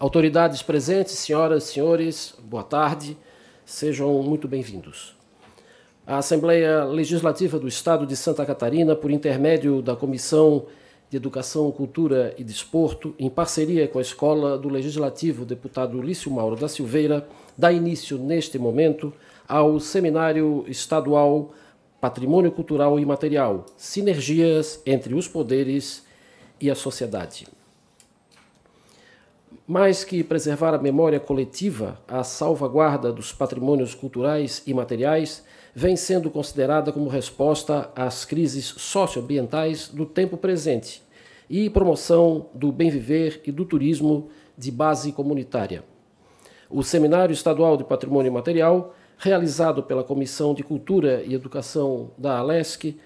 Autoridades presentes, senhoras, senhores, boa tarde. Sejam muito bem-vindos. A Assembleia Legislativa do Estado de Santa Catarina, por intermédio da Comissão de Educação, Cultura e Desporto, em parceria com a Escola do Legislativo deputado Lício Mauro da Silveira, dá início neste momento ao Seminário Estadual Patrimônio Cultural e Material: Sinergias entre os Poderes e a Sociedade mais que preservar a memória coletiva, a salvaguarda dos patrimônios culturais e materiais vem sendo considerada como resposta às crises socioambientais do tempo presente e promoção do bem viver e do turismo de base comunitária. O Seminário Estadual de Patrimônio Material, realizado pela Comissão de Cultura e Educação da ALESC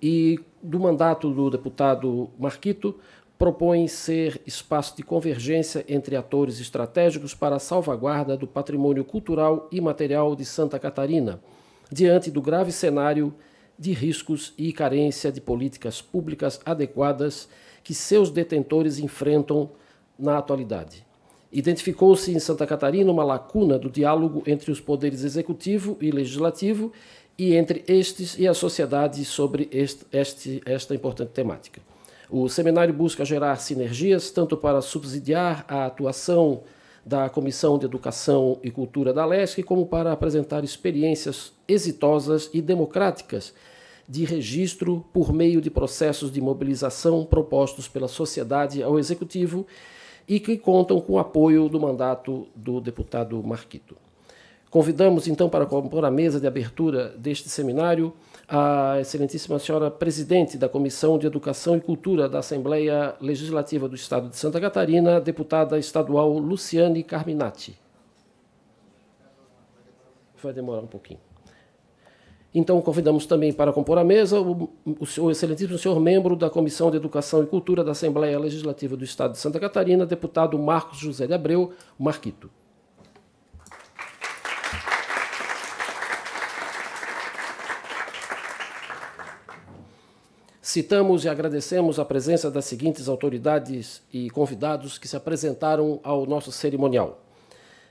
e do mandato do deputado Marquito, propõem ser espaço de convergência entre atores estratégicos para a salvaguarda do patrimônio cultural e material de Santa Catarina, diante do grave cenário de riscos e carência de políticas públicas adequadas que seus detentores enfrentam na atualidade. Identificou-se em Santa Catarina uma lacuna do diálogo entre os poderes executivo e legislativo e entre estes e a sociedade sobre este, este, esta importante temática. O seminário busca gerar sinergias tanto para subsidiar a atuação da Comissão de Educação e Cultura da LESC, como para apresentar experiências exitosas e democráticas de registro por meio de processos de mobilização propostos pela sociedade ao Executivo e que contam com o apoio do mandato do deputado Marquito. Convidamos então para compor a mesa de abertura deste seminário a Excelentíssima Senhora Presidente da Comissão de Educação e Cultura da Assembleia Legislativa do Estado de Santa Catarina, deputada estadual Luciane Carminati. Vai demorar um pouquinho. Então, convidamos também para compor a mesa o, o, o, excelentíssimo senhor membro da Comissão de Educação e Cultura da Assembleia Legislativa do Estado de Santa Catarina, deputado Marcos José de Abreu Marquito. Citamos e agradecemos a presença das seguintes autoridades e convidados que se apresentaram ao nosso cerimonial.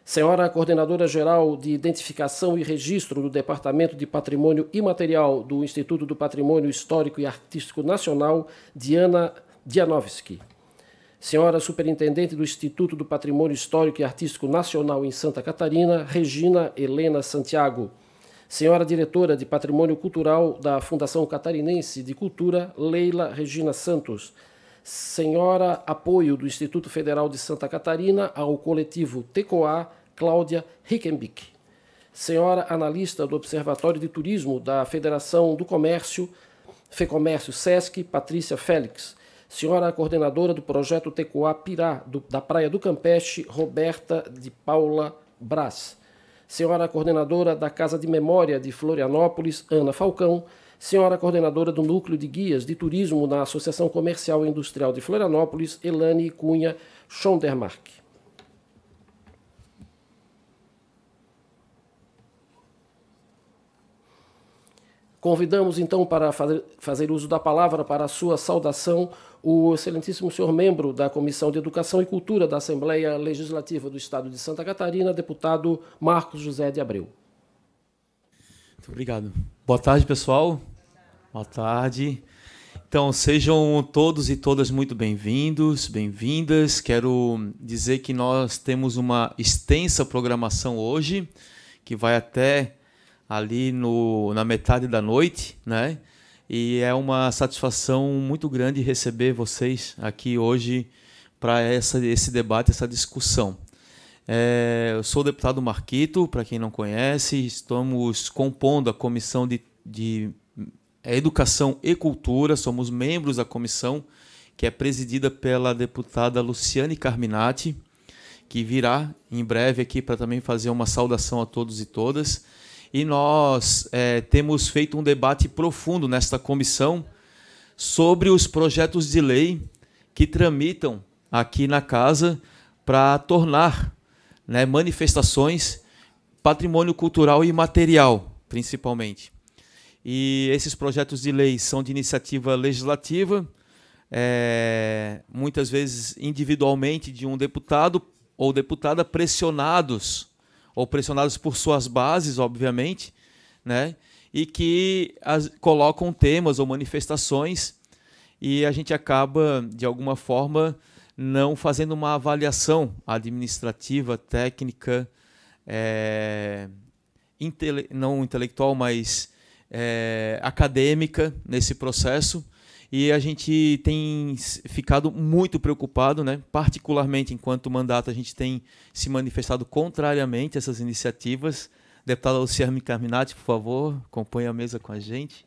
Senhora Coordenadora Geral de Identificação e Registro do Departamento de Patrimônio Imaterial do Instituto do Patrimônio Histórico e Artístico Nacional, Diana Dianovski. Senhora Superintendente do Instituto do Patrimônio Histórico e Artístico Nacional em Santa Catarina, Regina Helena Santiago. Senhora diretora de Patrimônio Cultural da Fundação Catarinense de Cultura, Leila Regina Santos. Senhora apoio do Instituto Federal de Santa Catarina ao coletivo TECOA, Cláudia Rickenbick. Senhora analista do Observatório de Turismo da Federação do Comércio, FEComércio SESC, Patrícia Félix. Senhora coordenadora do projeto Tecoá Pirá, do, da Praia do Campeche, Roberta de Paula Brás senhora coordenadora da Casa de Memória de Florianópolis, Ana Falcão, senhora coordenadora do Núcleo de Guias de Turismo na Associação Comercial e Industrial de Florianópolis, Elane Cunha Schondermark. Convidamos então para fazer uso da palavra para a sua saudação o excelentíssimo senhor membro da Comissão de Educação e Cultura da Assembleia Legislativa do Estado de Santa Catarina, deputado Marcos José de Abreu. Muito obrigado. Boa tarde, pessoal. Boa tarde. Então, sejam todos e todas muito bem-vindos, bem-vindas. Quero dizer que nós temos uma extensa programação hoje, que vai até ali no, na metade da noite, né? E é uma satisfação muito grande receber vocês aqui hoje para esse debate, essa discussão. É, eu sou o deputado Marquito, para quem não conhece, estamos compondo a comissão de, de Educação e Cultura, somos membros da comissão, que é presidida pela deputada Luciane Carminati, que virá em breve aqui para também fazer uma saudação a todos e todas e nós é, temos feito um debate profundo nesta comissão sobre os projetos de lei que tramitam aqui na casa para tornar né, manifestações patrimônio cultural e material, principalmente. E esses projetos de lei são de iniciativa legislativa, é, muitas vezes individualmente de um deputado ou deputada, pressionados ou pressionados por suas bases, obviamente, né? e que as, colocam temas ou manifestações e a gente acaba, de alguma forma, não fazendo uma avaliação administrativa, técnica, é, eh, intele não intelectual, mas é, acadêmica nesse processo e a gente tem ficado muito preocupado, né? particularmente enquanto mandato a gente tem se manifestado contrariamente a essas iniciativas. Deputada Luciana Carminati, por favor, acompanhe a mesa com a gente.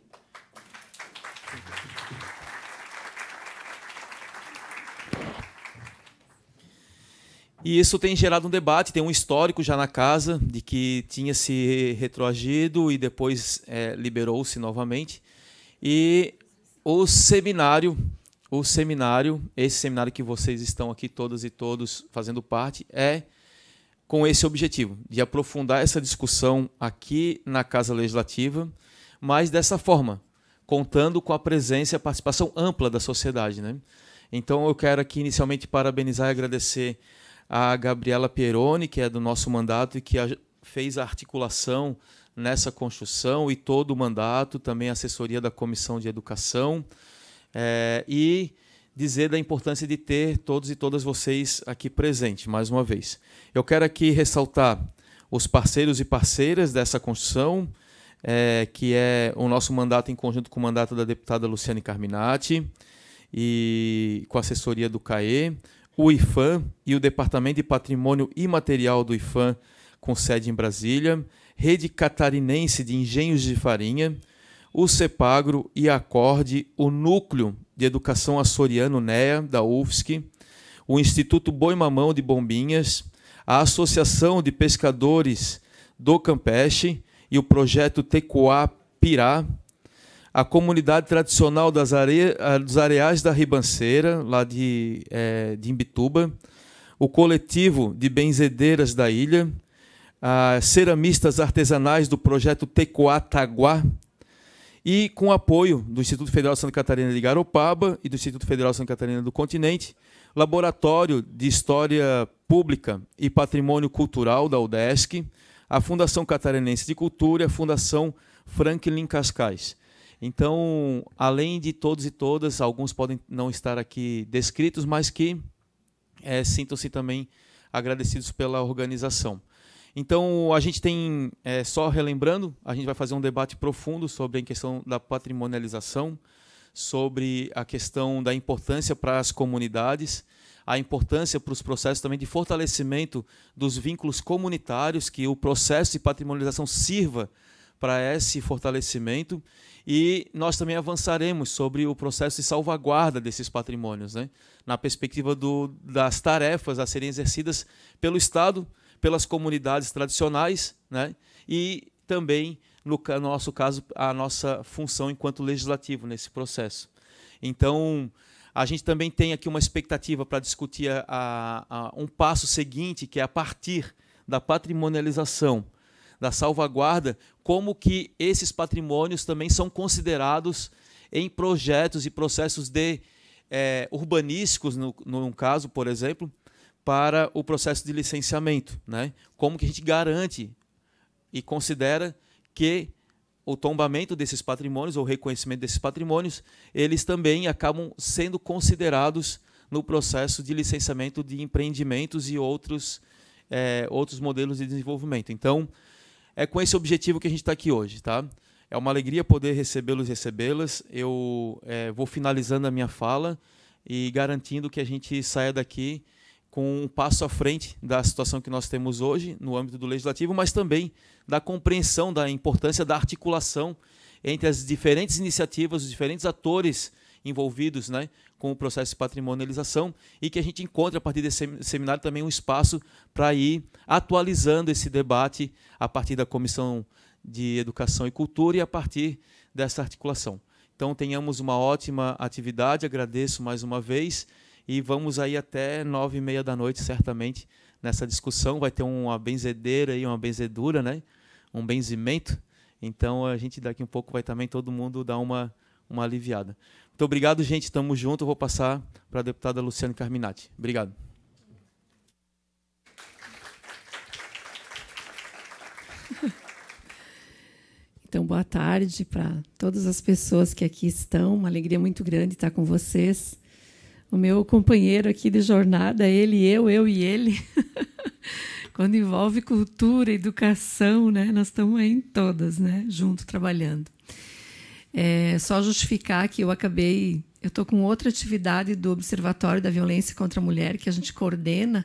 E isso tem gerado um debate, tem um histórico já na casa de que tinha se retroagido e depois é, liberou-se novamente. E o seminário, o seminário, esse seminário que vocês estão aqui todas e todos fazendo parte, é com esse objetivo de aprofundar essa discussão aqui na Casa Legislativa, mas dessa forma, contando com a presença e a participação ampla da sociedade, né? Então eu quero aqui inicialmente parabenizar e agradecer a Gabriela Pieroni, que é do nosso mandato e que fez a articulação nessa construção e todo o mandato, também a assessoria da Comissão de Educação. É, e dizer da importância de ter todos e todas vocês aqui presentes, mais uma vez. Eu quero aqui ressaltar os parceiros e parceiras dessa construção, é, que é o nosso mandato em conjunto com o mandato da deputada Luciane Carminati e com a assessoria do CAE, o IFAM e o Departamento de Patrimônio Imaterial do IFAM, com sede em Brasília, Rede Catarinense de Engenhos de Farinha, o CEPAGRO e Acorde, o Núcleo de Educação Açoriano NEA, da UFSC, o Instituto Boi Mamão de Bombinhas, a Associação de Pescadores do Campeche e o Projeto Tecoá Pirá, a Comunidade Tradicional das are... dos Areais da Ribanceira, lá de, é, de Imbituba, o Coletivo de Benzedeiras da Ilha, a ceramistas artesanais do projeto Tecoataguá e com apoio do Instituto Federal Santa Catarina de Garopaba e do Instituto Federal Santa Catarina do Continente, Laboratório de História Pública e Patrimônio Cultural da UDESC, a Fundação Catarinense de Cultura e a Fundação Franklin Cascais. Então, além de todos e todas, alguns podem não estar aqui descritos, mas que é, sintam-se também agradecidos pela organização. Então, a gente tem, é, só relembrando, a gente vai fazer um debate profundo sobre a questão da patrimonialização, sobre a questão da importância para as comunidades, a importância para os processos também de fortalecimento dos vínculos comunitários, que o processo de patrimonialização sirva para esse fortalecimento e nós também avançaremos sobre o processo de salvaguarda desses patrimônios, né? na perspectiva do, das tarefas a serem exercidas pelo Estado pelas comunidades tradicionais, né? E também no nosso caso a nossa função enquanto legislativo nesse processo. Então, a gente também tem aqui uma expectativa para discutir a, a, um passo seguinte, que é a partir da patrimonialização, da salvaguarda, como que esses patrimônios também são considerados em projetos e processos de é, urbanísticos, no, caso, por exemplo, para o processo de licenciamento, né? Como que a gente garante e considera que o tombamento desses patrimônios ou reconhecimento desses patrimônios, eles também acabam sendo considerados no processo de licenciamento de empreendimentos e outros, é, outros modelos de desenvolvimento. Então, é com esse objetivo que a gente está aqui hoje, tá? É uma alegria poder recebê-los e recebê-las. Eu é, vou finalizando a minha fala e garantindo que a gente saia daqui com um passo à frente da situação que nós temos hoje no âmbito do legislativo, mas também da compreensão da importância da articulação entre as diferentes iniciativas, os diferentes atores envolvidos né, com o processo de patrimonialização e que a gente encontra a partir desse seminário também um espaço para ir atualizando esse debate a partir da Comissão de Educação e Cultura e a partir dessa articulação. Então, tenhamos uma ótima atividade, agradeço mais uma vez e vamos aí até nove e meia da noite, certamente, nessa discussão. Vai ter uma benzedeira e uma benzedura, né? um benzimento. Então a gente daqui um pouco vai também todo mundo dar uma, uma aliviada. Muito obrigado, gente. Tamo junto. Vou passar para a deputada Luciane Carminati. Obrigado. Então, boa tarde para todas as pessoas que aqui estão. Uma alegria muito grande estar com vocês o meu companheiro aqui de jornada, ele, eu, eu e ele. Quando envolve cultura, educação, né? Nós estamos aí em todas, né? Junto trabalhando. É só justificar que eu acabei, eu estou com outra atividade do Observatório da Violência contra a Mulher que a gente coordena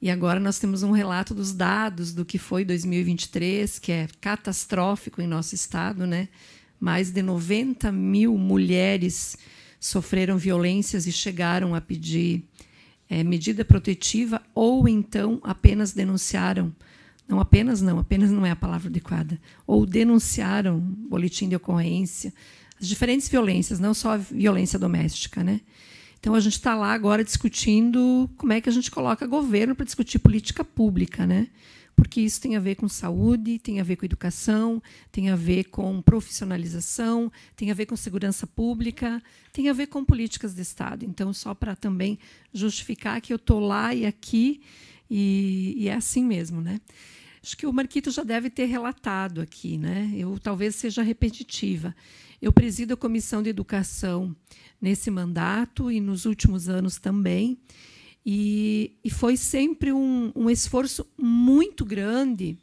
e agora nós temos um relato dos dados do que foi 2023, que é catastrófico em nosso estado, né? Mais de 90 mil mulheres sofreram violências e chegaram a pedir é, medida protetiva ou então apenas denunciaram. Não apenas não, apenas não é a palavra adequada. Ou denunciaram boletim de ocorrência, as diferentes violências, não só a violência doméstica, né? Então a gente está lá agora discutindo como é que a gente coloca governo para discutir política pública, né? porque isso tem a ver com saúde, tem a ver com educação, tem a ver com profissionalização, tem a ver com segurança pública, tem a ver com políticas de Estado. Então, só para também justificar que eu estou lá e aqui, e, e, é assim mesmo. Né? Acho que o Marquito já deve ter relatado aqui, né? eu talvez seja repetitiva. Eu presido a Comissão de Educação nesse mandato e nos últimos anos também. E, e foi sempre um, um esforço muito grande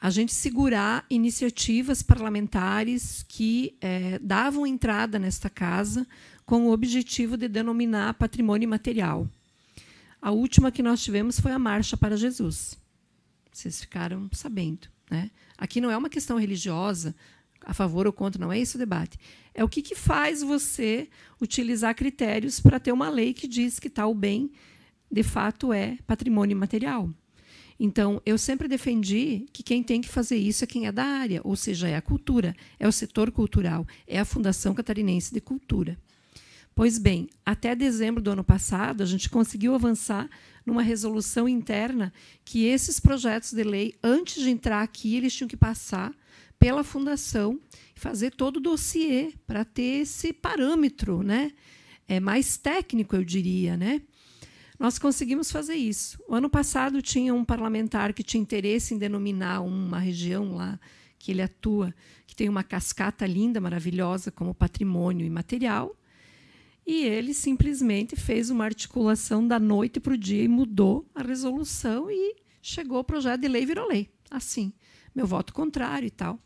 a gente segurar iniciativas parlamentares que é, davam entrada nesta casa com o objetivo de denominar patrimônio material. A última que nós tivemos foi a Marcha para Jesus. Vocês ficaram sabendo. Né? Aqui não é uma questão religiosa, a favor ou contra, não é esse o debate. É o que, que faz você utilizar critérios para ter uma lei que diz que tal bem de fato é patrimônio material. Então, eu sempre defendi que quem tem que fazer isso é quem é da área, ou seja, é a cultura, é o setor cultural, é a Fundação Catarinense de Cultura. Pois bem, até dezembro do ano passado, a gente conseguiu avançar numa resolução interna que esses projetos de lei, antes de entrar aqui, eles tinham que passar pela fundação e fazer todo o dossiê para ter esse parâmetro, né? É mais técnico, eu diria, né? nós conseguimos fazer isso. O ano passado tinha um parlamentar que tinha interesse em denominar uma região lá que ele atua, que tem uma cascata linda, maravilhosa, como patrimônio imaterial. E ele simplesmente fez uma articulação da noite para o dia e mudou a resolução e chegou o projeto de lei e virou lei. Assim, meu voto contrário e tal.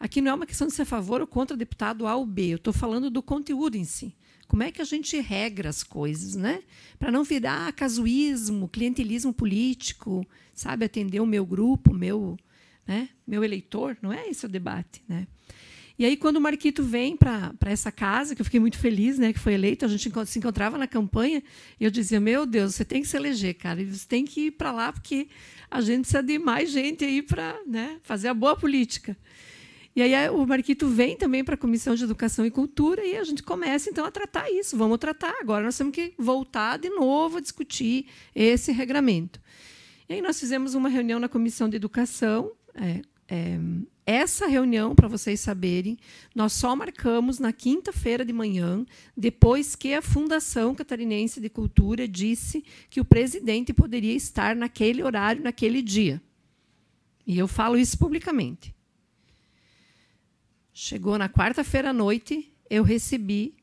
Aqui não é uma questão de ser a favor ou contra deputado A ou B, eu estou falando do conteúdo em si. Como é que a gente regra as coisas, né? Para não virar casuísmo, clientelismo político, sabe? Atender o meu grupo, meu, né? Meu eleitor, não é esse o debate, né? E aí, quando o Marquito vem para essa casa, que eu fiquei muito feliz, né, que foi eleito, a gente se encontrava na campanha, e eu dizia: Meu Deus, você tem que se eleger, cara, você tem que ir para lá, porque a gente precisa de mais gente aí para né, fazer a boa política. E aí é, o Marquito vem também para a Comissão de Educação e Cultura e a gente começa então a tratar isso. Vamos tratar. Agora nós temos que voltar de novo a discutir esse regramento. E aí nós fizemos uma reunião na Comissão de Educação. É, é, essa reunião, para vocês saberem, nós só marcamos na quinta-feira de manhã, depois que a Fundação Catarinense de Cultura disse que o presidente poderia estar naquele horário, naquele dia. E eu falo isso publicamente. Chegou na quarta-feira à noite, eu recebi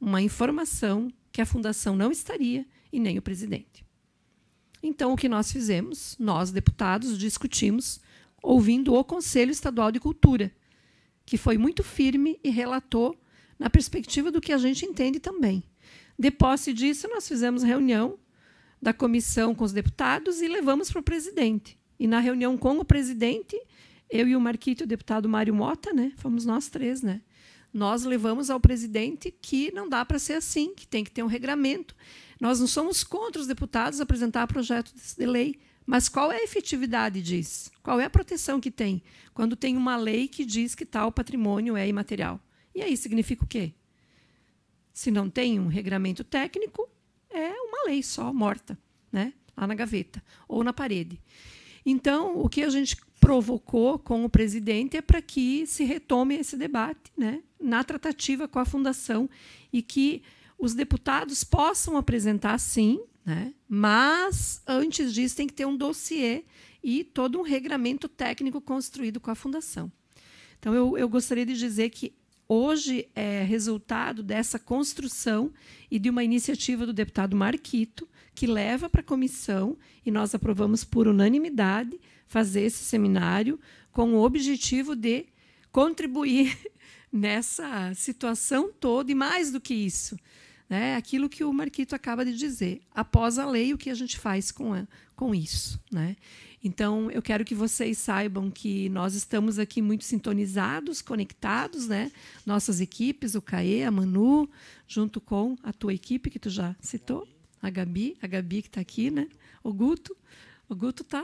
uma informação que a fundação não estaria e nem o presidente. Então, o que nós fizemos? Nós, deputados, discutimos, ouvindo o Conselho Estadual de Cultura, que foi muito firme e relatou na perspectiva do que a gente entende também. De posse disso, nós fizemos reunião da comissão com os deputados e levamos para o presidente. E na reunião com o presidente, eu e o Marquito, o deputado Mário Mota, né? Fomos nós três, né? Nós levamos ao presidente que não dá para ser assim, que tem que ter um regramento. Nós não somos contra os deputados apresentar projeto de lei, mas qual é a efetividade disso? Qual é a proteção que tem quando tem uma lei que diz que tal patrimônio é imaterial? E aí significa o quê? Se não tem um regramento técnico, é uma lei só morta, né? Lá na gaveta ou na parede. Então, o que a gente provocou com o presidente é para que se retome esse debate né, na tratativa com a fundação e que os deputados possam apresentar, sim, né, mas antes disso tem que ter um dossiê e todo um regramento técnico construído com a fundação. Então, eu, eu gostaria de dizer que hoje é resultado dessa construção e de uma iniciativa do deputado Marquito, que leva para a comissão, e nós aprovamos por unanimidade, fazer esse seminário com o objetivo de contribuir nessa situação toda e mais do que isso. Né? Aquilo que o Marquito acaba de dizer. Após a lei, o que a gente faz com, a, com isso. Né? Então, eu quero que vocês saibam que nós estamos aqui muito sintonizados, conectados, né? nossas equipes, o CAE, a Manu, junto com a tua equipe, que tu já citou, a Gabi, a Gabi que está aqui, né? o Guto. O Guto está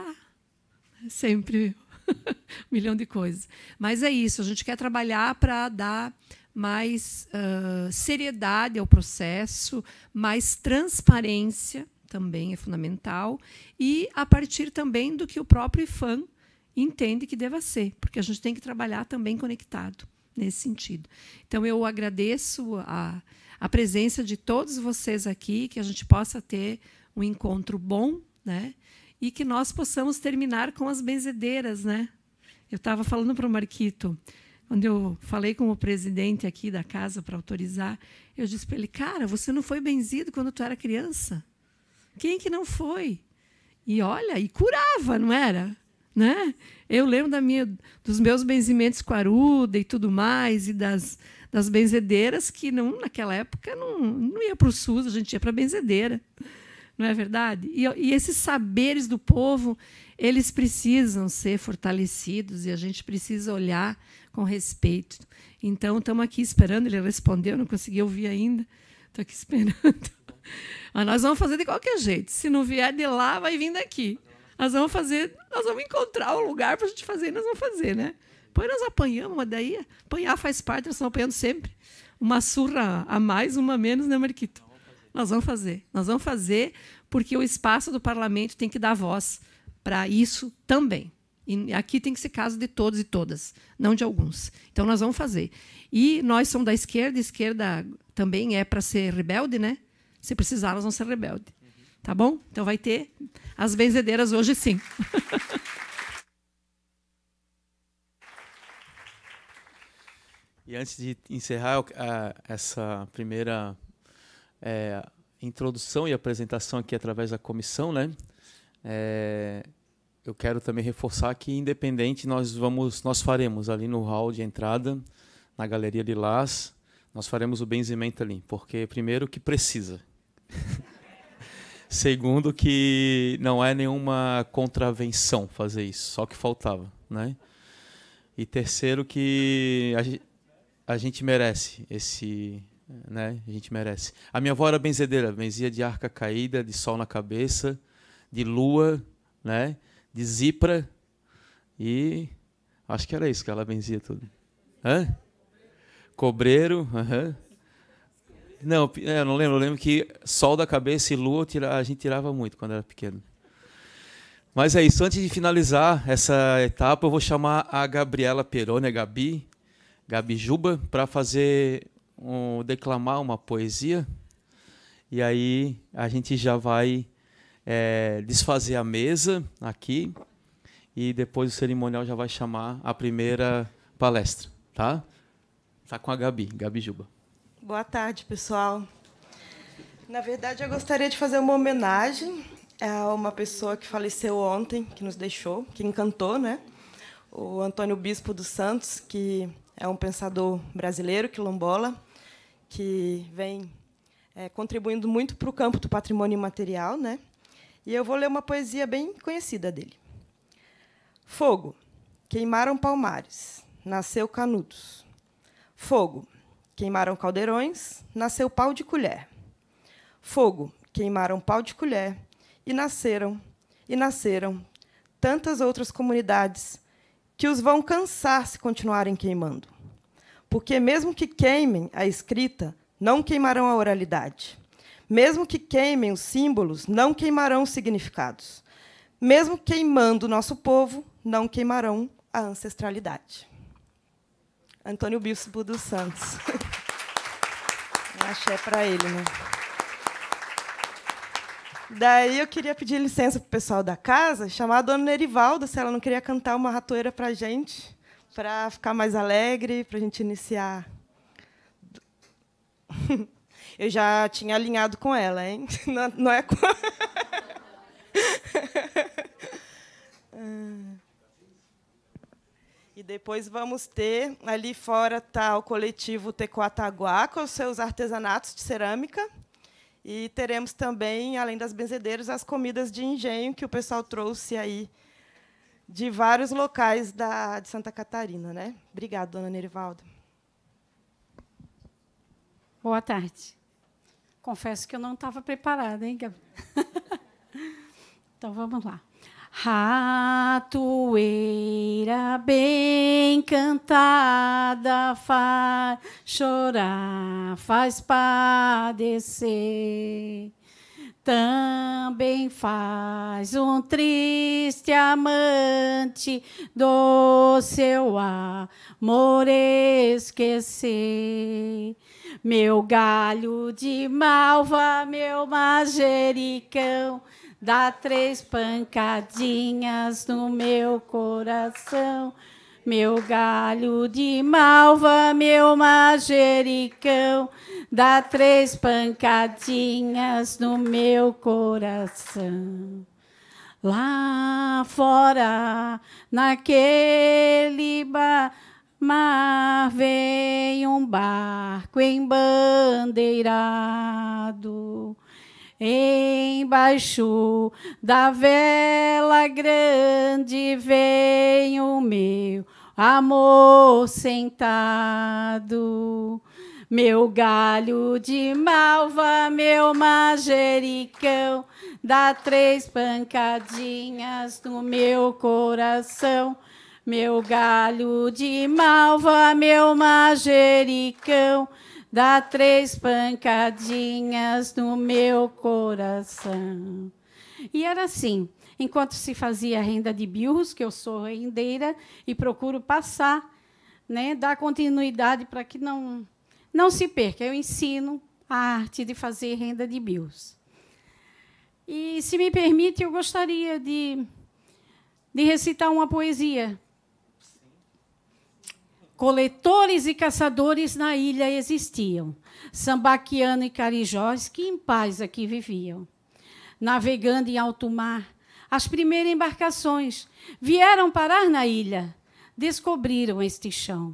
sempre um milhão de coisas. Mas é isso, a gente quer trabalhar para dar mais uh, seriedade ao processo, mais transparência também é fundamental, e a partir também do que o próprio fã entende que deva ser, porque a gente tem que trabalhar também conectado nesse sentido. Então, eu agradeço a, a presença de todos vocês aqui, que a gente possa ter um encontro bom, né? e que nós possamos terminar com as benzedeiras, né? Eu estava falando para o Marquito, quando eu falei com o presidente aqui da casa para autorizar, eu disse para ele, cara, você não foi benzido quando tu era criança? Quem que não foi? E olha, e curava, não era? Né? Eu lembro da minha, dos meus benzimentos com aruda e tudo mais, e das, das benzedeiras, que não naquela época não, não ia para o SUS, a gente ia para a benzedeira não é verdade? E, e, esses saberes do povo, eles precisam ser fortalecidos e a gente precisa olhar com respeito. Então, estamos aqui esperando. Ele respondeu, não consegui ouvir ainda. Estou aqui esperando. Mas nós vamos fazer de qualquer jeito. Se não vier de lá, vai vir daqui. Nós vamos fazer, nós vamos encontrar um lugar para a gente fazer e nós vamos fazer, né? Pois nós apanhamos, mas daí apanhar faz parte, nós estamos apanhando sempre. Uma surra a mais, uma a menos, né, Marquito? Nós vamos fazer. Nós vamos fazer porque o espaço do parlamento tem que dar voz para isso também. E aqui tem que ser caso de todos e todas, não de alguns. Então nós vamos fazer. E nós somos da esquerda, esquerda também é para ser rebelde, né? Se precisar, nós vamos ser rebelde. Tá bom? Então vai ter as benzedeiras hoje sim. E antes de encerrar ah, essa primeira é, introdução e apresentação aqui através da comissão, né? É, eu quero também reforçar que independente nós vamos, nós faremos ali no hall de entrada, na galeria de Lás, nós faremos o benzimento ali, porque primeiro que precisa. Segundo que não é nenhuma contravenção fazer isso, só que faltava, né? E terceiro que a a gente merece esse né? A gente merece. A minha avó era benzedeira, benzia de arca caída, de sol na cabeça, de lua, né? De zipra. E acho que era isso que ela benzia tudo. Hã? Cobreiro, aham. Não, é, eu não lembro. Eu lembro que sol da cabeça e lua a gente tirava muito quando era pequeno. Mas é isso. Antes de finalizar essa etapa, eu vou chamar a Gabriela Peroni, a Gabi, Gabi Juba, para fazer um, declamar uma poesia e aí a gente já vai é, desfazer a mesa aqui e depois o cerimonial já vai chamar a primeira palestra, tá? Tá com a Gabi, Gabi Juba. Boa tarde, pessoal. Na verdade, eu gostaria de fazer uma homenagem a uma pessoa que faleceu ontem, que nos deixou, que encantou, né? O Antônio Bispo dos Santos, que é um pensador brasileiro, quilombola, que vem é, contribuindo muito para o campo do patrimônio material, Né? E eu vou ler uma poesia bem conhecida dele. Fogo, queimaram palmares, nasceu canudos. Fogo, queimaram caldeirões, nasceu pau de colher. Fogo, queimaram pau de colher, e nasceram, e nasceram tantas outras comunidades que os vão cansar se continuarem queimando. Porque, mesmo que queimem a escrita, não queimarão a oralidade. Mesmo que queimem os símbolos, não queimarão os significados. Mesmo queimando o nosso povo, não queimarão a ancestralidade. Antônio Bispo dos Santos. Achei é para ele, né? Daí eu queria pedir licença pro pessoal da casa, chamar a dona Nerivalda, se ela não queria cantar uma ratoeira pra gente, para ficar mais alegre, para a gente iniciar. Eu já tinha alinhado com ela, hein? Não, é com. E depois vamos ter ali fora tá o coletivo Tecoataguá com os seus artesanatos de cerâmica. E teremos também, além das benzedeiras, as comidas de engenho que o pessoal trouxe aí de vários locais da, de Santa Catarina. Né? Obrigada, dona Nerivaldo. Boa tarde. Confesso que eu não estava preparada, hein, Gabi? então vamos lá. Ratoeira bem cantada faz chorar, faz padecer. Também faz um triste amante do seu amor esquecer. Meu galho de malva, meu majericão. Dá três pancadinhas no meu coração. Meu galho de malva, meu majericão. dá três pancadinhas no meu coração. Lá fora, naquele mar, vem um barco embandeirado Embaixo da vela grande vem o meu amor sentado. Meu galho de malva, meu majericão, dá três pancadinhas no meu coração. Meu galho de malva, meu majericão dá três pancadinhas no meu coração. E era assim, enquanto se fazia renda de birros, que eu sou rendeira e procuro passar, né, dar continuidade para que não não se perca. Eu ensino a arte de fazer renda de birros. E se me permite, eu gostaria de de recitar uma poesia Coletores e caçadores na ilha existiam, sambaquiano e carijós que em paz aqui viviam. Navegando em alto mar, as primeiras embarcações vieram parar na ilha, descobriram este chão.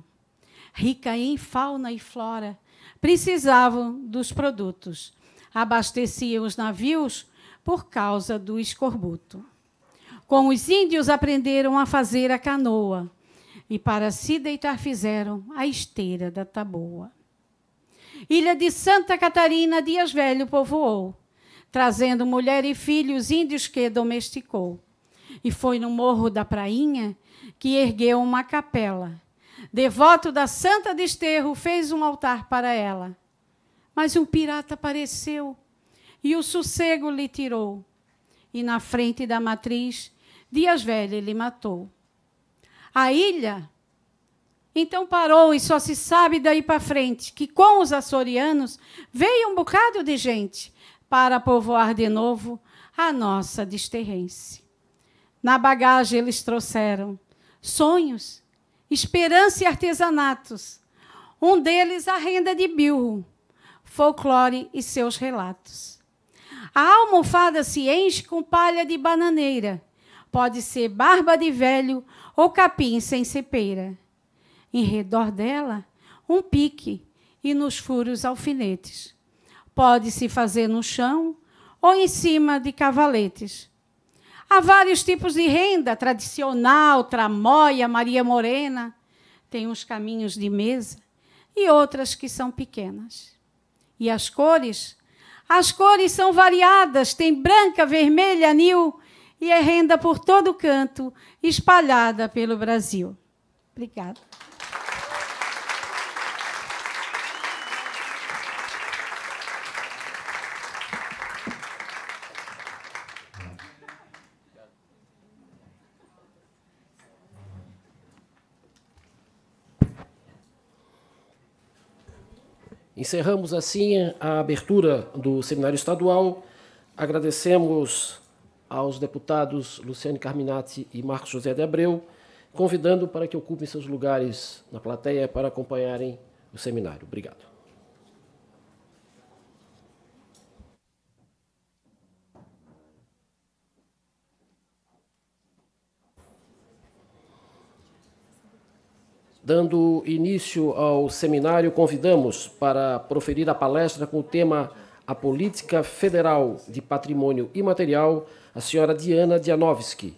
Rica em fauna e flora, precisavam dos produtos, abasteciam os navios por causa do escorbuto. Com os índios aprenderam a fazer a canoa e para se deitar fizeram a esteira da taboa. Ilha de Santa Catarina, Dias Velho povoou, trazendo mulher e filhos índios que domesticou. E foi no Morro da Prainha que ergueu uma capela. Devoto da Santa Desterro, fez um altar para ela. Mas um pirata apareceu e o sossego lhe tirou. E na frente da matriz, Dias Velho lhe matou a ilha. Então parou e só se sabe daí para frente que com os açorianos veio um bocado de gente para povoar de novo a nossa desterrense. Na bagagem eles trouxeram sonhos, esperança e artesanatos. Um deles a renda de bilro, folclore e seus relatos. A almofada se enche com palha de bananeira Pode ser barba de velho ou capim sem cepeira. Em redor dela, um pique e nos furos alfinetes. Pode-se fazer no chão ou em cima de cavaletes. Há vários tipos de renda, tradicional, tramóia, Maria Morena. Tem uns caminhos de mesa e outras que são pequenas. E as cores? As cores são variadas, tem branca, vermelha, anil e é renda por todo canto, espalhada pelo Brasil. Obrigada. Encerramos assim a abertura do seminário estadual. Agradecemos aos deputados Luciane Carminati e Marcos José de Abreu, convidando para que ocupem seus lugares na plateia para acompanharem o seminário. Obrigado. Dando início ao seminário, convidamos para proferir a palestra com o tema A Política Federal de Patrimônio Imaterial a senhora Diana Dianovski.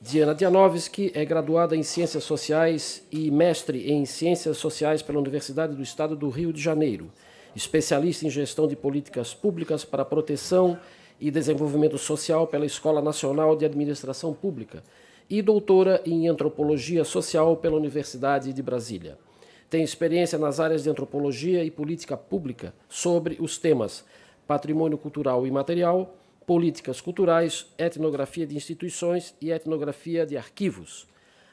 Diana Dianovski é graduada em Ciências Sociais e mestre em Ciências Sociais pela Universidade do Estado do Rio de Janeiro, especialista em gestão de políticas públicas para proteção e desenvolvimento social pela Escola Nacional de Administração Pública e doutora em antropologia social pela Universidade de Brasília. Tem experiência nas áreas de antropologia e política pública sobre os temas patrimônio cultural e material, políticas culturais, etnografia de instituições e etnografia de arquivos.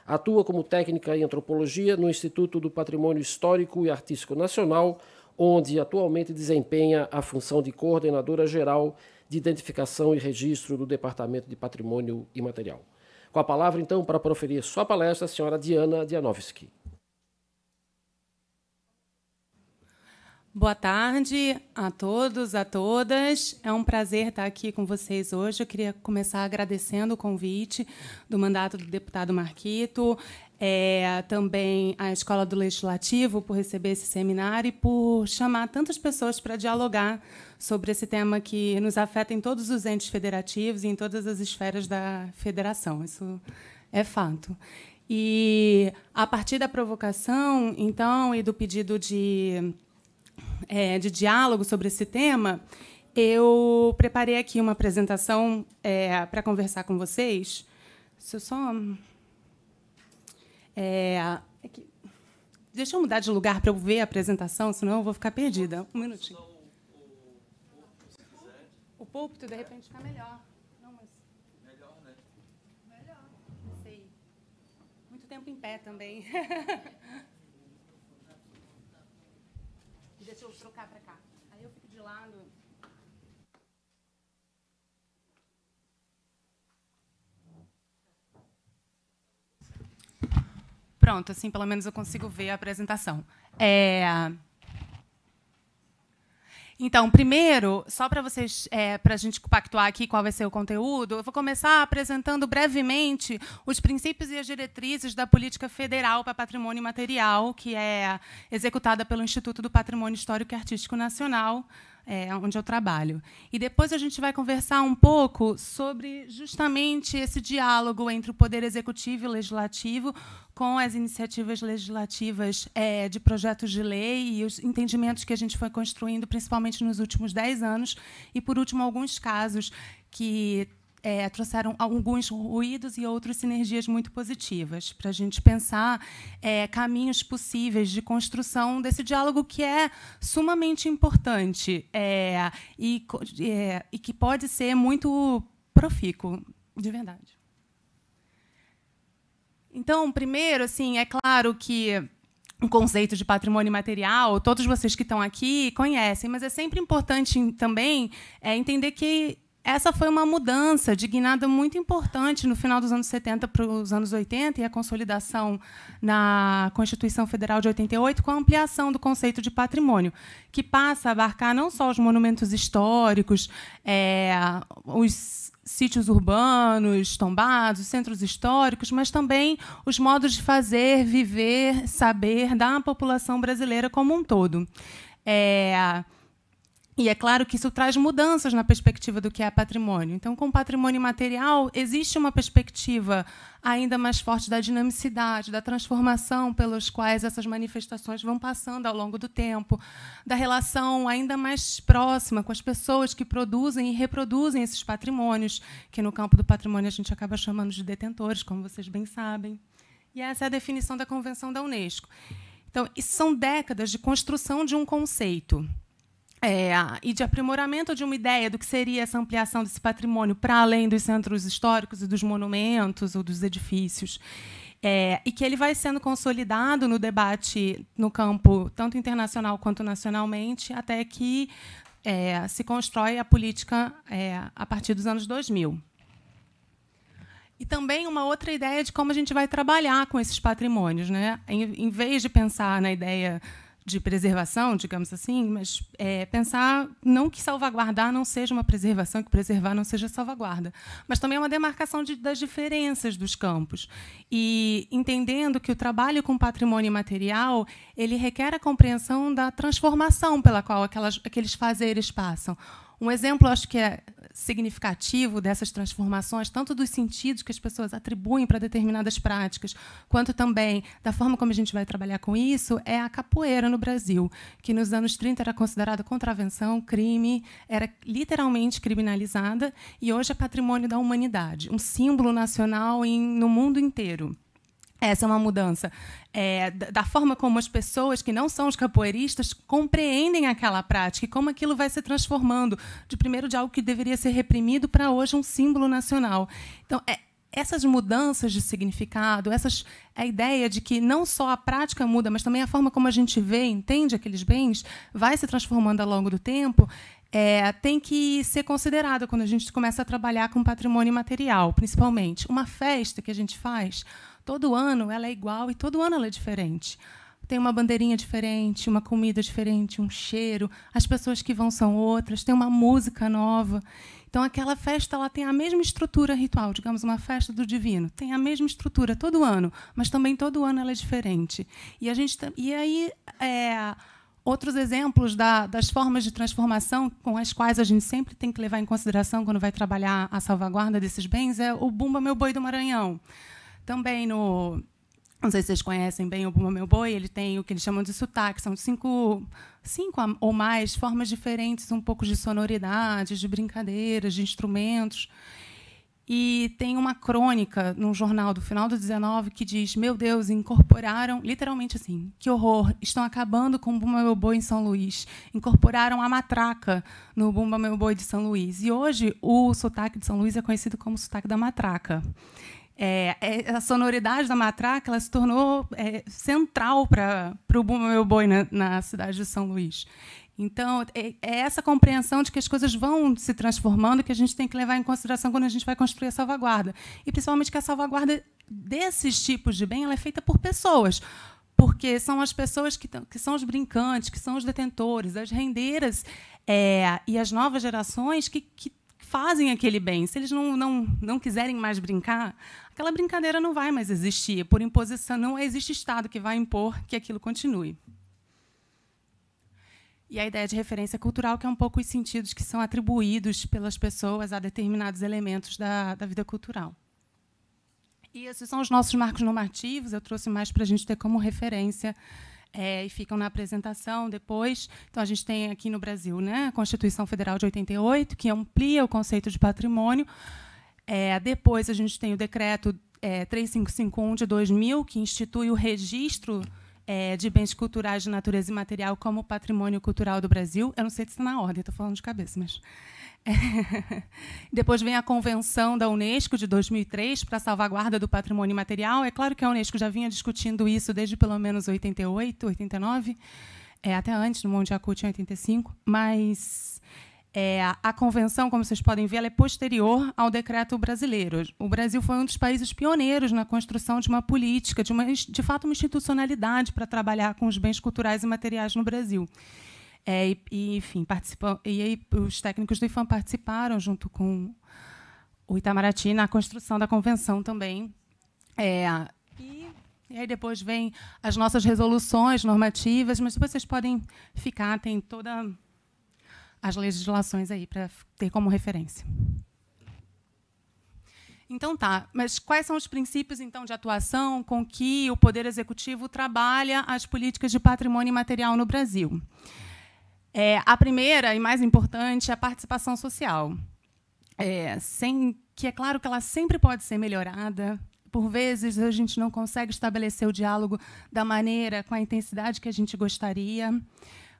Atua como técnica em antropologia no Instituto do Patrimônio Histórico e Artístico Nacional, onde atualmente desempenha a função de coordenadora geral de identificação e registro do Departamento de Patrimônio e Material. Com a palavra, então, para proferir sua palestra, a senhora Diana Dianovski. Boa tarde a todos, a todas. É um prazer estar aqui com vocês hoje. Eu queria começar agradecendo o convite do mandato do deputado Marquito, é, também a Escola do Legislativo por receber esse seminário e por chamar tantas pessoas para dialogar sobre esse tema que nos afeta em todos os entes federativos e em todas as esferas da federação. Isso é fato. E a partir da provocação, então, e do pedido de é, de diálogo sobre esse tema, eu preparei aqui uma apresentação é, para conversar com vocês. Se eu só. É, é Deixa eu mudar de lugar para eu ver a apresentação, senão eu vou ficar perdida. Um minutinho. O púlpito, de repente, fica melhor. Não, mas... Melhor, né? Melhor. Não sei. Muito tempo em pé também. deixa eu trocar pra cá. Aí eu fico de lado. Pronto, assim pelo menos eu consigo ver a apresentação. É... Então, primeiro, só para vocês, é, para a gente compactuar aqui qual vai ser o conteúdo, eu vou começar apresentando brevemente os princípios e as diretrizes da política federal para patrimônio material, que é executada pelo Instituto do Patrimônio Histórico e Artístico Nacional, é, onde eu trabalho. E depois a gente vai conversar um pouco sobre justamente esse diálogo entre o Poder Executivo e o Legislativo com as iniciativas legislativas é, de projetos de lei e os entendimentos que a gente foi construindo, principalmente nos últimos dez anos, e, por último, alguns casos que é, trouxeram alguns ruídos e outras sinergias muito positivas, para a gente pensar é, caminhos possíveis de construção desse diálogo que é sumamente importante é, e, é, e que pode ser muito profícuo, de verdade. Então, primeiro, assim, é claro que o conceito de patrimônio material, todos vocês que estão aqui conhecem, mas é sempre importante também é, entender que essa foi uma mudança dignada muito importante no final dos anos 70 para os anos 80 e a consolidação na Constituição Federal de 88 com a ampliação do conceito de patrimônio, que passa a abarcar não só os monumentos históricos, é, os sítios urbanos tombados, centros históricos, mas também os modos de fazer, viver, saber da população brasileira como um todo. É, e é claro que isso traz mudanças na perspectiva do que é patrimônio. Então, com patrimônio material, existe uma perspectiva ainda mais forte da dinamicidade, da transformação pelas quais essas manifestações vão passando ao longo do tempo, da relação ainda mais próxima com as pessoas que produzem e reproduzem esses patrimônios, que no campo do patrimônio a gente acaba chamando de detentores, como vocês bem sabem. E essa é a definição da Convenção da Unesco. Então, isso são décadas de construção de um conceito é, e de aprimoramento de uma ideia do que seria essa ampliação desse patrimônio para além dos centros históricos e dos monumentos ou dos edifícios. É, e que ele vai sendo consolidado no debate no campo tanto internacional quanto nacionalmente, até que é, se constrói a política é, a partir dos anos 2000. E também uma outra ideia de como a gente vai trabalhar com esses patrimônios. Né? Em, em vez de pensar na ideia de preservação, digamos assim, mas é, pensar não que salvaguardar não seja uma preservação, que preservar não seja salvaguarda, mas também é uma demarcação de, das diferenças dos campos e entendendo que o trabalho com patrimônio material ele requer a compreensão da transformação pela qual aquelas, aqueles fazeres passam. Um exemplo, acho que é significativo dessas transformações, tanto dos sentidos que as pessoas atribuem para determinadas práticas, quanto também da forma como a gente vai trabalhar com isso, é a capoeira no Brasil, que nos anos 30 era considerada contravenção, crime, era literalmente criminalizada e hoje é patrimônio da humanidade, um símbolo nacional em, no mundo inteiro. Essa é uma mudança é, da forma como as pessoas que não são os capoeiristas compreendem aquela prática e como aquilo vai se transformando de primeiro de algo que deveria ser reprimido para hoje um símbolo nacional. Então, é, essas mudanças de significado, essas, a ideia de que não só a prática muda, mas também a forma como a gente vê, entende aqueles bens, vai se transformando ao longo do tempo, é, tem que ser considerada quando a gente começa a trabalhar com patrimônio material, principalmente. Uma festa que a gente faz, Todo ano ela é igual e todo ano ela é diferente. Tem uma bandeirinha diferente, uma comida diferente, um cheiro. As pessoas que vão são outras. Tem uma música nova. Então aquela festa ela tem a mesma estrutura ritual, digamos uma festa do divino, tem a mesma estrutura todo ano, mas também todo ano ela é diferente. E a gente e aí é, outros exemplos da, das formas de transformação com as quais a gente sempre tem que levar em consideração quando vai trabalhar a salvaguarda desses bens é o bumba meu boi do Maranhão também no. Não sei se vocês conhecem bem o Bumba Meu Boi, ele tem o que eles chamam de sotaque, são cinco, cinco ou mais formas diferentes, um pouco de sonoridade, de brincadeiras, de instrumentos. E tem uma crônica num jornal do final do 19 que diz: Meu Deus, incorporaram, literalmente assim, que horror, estão acabando com o Bumba Meu Boi em São Luís. Incorporaram a matraca no Bumba Meu Boi de São Luís. E hoje o sotaque de São Luís é conhecido como sotaque da matraca. É, é, a sonoridade da matraca ela se tornou é, central para o meu boi na, na, cidade de São Luís. Então, é, é, essa compreensão de que as coisas vão se transformando que a gente tem que levar em consideração quando a gente vai construir a salvaguarda. E, principalmente, que a salvaguarda desses tipos de bem ela é feita por pessoas porque são as pessoas que, que, são os brincantes, que são os detentores, as rendeiras é, e as novas gerações que, que, fazem aquele bem. Se eles não, não, não quiserem mais brincar, aquela brincadeira não vai mais existir. Por imposição, não existe Estado que vai impor que aquilo continue. E a ideia de referência cultural, que é um pouco os sentidos que são atribuídos pelas pessoas a determinados elementos da, da vida cultural. E esses são os nossos marcos normativos, eu trouxe mais para a gente ter como referência é, e ficam na apresentação depois. Então, a gente tem aqui no Brasil né, a Constituição Federal de 88, que amplia o conceito de patrimônio, é, depois a gente tem o decreto é, 3551 de 2000, que institui o registro é, de bens culturais de natureza imaterial como patrimônio cultural do Brasil. Eu não sei se está na ordem, estou falando de cabeça, mas. É. Depois vem a Convenção da Unesco de 2003 para a salvaguarda do patrimônio material. É claro que a Unesco já vinha discutindo isso desde pelo menos 88, 89, é, até antes, no Mundial Cult em 85, mas é, a convenção, como vocês podem ver, ela é posterior ao decreto brasileiro. O Brasil foi um dos países pioneiros na construção de uma política, de, uma, de fato, uma institucionalidade para trabalhar com os bens culturais e materiais no Brasil. É, e, e, enfim, e aí os técnicos do IFAM participaram, junto com o Itamaraty, na construção da convenção também. É, e, e aí depois vem as nossas resoluções normativas, mas vocês podem ficar, tem toda as legislações aí para ter como referência. Então tá, mas quais são os princípios então de atuação com que o Poder Executivo trabalha as políticas de patrimônio imaterial no Brasil? É, a primeira e mais importante é a participação social, é, sem, que é claro que ela sempre pode ser melhorada. Por vezes a gente não consegue estabelecer o diálogo da maneira, com a intensidade que a gente gostaria,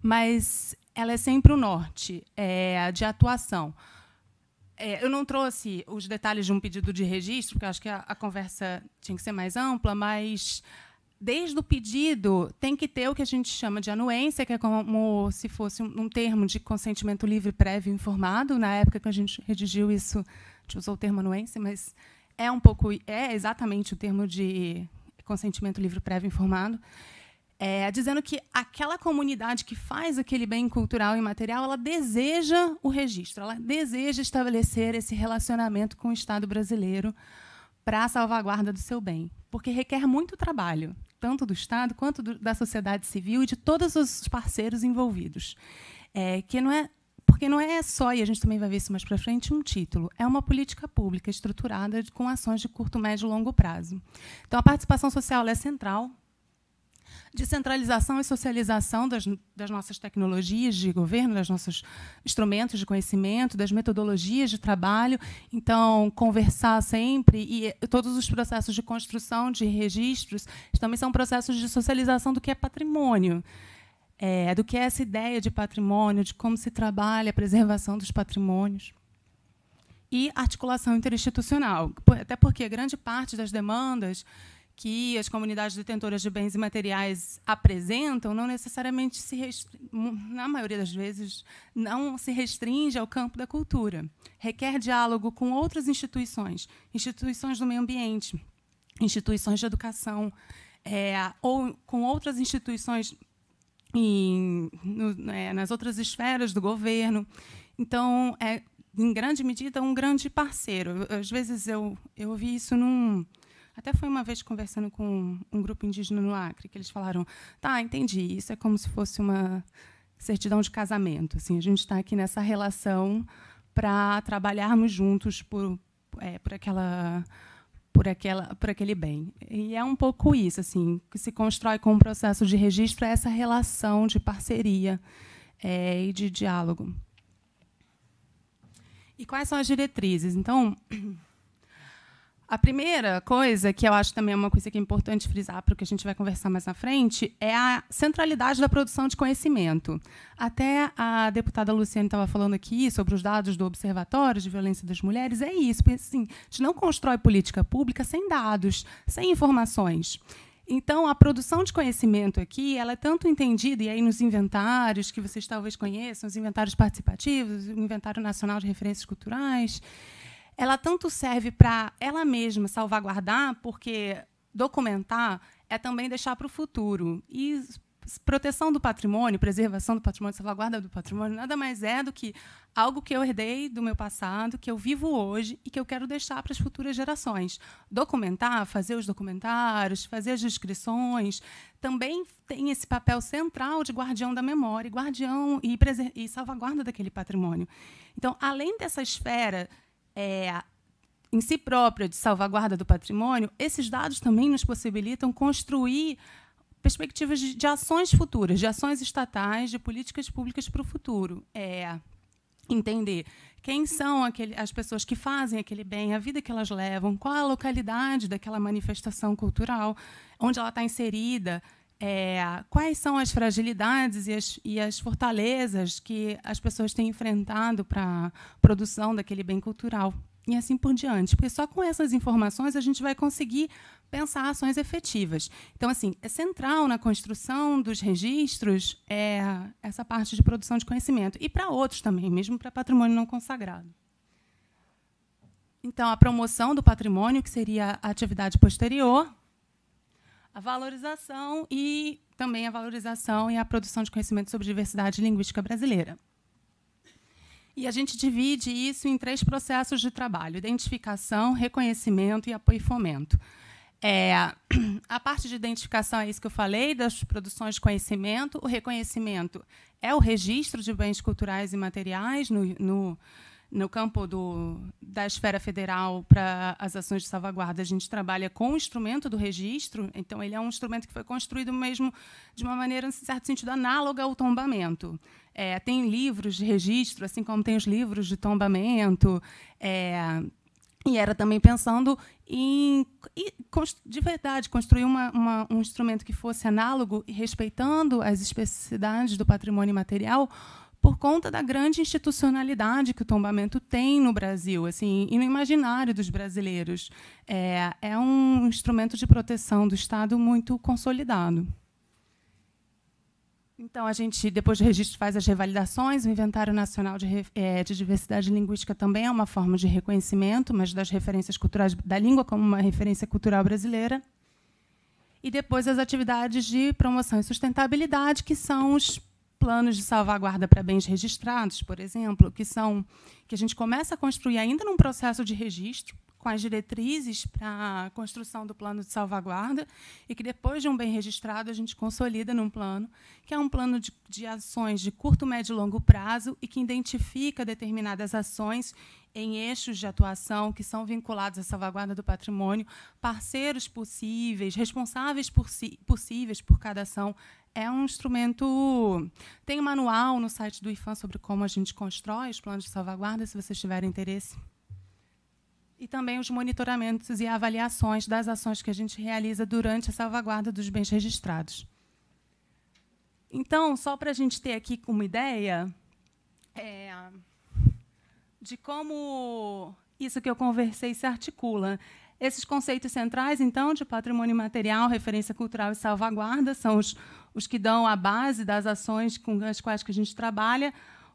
mas ela é sempre o norte é, de atuação. É, eu não trouxe os detalhes de um pedido de registro, porque acho que a, a, conversa tinha que ser mais ampla, mas desde o pedido tem que ter o que a gente chama de anuência, que é como se fosse um, um termo de consentimento livre, prévio informado. Na época que a gente redigiu isso, a gente usou o termo anuência, mas é um pouco é exatamente o termo de consentimento livre, prévio informado é, dizendo que aquela comunidade que faz aquele bem cultural e material, ela deseja o registro, ela deseja estabelecer esse relacionamento com o Estado brasileiro para a salvaguarda do seu bem, porque requer muito trabalho, tanto do Estado quanto do, da sociedade civil e de todos os parceiros envolvidos, é, que não é porque não é só, e a gente também vai ver isso mais para frente, um título. É uma política pública estruturada com ações de curto, médio e longo prazo. Então, a participação social é central de centralização e socialização das, das nossas tecnologias de governo, dos nossos instrumentos de conhecimento, das metodologias de trabalho. Então, conversar sempre e eh, todos os processos de construção de registros também são processos de socialização do que é patrimônio. É, do que é essa ideia de patrimônio, de como se trabalha a preservação dos patrimônios e articulação interinstitucional, até porque grande parte das demandas que as comunidades detentoras de bens e materiais apresentam não necessariamente se restringe, na maioria das vezes não se restringe ao campo da cultura. Requer diálogo com outras instituições, instituições do meio ambiente, instituições de educação, é, ou com outras instituições em, no, é, nas outras esferas do governo. Então, é, em grande medida, um grande parceiro. Às vezes eu, eu vi isso num, até foi uma vez conversando com um grupo indígena no Acre, que eles falaram: tá, entendi, isso é como se fosse uma certidão de casamento. Assim, a gente está aqui nessa relação para trabalharmos juntos por, é, por aquela por aquela por aquele bem e é um pouco isso assim que se constrói com o processo de registro é essa relação de parceria é, e de diálogo e quais são as diretrizes então a primeira coisa, que eu acho também uma coisa que é importante frisar para o que a gente vai conversar mais na frente, é a centralidade da produção de conhecimento. Até a deputada Luciane estava falando aqui sobre os dados do Observatório de Violência das Mulheres. É isso, porque assim, a gente não constrói política pública sem dados, sem informações. Então, a produção de conhecimento aqui, ela é tanto entendida, e aí nos inventários que vocês talvez conheçam, os inventários participativos, o Inventário Nacional de Referências Culturais, ela tanto serve para ela mesma salvaguardar, porque documentar é também deixar para o futuro. E proteção do patrimônio, preservação do patrimônio, salvaguarda do patrimônio, nada mais é do que algo que eu herdei do meu passado, que eu vivo hoje e que eu quero deixar para as futuras gerações. Documentar, fazer os documentários, fazer as descrições, também tem esse papel central de guardião da memória, guardião e, e salvaguarda daquele patrimônio. Então, além dessa esfera é, em si própria de salvaguarda do patrimônio, esses dados também nos possibilitam construir perspectivas de, de ações futuras, de ações estatais, de políticas públicas para o futuro. É, entender quem são aquele, as pessoas que fazem aquele bem, a vida que elas levam, qual a localidade daquela manifestação cultural, onde ela está inserida, é, quais são as fragilidades e as, e as fortalezas que as pessoas têm enfrentado para a produção daquele bem cultural e assim por diante. Porque só com essas informações a gente vai conseguir pensar ações efetivas. Então, assim, é central na construção dos registros é, essa parte de produção de conhecimento. E para outros também, mesmo para patrimônio não consagrado. Então, a promoção do patrimônio, que seria a atividade posterior, a valorização e também a valorização e a produção de conhecimento sobre diversidade linguística brasileira. E a gente divide isso em três processos de trabalho: identificação, reconhecimento e apoio e fomento. É, a parte de identificação é isso que eu falei, das produções de conhecimento. O reconhecimento é o registro de bens culturais e materiais no, no no campo do, da esfera federal para as ações de salvaguarda, a gente trabalha com o instrumento do registro, então ele é um instrumento que foi construído mesmo de uma maneira, em certo sentido, análoga ao tombamento. É, tem livros de registro, assim como tem os livros de tombamento, é, e era também pensando em, de verdade, construir uma, uma, um instrumento que fosse análogo e respeitando as especificidades do patrimônio material, por conta da grande institucionalidade que o tombamento tem no Brasil, assim, e no imaginário dos brasileiros. É, é um instrumento de proteção do Estado muito consolidado. Então, a gente, depois do registro, faz as revalidações. O Inventário Nacional de, é, de, Diversidade Linguística também é uma forma de reconhecimento, mas das referências culturais da língua como uma referência cultural brasileira. E depois as atividades de promoção e sustentabilidade, que são os planos de salvaguarda para bens registrados, por exemplo, que são que a gente começa a construir ainda num processo de registro com as diretrizes para a construção do plano de salvaguarda e que depois de um bem registrado a gente consolida num plano que é um plano de, de ações de curto, médio e longo prazo e que identifica determinadas ações em eixos de atuação que são vinculados à salvaguarda do patrimônio, parceiros possíveis, responsáveis por si, possíveis por cada ação. É um instrumento. Tem um manual no site do IFAM sobre como a gente constrói os planos de salvaguarda, se vocês tiverem interesse. E também os monitoramentos e avaliações das ações que a gente realiza durante a salvaguarda dos bens registrados. Então, só para a gente ter aqui uma ideia, é, de como isso que eu conversei se articula. Esses conceitos centrais, então, de patrimônio material, referência cultural e salvaguarda, são os, os que dão a base das ações com as quais que a gente trabalha.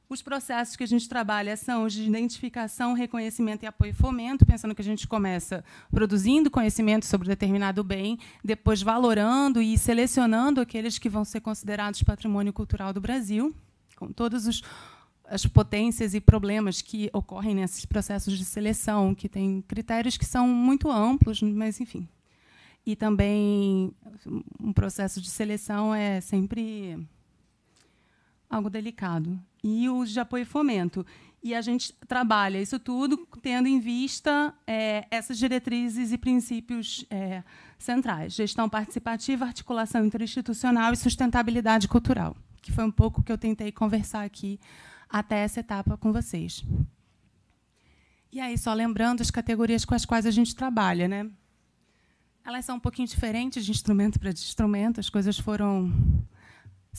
Os processos que a gente trabalha são os de identificação, reconhecimento e apoio e fomento, pensando que a gente começa produzindo conhecimento sobre determinado bem, depois valorando e selecionando aqueles que vão ser considerados patrimônio cultural do Brasil, com todos os as potências e problemas que ocorrem nesses processos de seleção, que tem critérios que são muito amplos, mas enfim. E também um processo de seleção é sempre algo delicado. E os de apoio e fomento. E a gente trabalha isso tudo tendo em vista é, essas diretrizes e princípios é, centrais: gestão participativa, articulação interinstitucional e sustentabilidade cultural, que foi um pouco que eu tentei conversar aqui até essa etapa com vocês. E aí, só lembrando as categorias com as quais a gente trabalha, né? Elas são um pouquinho diferentes de instrumento para instrumento, as coisas foram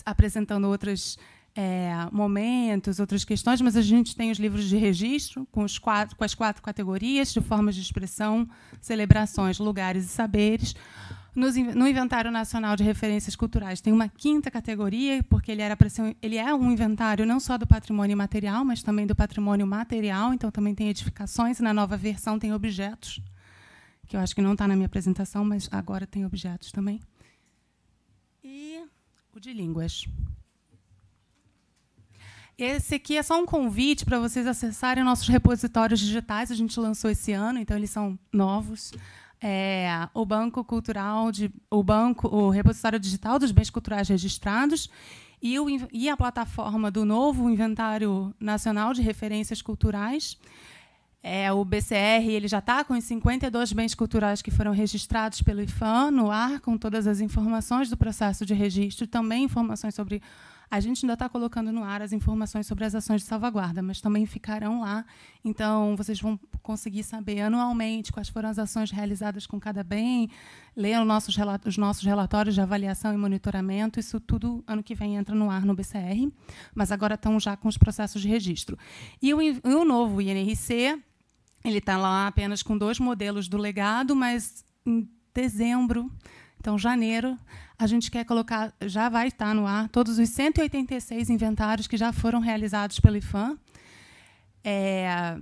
apresentando outros é, momentos, outras questões, mas a gente tem os livros de registro com, os quatro, com as quatro categorias de formas de expressão, celebrações, lugares e saberes no Inventário Nacional de Referências Culturais tem uma quinta categoria, porque ele, era ser, ele é um inventário não só do patrimônio material mas também do patrimônio material, então também tem edificações, e na nova versão tem objetos, que eu acho que não está na minha apresentação, mas agora tem objetos também. E o de línguas. Esse aqui é só um convite para vocês acessarem nossos repositórios digitais. A gente lançou esse ano, então eles são novos é, o Banco Cultural, de, o Banco, o Repositório Digital dos Bens Culturais Registrados e, o, e a plataforma do novo Inventário Nacional de Referências Culturais. É, o BCR ele já está com os 52 bens culturais que foram registrados pelo IFAM no ar, com todas as informações do processo de registro, também informações sobre a gente ainda está colocando no ar as informações sobre as ações de salvaguarda, mas também ficarão lá. Então, vocês vão conseguir saber anualmente quais foram as ações realizadas com cada bem, leiam nossos os nossos relatórios de avaliação e monitoramento. Isso tudo, ano que vem, entra no ar no BCR, mas agora estão já com os processos de registro. E o, o novo INRC, ele está lá apenas com dois modelos do legado, mas em dezembro então, janeiro, a gente quer colocar, já vai estar no ar, todos os 186 inventários que já foram realizados pelo IFAM. É,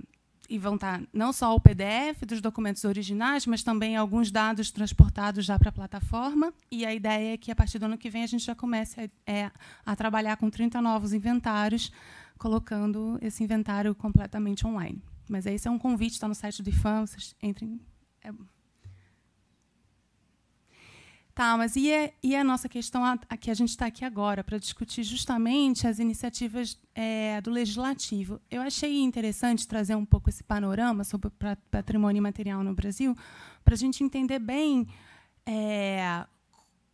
e vão estar não só o PDF dos documentos originais, mas também alguns dados transportados já para a plataforma. E a ideia é que, a partir do ano que vem, a gente já comece a, é, a trabalhar com 30 novos inventários, colocando esse inventário completamente online. Mas esse é um convite, está no site do IFAM, vocês entrem. É, Tá, mas e, é, e é a nossa questão a, a que a gente está aqui agora para discutir justamente as iniciativas é, do legislativo. Eu achei interessante trazer um pouco esse panorama sobre patrimônio material no Brasil para a gente entender bem é,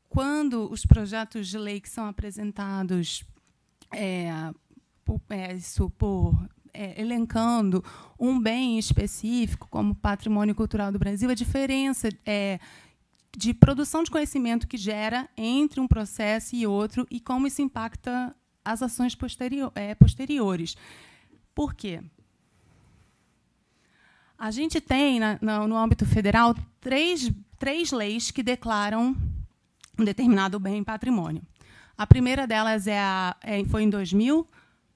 quando os projetos de lei que são apresentados é, por, é, isso por é, elencando um bem específico como patrimônio cultural do Brasil, a diferença é, de produção de conhecimento que gera entre um processo e outro e como isso impacta as ações posterior, é, posteriores. Por quê? A gente tem, na, no âmbito federal, três, três leis que declaram um determinado bem patrimônio. A primeira delas é a, é, foi em 2000,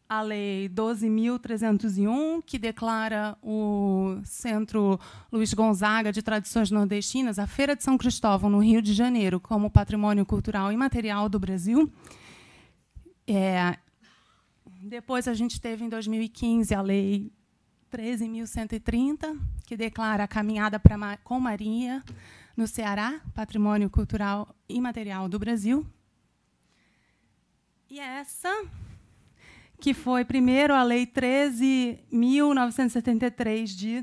a Lei 12.301, que declara o Centro Luiz Gonzaga de Tradições Nordestinas, a Feira de São Cristóvão, no Rio de Janeiro, como patrimônio cultural imaterial do Brasil. É, depois, a gente teve, em 2015, a Lei 13.130, que declara a caminhada pra, com Maria no Ceará, patrimônio cultural imaterial do Brasil. E essa que foi primeiro a Lei 13.973 de.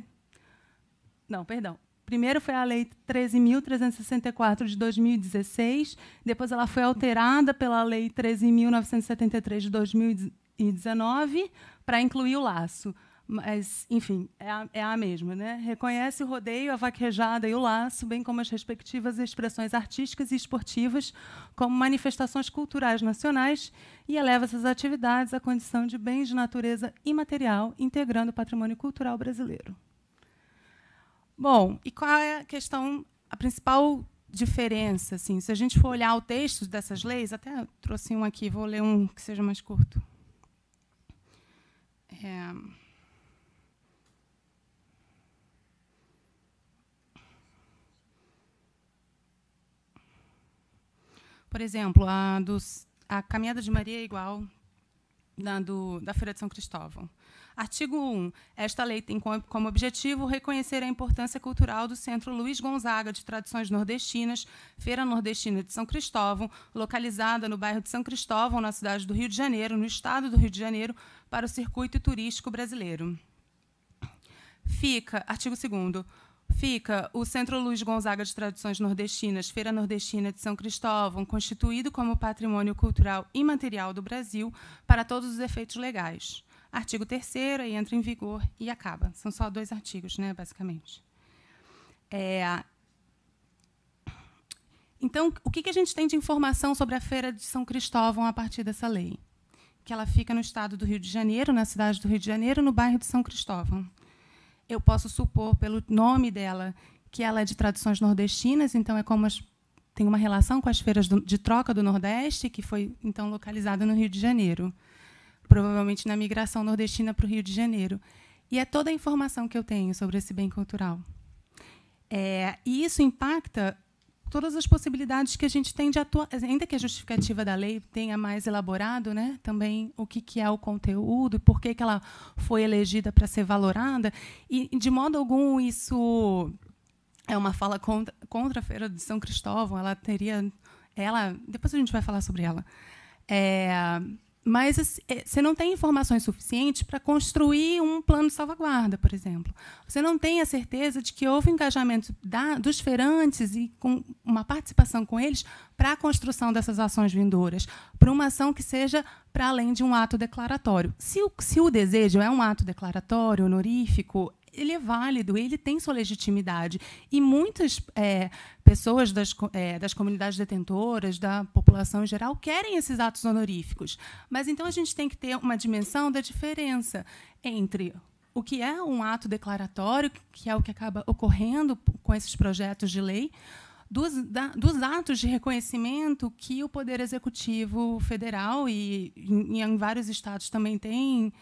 Não, perdão. Primeiro foi a Lei 13.364 de 2016, depois ela foi alterada pela Lei 13.973 de 2019 para incluir o laço. Mas, enfim, é a, é a mesma. Né? Reconhece o rodeio, a vaquejada e o laço, bem como as respectivas expressões artísticas e esportivas, como manifestações culturais nacionais, e eleva essas atividades à condição de bens de natureza imaterial, integrando o patrimônio cultural brasileiro. Bom, e qual é a questão, a principal diferença? Assim, se a gente for olhar o texto dessas leis, até trouxe um aqui, vou ler um que seja mais curto. É Por exemplo, a, dos, a caminhada de Maria é igual da, do, da Feira de São Cristóvão. Artigo 1. Esta lei tem como objetivo reconhecer a importância cultural do Centro Luiz Gonzaga de Tradições Nordestinas, Feira Nordestina de São Cristóvão, localizada no bairro de São Cristóvão, na cidade do Rio de Janeiro, no estado do Rio de Janeiro, para o circuito turístico brasileiro. Fica, artigo 2 fica o Centro Luiz Gonzaga de Tradições Nordestinas, Feira Nordestina de São Cristóvão, constituído como patrimônio cultural imaterial do Brasil para todos os efeitos legais. Artigo 3 entra em vigor e acaba. São só dois artigos, né, basicamente. É, então, o que a gente tem de informação sobre a Feira de São Cristóvão a partir dessa lei? Que ela fica no estado do Rio de Janeiro, na cidade do Rio de Janeiro, no bairro de São Cristóvão eu posso supor pelo nome dela que ela é de tradições nordestinas, então é como as, tem uma relação com as feiras do, de troca do Nordeste, que foi então localizada no Rio de Janeiro, provavelmente na migração nordestina para o Rio de Janeiro. E é toda a informação que eu tenho sobre esse bem cultural. É, e isso impacta todas as possibilidades que a gente tem de atuar, ainda que a justificativa da lei tenha mais elaborado, né, também o que, que é o conteúdo, por que, que ela foi elegida para ser valorada, e de modo algum isso é uma fala contra, contra a Feira de São Cristóvão, ela teria, ela, depois a gente vai falar sobre ela, é, mas assim, é, você não tem informações suficientes para construir um plano de salvaguarda, por exemplo. Você não tem a certeza de que houve engajamento da, dos feirantes e com uma participação com eles para a construção dessas ações vindouras, para uma ação que seja para além de um ato declaratório. Se o, se o desejo é um ato declaratório, honorífico, ele é válido, ele tem sua legitimidade. E muitas é, pessoas das, é, das comunidades detentoras, da população em geral, querem esses atos honoríficos. Mas então a gente tem que ter uma dimensão da diferença entre o que é um ato declaratório, que é o que acaba ocorrendo com esses projetos de lei, dos, da, dos atos de reconhecimento que o Poder Executivo Federal e em, em vários estados também tem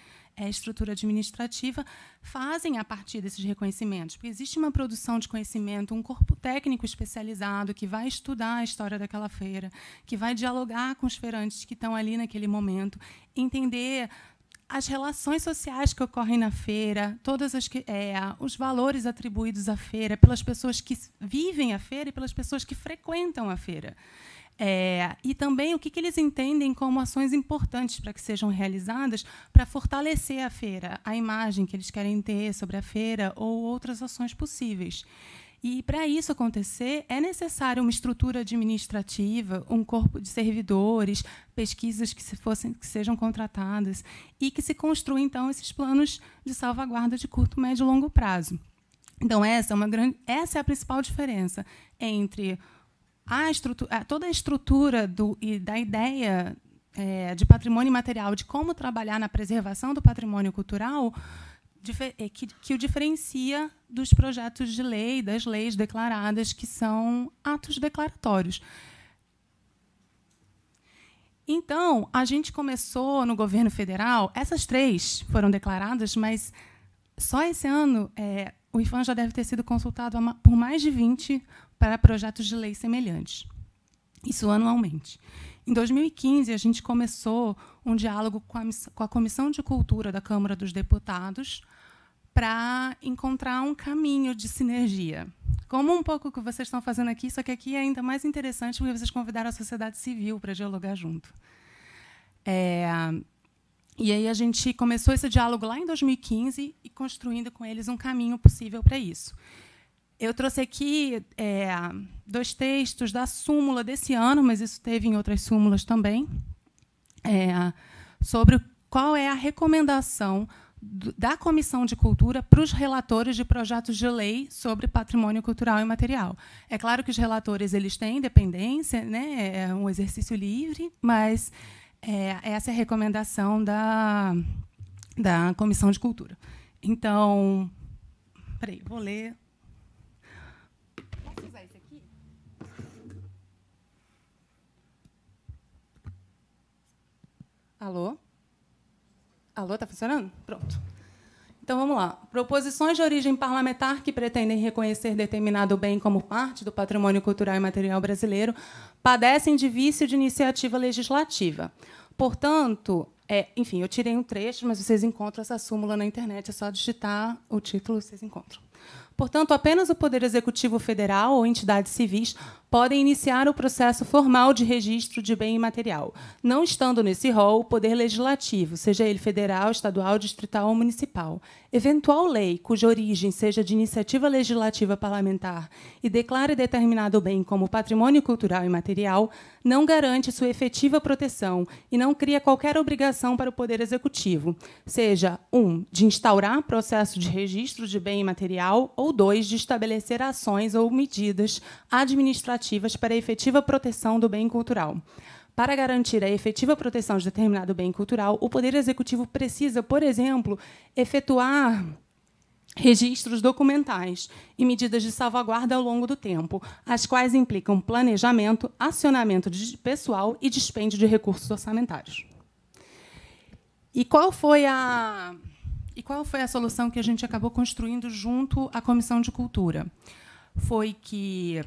é, estrutura administrativa fazem a partir desses reconhecimentos. Porque existe uma produção de conhecimento, um corpo técnico especializado que vai estudar a história daquela feira, que vai dialogar com os feirantes que estão ali naquele momento, entender as relações sociais que ocorrem na feira, todas as que, é, os valores atribuídos à feira pelas pessoas que vivem a feira e pelas pessoas que frequentam a feira. É, e também o que, que, eles entendem como ações importantes para que sejam realizadas para fortalecer a feira, a imagem que eles querem ter sobre a feira ou outras ações possíveis. E para isso acontecer, é necessária uma estrutura administrativa, um corpo de servidores, pesquisas que, se fossem, que sejam contratadas e que se construam, então, esses planos de salvaguarda de curto, médio e longo prazo. Então, essa é, uma grande, essa é a principal diferença entre a estrutura, toda a estrutura do, e da ideia é, de patrimônio material, de como trabalhar na preservação do patrimônio cultural, é, que, que, o diferencia dos projetos de lei, das leis declaradas, que são atos declaratórios. Então, a gente começou no governo federal, essas três foram declaradas, mas só esse ano é, o IFAM já deve ter sido consultado por mais de 20 para projetos de lei semelhantes. Isso anualmente. Em 2015, a gente começou um diálogo com a, com a Comissão de Cultura da Câmara dos Deputados para encontrar um caminho de sinergia. Como um pouco o que vocês estão fazendo aqui, só que aqui é ainda mais interessante porque vocês convidaram a sociedade civil para dialogar junto. É, e aí a gente começou esse diálogo lá em 2015 e construindo com eles um caminho possível para isso. Eu trouxe aqui é, dois textos da súmula desse ano, mas isso teve em outras súmulas também, é, sobre qual é a recomendação da Comissão de Cultura para os relatores de projetos de lei sobre patrimônio cultural e material. É claro que os relatores eles têm independência, né? é, é um exercício livre, mas é, essa é a recomendação da, da Comissão de Cultura. Então, peraí, vou ler Alô? Alô, está funcionando? Pronto. Então vamos lá. Proposições de origem parlamentar que pretendem reconhecer determinado bem como parte do patrimônio cultural e material brasileiro padecem de vício de iniciativa legislativa. Portanto, é, enfim, eu tirei um trecho, mas vocês encontram essa súmula na internet, é só digitar o título, vocês encontram. Portanto, apenas o Poder Executivo Federal ou entidades civis podem iniciar o processo formal de registro de bem imaterial, não estando nesse rol o poder legislativo, seja ele federal, estadual, distrital ou municipal. Eventual lei cuja origem seja de iniciativa legislativa parlamentar e declare determinado bem como patrimônio cultural imaterial não garante sua efetiva proteção e não cria qualquer obrigação para o poder executivo, seja 1. Um, de instaurar processo de registro de bem imaterial ou 2. de estabelecer ações ou medidas administrativas alternativas para a efetiva proteção do bem cultural. Para garantir a efetiva proteção de determinado bem cultural, o Poder Executivo precisa, por exemplo, efetuar registros documentais e medidas de salvaguarda ao longo do tempo, as quais implicam planejamento, acionamento de pessoal e dispêndio de recursos orçamentários. E qual foi a e qual foi a solução que a gente acabou construindo junto à Comissão de Cultura? Foi que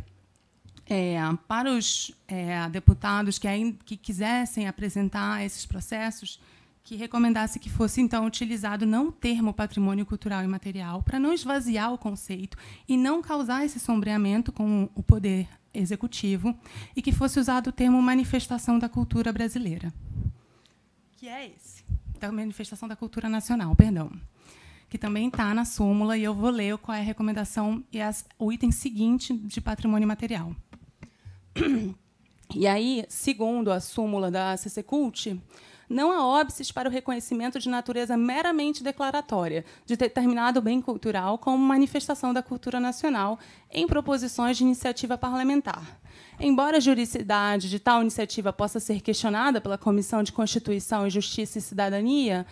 é, para os é, deputados que, que quisessem apresentar esses processos, que recomendasse que fosse então utilizado não o termo patrimônio cultural imaterial para não esvaziar o conceito e não causar esse sombreamento com o poder executivo e que fosse usado o termo manifestação da cultura brasileira, que é esse, da manifestação da cultura nacional, perdão, que também está na súmula e eu vou ler qual é a recomendação e as, o item seguinte de patrimônio material. E aí, segundo a súmula da CC Cult, não há óbices para o reconhecimento de natureza meramente declaratória de determinado bem cultural como manifestação da cultura nacional em proposições de iniciativa parlamentar. Embora a juridicidade de tal iniciativa possa ser questionada pela Comissão de Constituição, Justiça e Cidadania,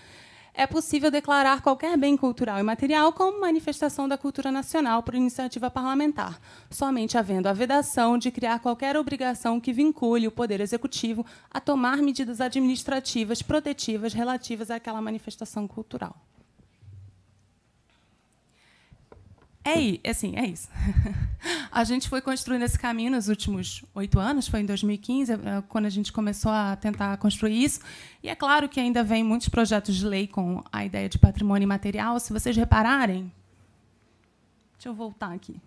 é possível declarar qualquer bem cultural e material como manifestação da cultura nacional por iniciativa parlamentar, somente havendo a vedação de criar qualquer obrigação que vincule o Poder Executivo a tomar medidas administrativas protetivas relativas àquela manifestação cultural. É, assim, é isso. a gente foi construindo esse caminho nos últimos oito anos, foi em 2015, é, quando a gente começou a tentar construir isso. E é claro que ainda vem muitos projetos de lei com a ideia de patrimônio imaterial. Se vocês repararem. Deixa eu voltar aqui.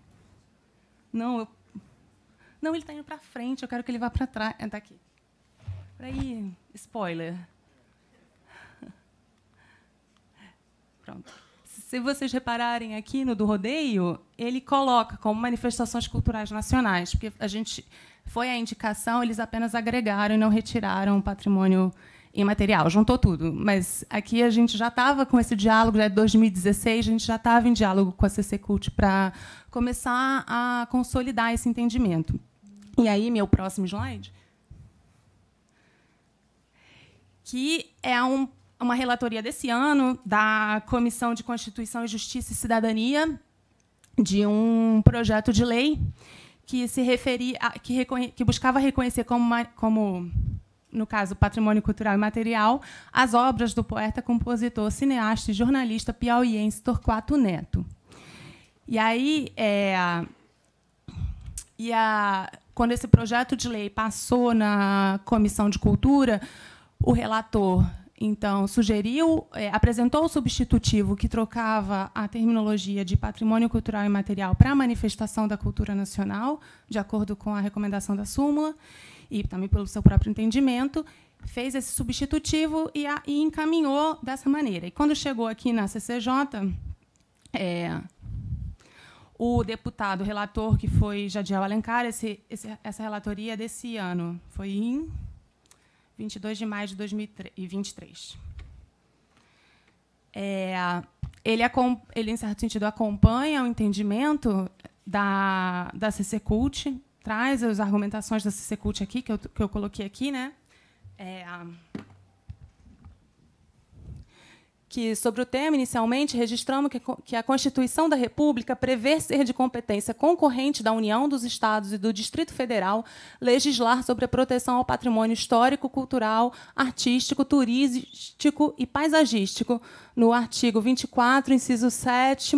Não, eu... Não, ele está indo para frente, eu quero que ele vá para trás. É, tá aqui. Para ir spoiler. Pronto se vocês repararem aqui no do rodeio, ele coloca como manifestações culturais nacionais, porque a gente foi a indicação, eles apenas agregaram e não retiraram o patrimônio imaterial, juntou tudo. Mas aqui a gente já estava com esse diálogo, já é 2016, a gente já estava em diálogo com a CC Cult para começar a consolidar esse entendimento. E aí, meu próximo slide, que é um uma relatoria desse ano da Comissão de Constituição e Justiça e Cidadania de um projeto de lei que se referia a, que, que, buscava reconhecer como, como no caso patrimônio cultural e material as obras do poeta, compositor, cineasta e jornalista piauiense Torquato Neto. E aí é, e a, quando esse projeto de lei passou na comissão de cultura, o relator então, sugeriu, é, apresentou o substitutivo que trocava a terminologia de patrimônio cultural e material para manifestação da cultura nacional, de acordo com a recomendação da súmula, e também pelo seu próprio entendimento, fez esse substitutivo e, a, e encaminhou dessa maneira. E quando chegou aqui na CCJ, é, o deputado relator, que foi Jadiel Alencar, esse, esse, essa relatoria desse ano, foi em 22 de maio de 2023. É, ele, ele, em certo sentido, acompanha o entendimento da, da CC Cult, traz as argumentações da CC Cult aqui, que eu, que eu coloquei aqui, né? É, que, sobre o tema, inicialmente, registramos que a Constituição da República prevê ser de competência concorrente da União, dos Estados e do Distrito Federal legislar sobre a proteção ao patrimônio histórico, cultural, artístico, turístico e paisagístico, no artigo 24, inciso 7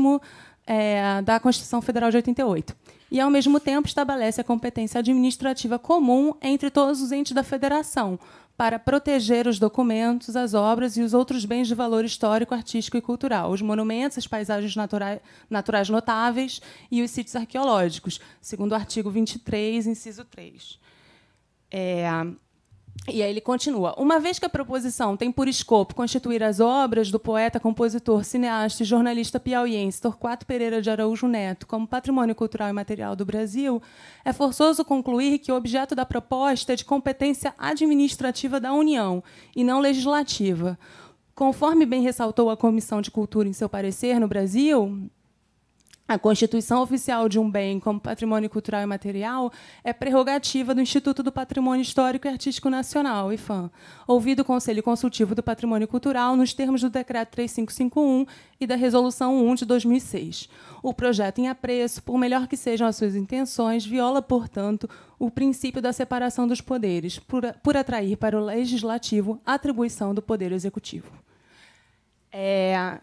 é, da Constituição Federal de 88. E, ao mesmo tempo, estabelece a competência administrativa comum entre todos os entes da Federação, para proteger os documentos, as obras e os outros bens de valor histórico, artístico e cultural, os monumentos, as paisagens naturais, notáveis e os sítios arqueológicos, segundo o artigo 23, inciso 3. É, e aí ele continua. Uma vez que a proposição tem por escopo constituir as obras do poeta, compositor, cineasta e jornalista piauiense Torquato Pereira de Araújo Neto como patrimônio cultural e material do Brasil, é forçoso concluir que o objeto da proposta é de competência administrativa da União e não legislativa. Conforme bem ressaltou a Comissão de Cultura em seu parecer no Brasil, a constituição oficial de um bem como patrimônio cultural e material é prerrogativa do Instituto do Patrimônio Histórico e Artístico Nacional, IFAM, ouvido o Conselho Consultivo do Patrimônio Cultural nos termos do Decreto 3551 e da Resolução 1 de 2006. O projeto em apreço, por melhor que sejam as suas intenções, viola, portanto, o princípio da separação dos poderes, por, por atrair para o legislativo a atribuição do poder executivo. É,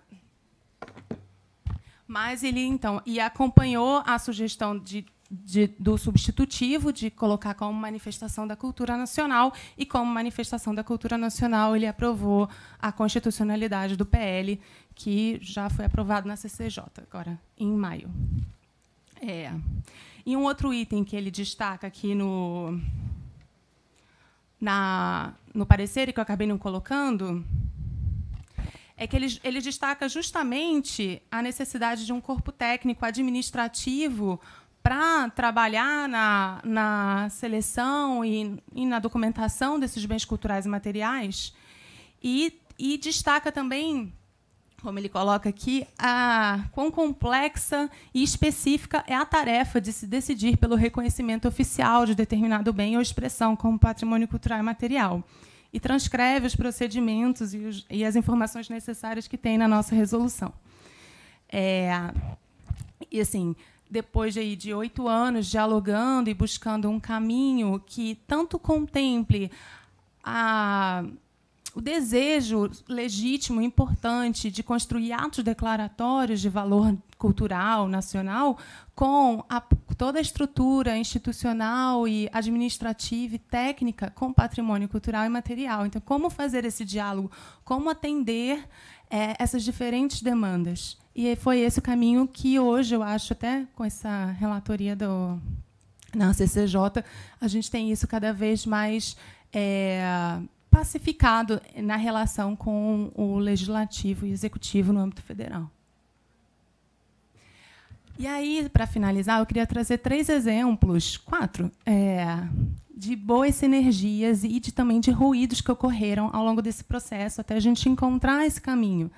mas ele, então, e acompanhou a sugestão de de, do substitutivo, de colocar como manifestação da cultura nacional, e como manifestação da cultura nacional, ele aprovou a constitucionalidade do PL, que já foi aprovado na CCJ, agora em maio. É. E um outro item que ele destaca aqui no, na, no parecer, e que eu acabei não colocando, é que ele, ele destaca justamente a necessidade de um corpo técnico administrativo para trabalhar na, na seleção e, e, na documentação desses bens culturais e materiais. E, e destaca também, como ele coloca aqui, a quão complexa e específica é a tarefa de se decidir pelo reconhecimento oficial de determinado bem ou expressão como patrimônio cultural e material e transcreve os procedimentos e, os, e as informações necessárias que tem na nossa resolução. É, e, assim, depois de, de oito anos dialogando e buscando um caminho que tanto contemple a, o desejo legítimo, importante de construir atos declaratórios de valor cultural, nacional, com a, toda a estrutura institucional e administrativa e técnica com patrimônio cultural e material. Então, como fazer esse diálogo? Como atender é, essas diferentes demandas? E foi esse o caminho que hoje eu acho, até com essa relatoria do, na CCJ, a gente tem isso cada vez mais é, pacificado na relação com o legislativo e executivo no âmbito federal. E aí, para finalizar, eu queria trazer três exemplos, quatro, é, de boas sinergias e de, também de ruídos que ocorreram ao longo desse processo até a gente encontrar esse caminho.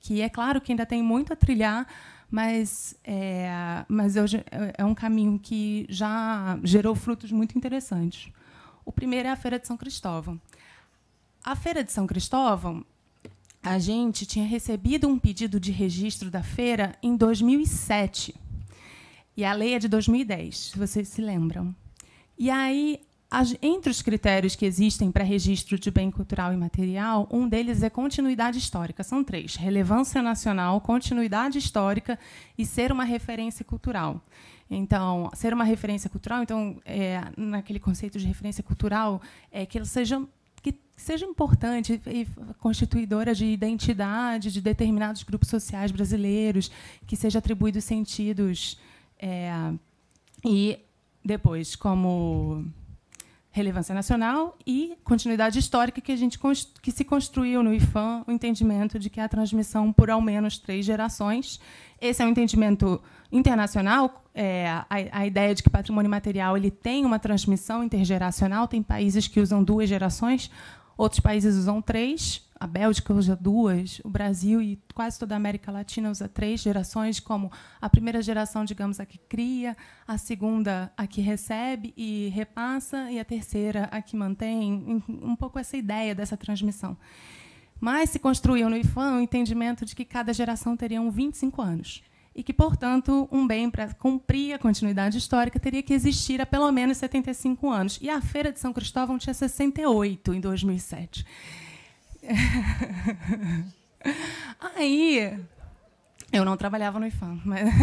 Que é claro que ainda tem muito a trilhar, mas, é, mas hoje é, é um caminho que já gerou frutos muito interessantes. O primeiro é a Feira de São Cristóvão. A Feira de São Cristóvão a gente tinha recebido um pedido de registro da feira em 2007. E a lei é de 2010, se vocês se lembram. E aí, entre os critérios que existem para registro de bem cultural e material, um deles é continuidade histórica. São três: relevância nacional, continuidade histórica e ser uma referência cultural. Então, ser uma referência cultural, então, é, naquele conceito de referência cultural, é que ela seja que seja importante e constituidora de identidade de determinados grupos sociais brasileiros, que seja atribuídos sentidos. É, e depois, como relevância nacional e continuidade histórica que a gente que se construiu no IFAM o entendimento de que a transmissão por ao menos três gerações esse é um entendimento internacional é, a, a, ideia de que patrimônio material ele tem uma transmissão intergeracional. Tem países que usam duas gerações, outros países usam três. A Bélgica usa duas, o Brasil e quase toda a América Latina usa três gerações, como a primeira geração, digamos, a que cria, a segunda, a que recebe e repassa, e a terceira, a que mantém. Um pouco essa ideia dessa transmissão. Mas se construiu no IFAM o entendimento de que cada geração teria 25 anos e que, portanto, um bem para cumprir a continuidade histórica teria que existir há pelo menos 75 anos. E a Feira de São Cristóvão tinha 68 em 2007. Aí, eu não trabalhava no IFAM, mas,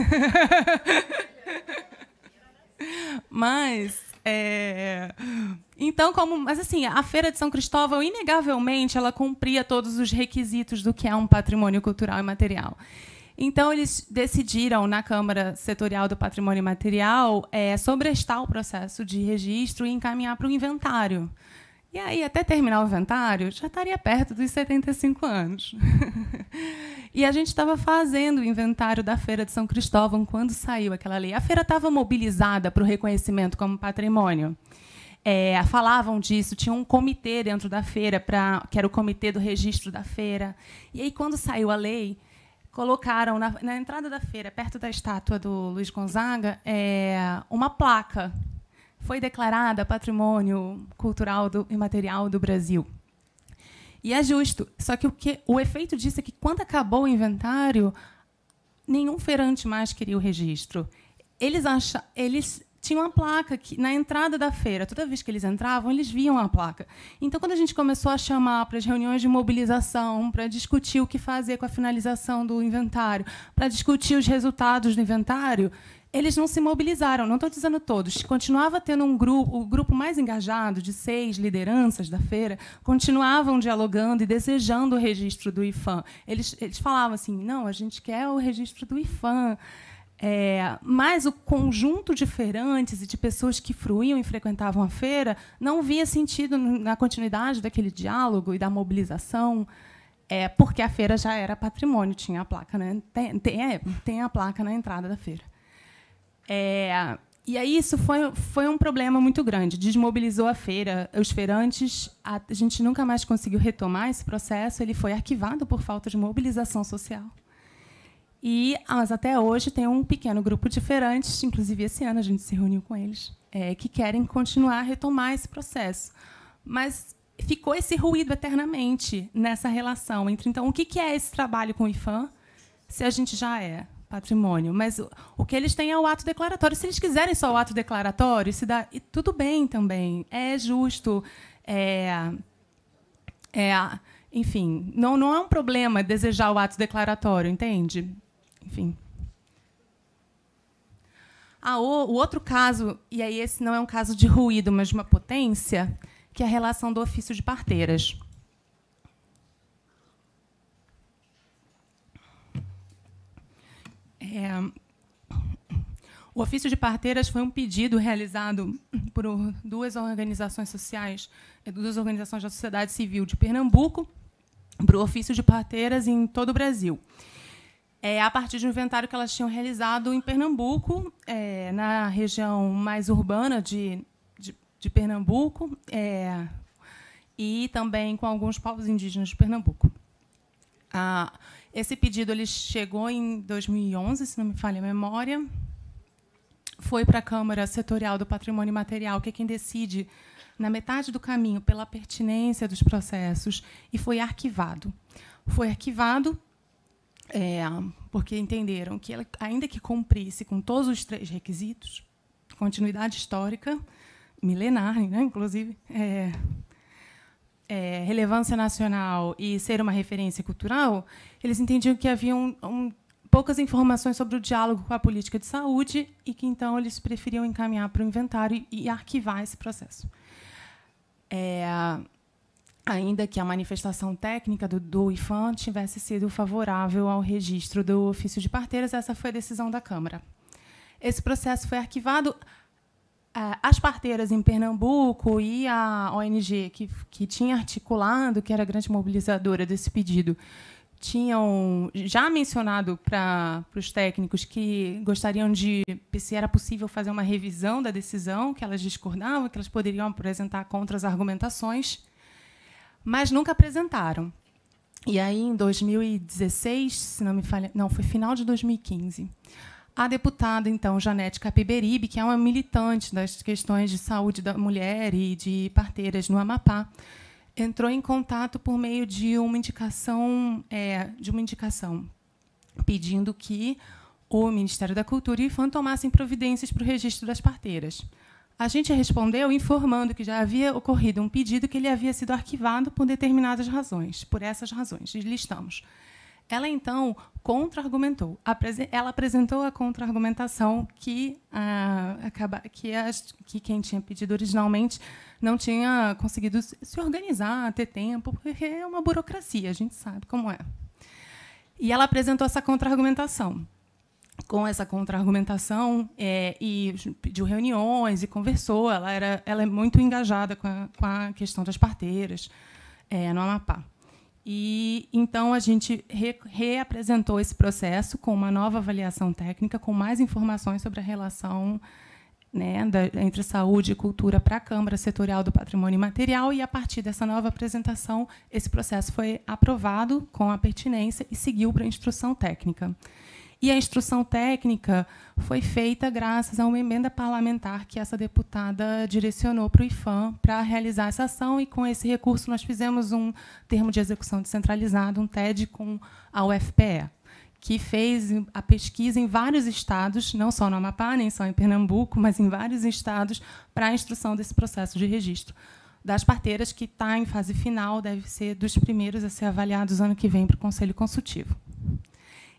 mas é... Então, como. Mas assim, a Feira de São Cristóvão, inegavelmente, ela cumpria todos os requisitos do que é um patrimônio cultural e material. Então, eles decidiram, na Câmara Setorial do Patrimônio Material, é, sobrestar o processo de registro e encaminhar para o inventário. E aí, até terminar o inventário, já estaria perto dos 75 anos. e a gente estava fazendo o inventário da Feira de São Cristóvão quando saiu aquela lei. A feira estava mobilizada para o reconhecimento como patrimônio. É, falavam disso, tinha um comitê dentro da feira, pra, que era o comitê do registro da feira. E aí, quando saiu a lei, colocaram na, na entrada da feira, perto da estátua do Luiz Gonzaga, é, uma placa. Foi declarada Patrimônio Cultural do, Imaterial do Brasil. E é justo. Só que o, que o efeito disso é que, quando acabou o inventário, nenhum feirante mais queria o registro. Eles, acham, eles tinha uma placa que, na entrada da feira. Toda vez que eles entravam, eles viam a placa. Então, quando a gente começou a chamar para as reuniões de mobilização, para discutir o que fazer com a finalização do inventário, para discutir os resultados do inventário, eles não se mobilizaram, não estou dizendo todos. Continuava tendo um grupo, o grupo mais engajado, de seis lideranças da feira, continuavam dialogando e desejando o registro do IFAM. Eles, eles falavam assim: não, a gente quer o registro do IFAM. É, mas o conjunto de feirantes e de pessoas que fruíam e frequentavam a feira não via sentido na continuidade daquele diálogo e da mobilização, é, porque a feira já era patrimônio, tinha a placa, né? tem, tem, é, tem a placa na entrada da feira. É, e aí isso foi, foi um problema muito grande, desmobilizou a feira, os feirantes, a, a gente nunca mais conseguiu retomar esse processo, ele foi arquivado por falta de mobilização social. E, ah, mas até hoje tem um pequeno grupo de inclusive esse ano a gente se reuniu com eles, é, que querem continuar a retomar esse processo. Mas ficou esse ruído eternamente nessa relação entre, então, o que é esse trabalho com o IFAM, se a gente já é patrimônio? Mas o, o que eles têm é o ato declaratório. Se eles quiserem só o ato declaratório, se dá, e tudo bem também, é justo. É, é, enfim, não, não é um problema desejar o ato declaratório, entende? enfim. Ah, o, o outro caso, e aí esse não é um caso de ruído, mas de uma potência, que é a relação do ofício de parteiras. É, o ofício de parteiras foi um pedido realizado por duas organizações sociais, é, duas organizações da sociedade civil de Pernambuco, para o ofício de parteiras em todo o Brasil é, a partir de um inventário que elas tinham realizado em Pernambuco, é, na região mais urbana de, de, de Pernambuco, é, e também com alguns povos indígenas de Pernambuco. Ah, esse pedido ele chegou em 2011, se não me falha a memória, foi para a Câmara Setorial do Patrimônio Material, que é quem decide na metade do caminho pela pertinência dos processos, e foi arquivado. Foi arquivado é, porque entenderam que, ela, ainda que cumprisse com todos os três requisitos, continuidade histórica, milenar, né, inclusive, é, é, relevância nacional e ser uma referência cultural, eles entendiam que havia um, um, poucas informações sobre o diálogo com a política de saúde e que, então, eles preferiam encaminhar para o inventário e, e arquivar esse processo. É, ainda que a manifestação técnica do, do IFAM tivesse sido favorável ao registro do ofício de parteiras, essa foi a decisão da Câmara. Esse processo foi arquivado. É, as parteiras em Pernambuco e a ONG que, que tinha articulado, que era a grande mobilizadora desse pedido, tinham já mencionado para os técnicos que gostariam de se era possível fazer uma revisão da decisão, que elas discordavam, que elas poderiam apresentar contra as argumentações mas nunca apresentaram. E aí, em 2016, se não me falha, não, foi final de 2015, a deputada, então, Janete Capiberibe, que é uma militante das questões de saúde da mulher e de parteiras no Amapá, entrou em contato por meio de uma indicação, é, de uma indicação pedindo que o Ministério da Cultura e IFAM tomassem providências para o registro das parteiras. A gente respondeu informando que já havia ocorrido um pedido que ele havia sido arquivado por determinadas razões, por essas razões, listamos. Ela então contra-argumentou. Ela apresentou a contra-argumentação que, ah, que, que quem tinha pedido originalmente não tinha conseguido se organizar, ter tempo, porque é uma burocracia, a gente sabe como é. E ela apresentou essa contra-argumentação com essa contra-argumentação é, e pediu reuniões e conversou. Ela, era, ela é muito engajada com a, com a questão das parteiras é, no Amapá. E então a gente re, reapresentou esse processo com uma nova avaliação técnica, com mais informações sobre a relação né, da, entre saúde e cultura para a Câmara Setorial do Patrimônio Imaterial. E a partir dessa nova apresentação, esse processo foi aprovado com a pertinência e seguiu para a instrução técnica. E a instrução técnica foi feita graças a uma emenda parlamentar que essa deputada direcionou para o IFAM para realizar essa ação. E com esse recurso, nós fizemos um termo de execução descentralizado, um TED com a UFPE que fez a pesquisa em vários estados, não só no Amapá, nem só em Pernambuco, mas em vários estados, para a instrução desse processo de registro das parteiras, que está em fase final, deve ser dos primeiros a ser avaliados ano que vem para o Conselho Consultivo.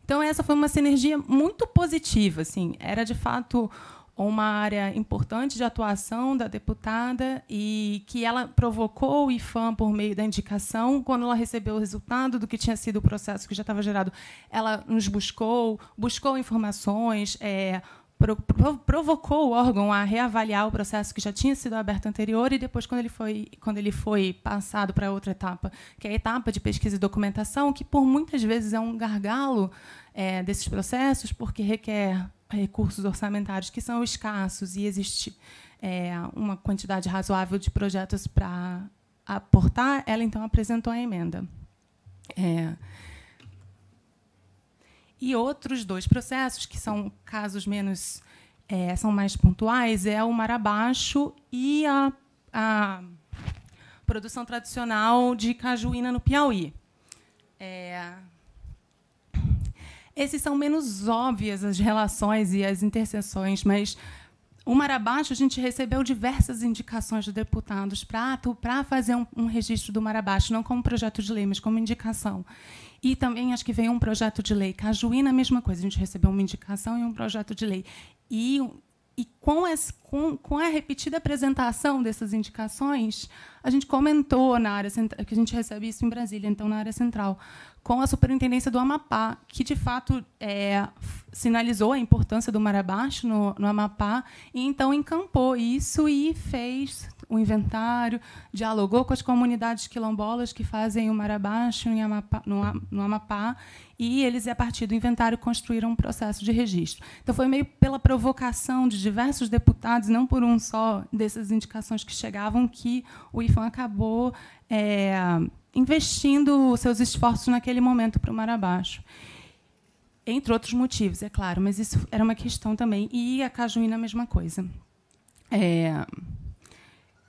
Então essa foi uma sinergia muito positiva, assim. Era de fato uma área importante de atuação da deputada e que ela provocou o IFAM por meio da indicação. Quando ela recebeu o resultado do que tinha sido o processo que já estava gerado, ela nos buscou, buscou informações, é, provocou o órgão a reavaliar o processo que já tinha sido aberto anterior e depois quando ele foi quando ele foi passado para outra etapa, que é a etapa de pesquisa e documentação, que por muitas vezes é um gargalo é, desses processos, porque requer recursos orçamentários que são escassos e existe é, uma quantidade razoável de projetos para aportar, ela então apresentou a emenda. É, e outros dois processos, que são casos menos. É, são mais pontuais, é o mar abaixo e a, a produção tradicional de cajuína no Piauí. É... Esses são menos óbvias as relações e as interseções, mas o mar abaixo a gente recebeu diversas indicações de deputados para fazer um, um registro do mar abaixo, não como projeto de lei, mas como indicação. E também acho que veio um projeto de lei. Cajuína, a mesma coisa. A gente recebeu uma indicação e um projeto de lei. E, e com, esse, com, com a repetida apresentação dessas indicações, a gente comentou na área que a gente recebe isso em Brasília, então na área central, com a superintendência do Amapá, que de fato é, sinalizou a importância do mar abaixo no, no Amapá, e então encampou isso e fez o inventário, dialogou com as comunidades quilombolas que fazem o Marabaixo em Amapá, no, Amapá, e eles, a partir do inventário, construíram um processo de registro. Então, foi meio pela provocação de diversos deputados, não por um só, dessas indicações que chegavam, que o IFAM acabou é, investindo seus esforços naquele momento para o Marabaixo entre outros motivos, é claro, mas isso era uma questão também. E a Cajuína, a mesma coisa. É,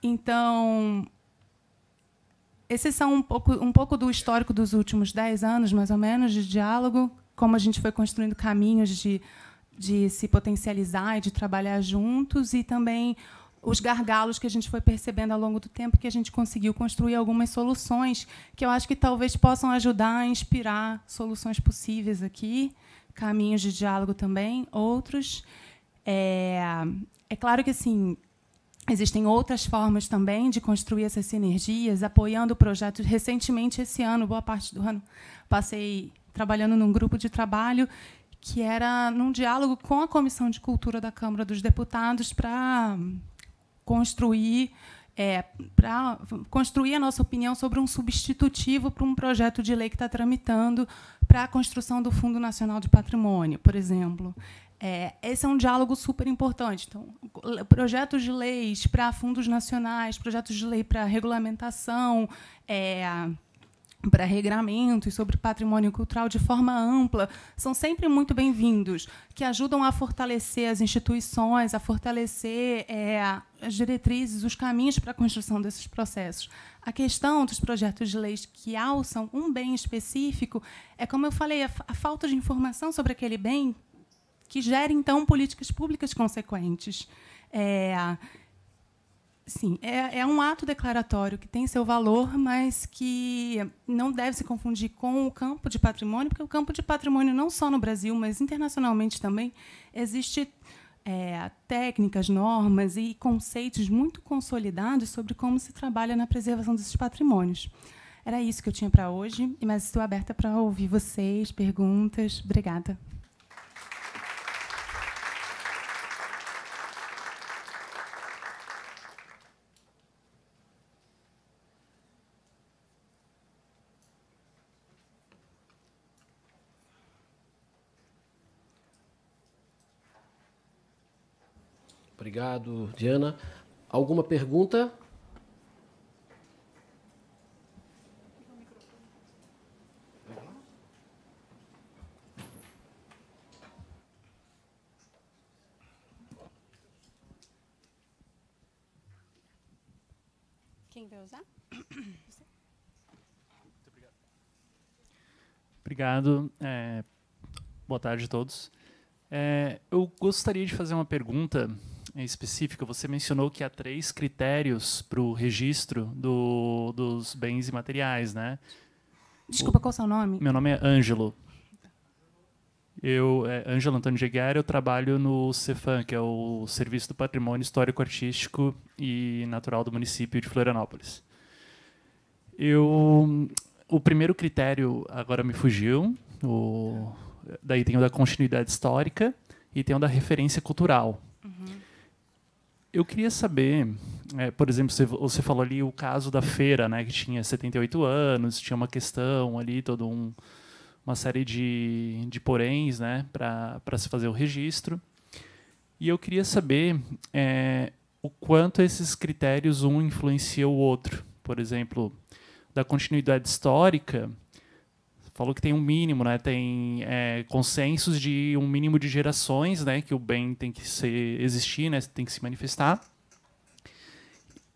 então, esses são um pouco, um pouco do histórico dos últimos dez anos, mais ou menos, de diálogo, como a gente foi construindo caminhos de, de se potencializar e de trabalhar juntos, e também os gargalos que a gente foi percebendo ao longo do tempo que a gente conseguiu construir algumas soluções que eu acho que talvez possam ajudar a inspirar soluções possíveis aqui, caminhos de diálogo também, outros. É, é claro que assim Existem outras formas também de construir essas sinergias, apoiando o projeto. Recentemente, esse ano, boa parte do ano, passei trabalhando num grupo de trabalho que era num diálogo com a Comissão de Cultura da Câmara dos Deputados para construir é, para construir a nossa opinião sobre um substitutivo para um projeto de lei que está tramitando para a construção do Fundo Nacional de Patrimônio, por exemplo. É, esse é um diálogo super importante. Então, projetos de leis para fundos nacionais, projetos de lei para regulamentação, é, para regramentos sobre patrimônio cultural de forma ampla, são sempre muito bem-vindos, que ajudam a fortalecer as instituições, a fortalecer é, as diretrizes, os caminhos para a construção desses processos. A questão dos projetos de leis que alçam um bem específico é, como eu falei, a, a falta de informação sobre aquele bem que gera então, políticas públicas consequentes. É, sim, é, é um ato declaratório que tem seu valor, mas que não deve se confundir com o campo de patrimônio, porque o campo de patrimônio, não só no Brasil, mas internacionalmente também, existe é, técnicas, normas e conceitos muito consolidados sobre como se trabalha na preservação desses patrimônios. Era isso que eu tinha para hoje, mas estou aberta para ouvir vocês, perguntas. Obrigada. Obrigado, Diana. Alguma pergunta? Quem vai usar? Muito obrigado. Obrigado. É, boa tarde a todos. É, eu gostaria de fazer uma pergunta em específico você mencionou que há três critérios para o registro do, dos bens imateriais, né? Desculpa, o, qual é o seu nome? Meu nome é Ângelo. Eu, é, Ângelo Antônio Geguer, eu trabalho no Cefan, que é o Serviço do Patrimônio Histórico, Artístico e Natural do município de Florianópolis. Eu, o primeiro critério agora me fugiu, o, daí tem o da continuidade histórica e tem o da referência cultural. Eu queria saber, é, por exemplo, você, você, falou ali o caso da feira, né, que tinha 78 anos, tinha uma questão ali, toda um, uma série de, de poréns né, para se fazer o registro. E eu queria saber é, o quanto esses critérios um influencia o outro. Por exemplo, da continuidade histórica, falou que tem um mínimo, né? Tem é, consensos de um mínimo de gerações, né? Que o bem tem que ser, existir, né? Tem que se manifestar.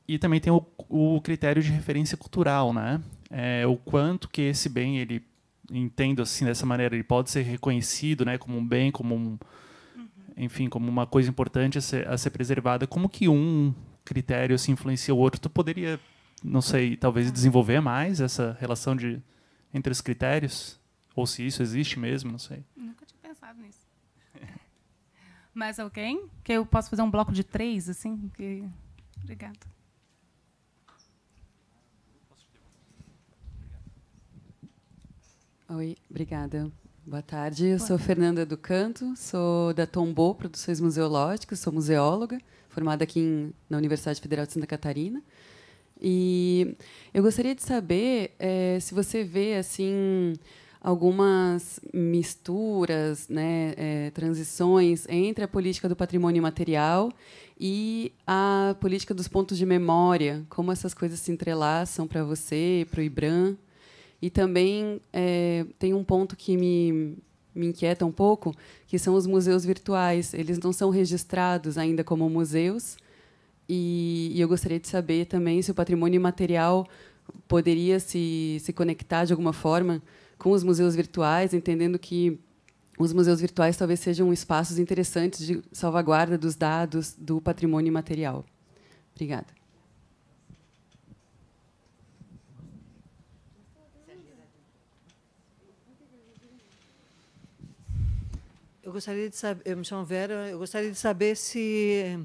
E também tem o, o critério de referência cultural, né? É, o quanto que esse bem, ele, entendo assim dessa maneira, ele pode ser reconhecido, né? Como um bem, como um, uhum. enfim, como uma coisa importante a ser, a ser preservada. Como que um critério se assim, influencia o outro? Tu poderia, não sei, talvez tá. desenvolver mais essa relação de entre os critérios? Ou se isso existe mesmo, não sei. Nunca tinha pensado nisso. Mais alguém? Que eu posso fazer um bloco de três, assim? Que... Oi, obrigada. Boa tarde, eu Boa sou Fernanda do Canto, sou da Tombou Produções Museológicas, sou museóloga, formada aqui em, na Universidade Federal de Santa Catarina. E eu gostaria de saber é, se você vê assim algumas misturas, né, é, transições entre a política do patrimônio material e a política dos pontos de memória, como essas coisas se entrelaçam para você, para o IBRAM. E também é, tem um ponto que me, me inquieta um pouco, que são os museus virtuais. Eles não são registrados ainda como museus, e, e eu gostaria de saber também se o patrimônio imaterial poderia se, se conectar de alguma forma com os museus virtuais, entendendo que os museus virtuais talvez sejam espaços interessantes de salvaguarda dos dados do patrimônio imaterial. Obrigada. Eu gostaria de saber, eu eh, me chamo Vera, eu gostaria de saber se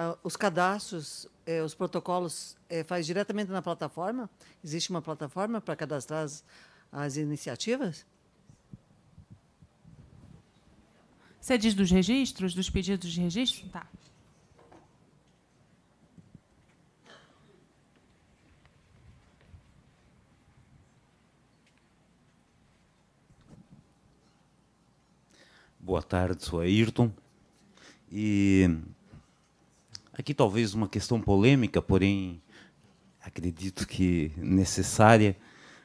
ah, os cadastros, eh, os protocolos, eh, faz diretamente na plataforma? Existe uma plataforma para cadastrar as, as iniciativas? Você diz dos registros, dos pedidos de registro? Tá. Boa tarde, sou Ayrton. E Aqui talvez uma questão polêmica, porém acredito que necessária.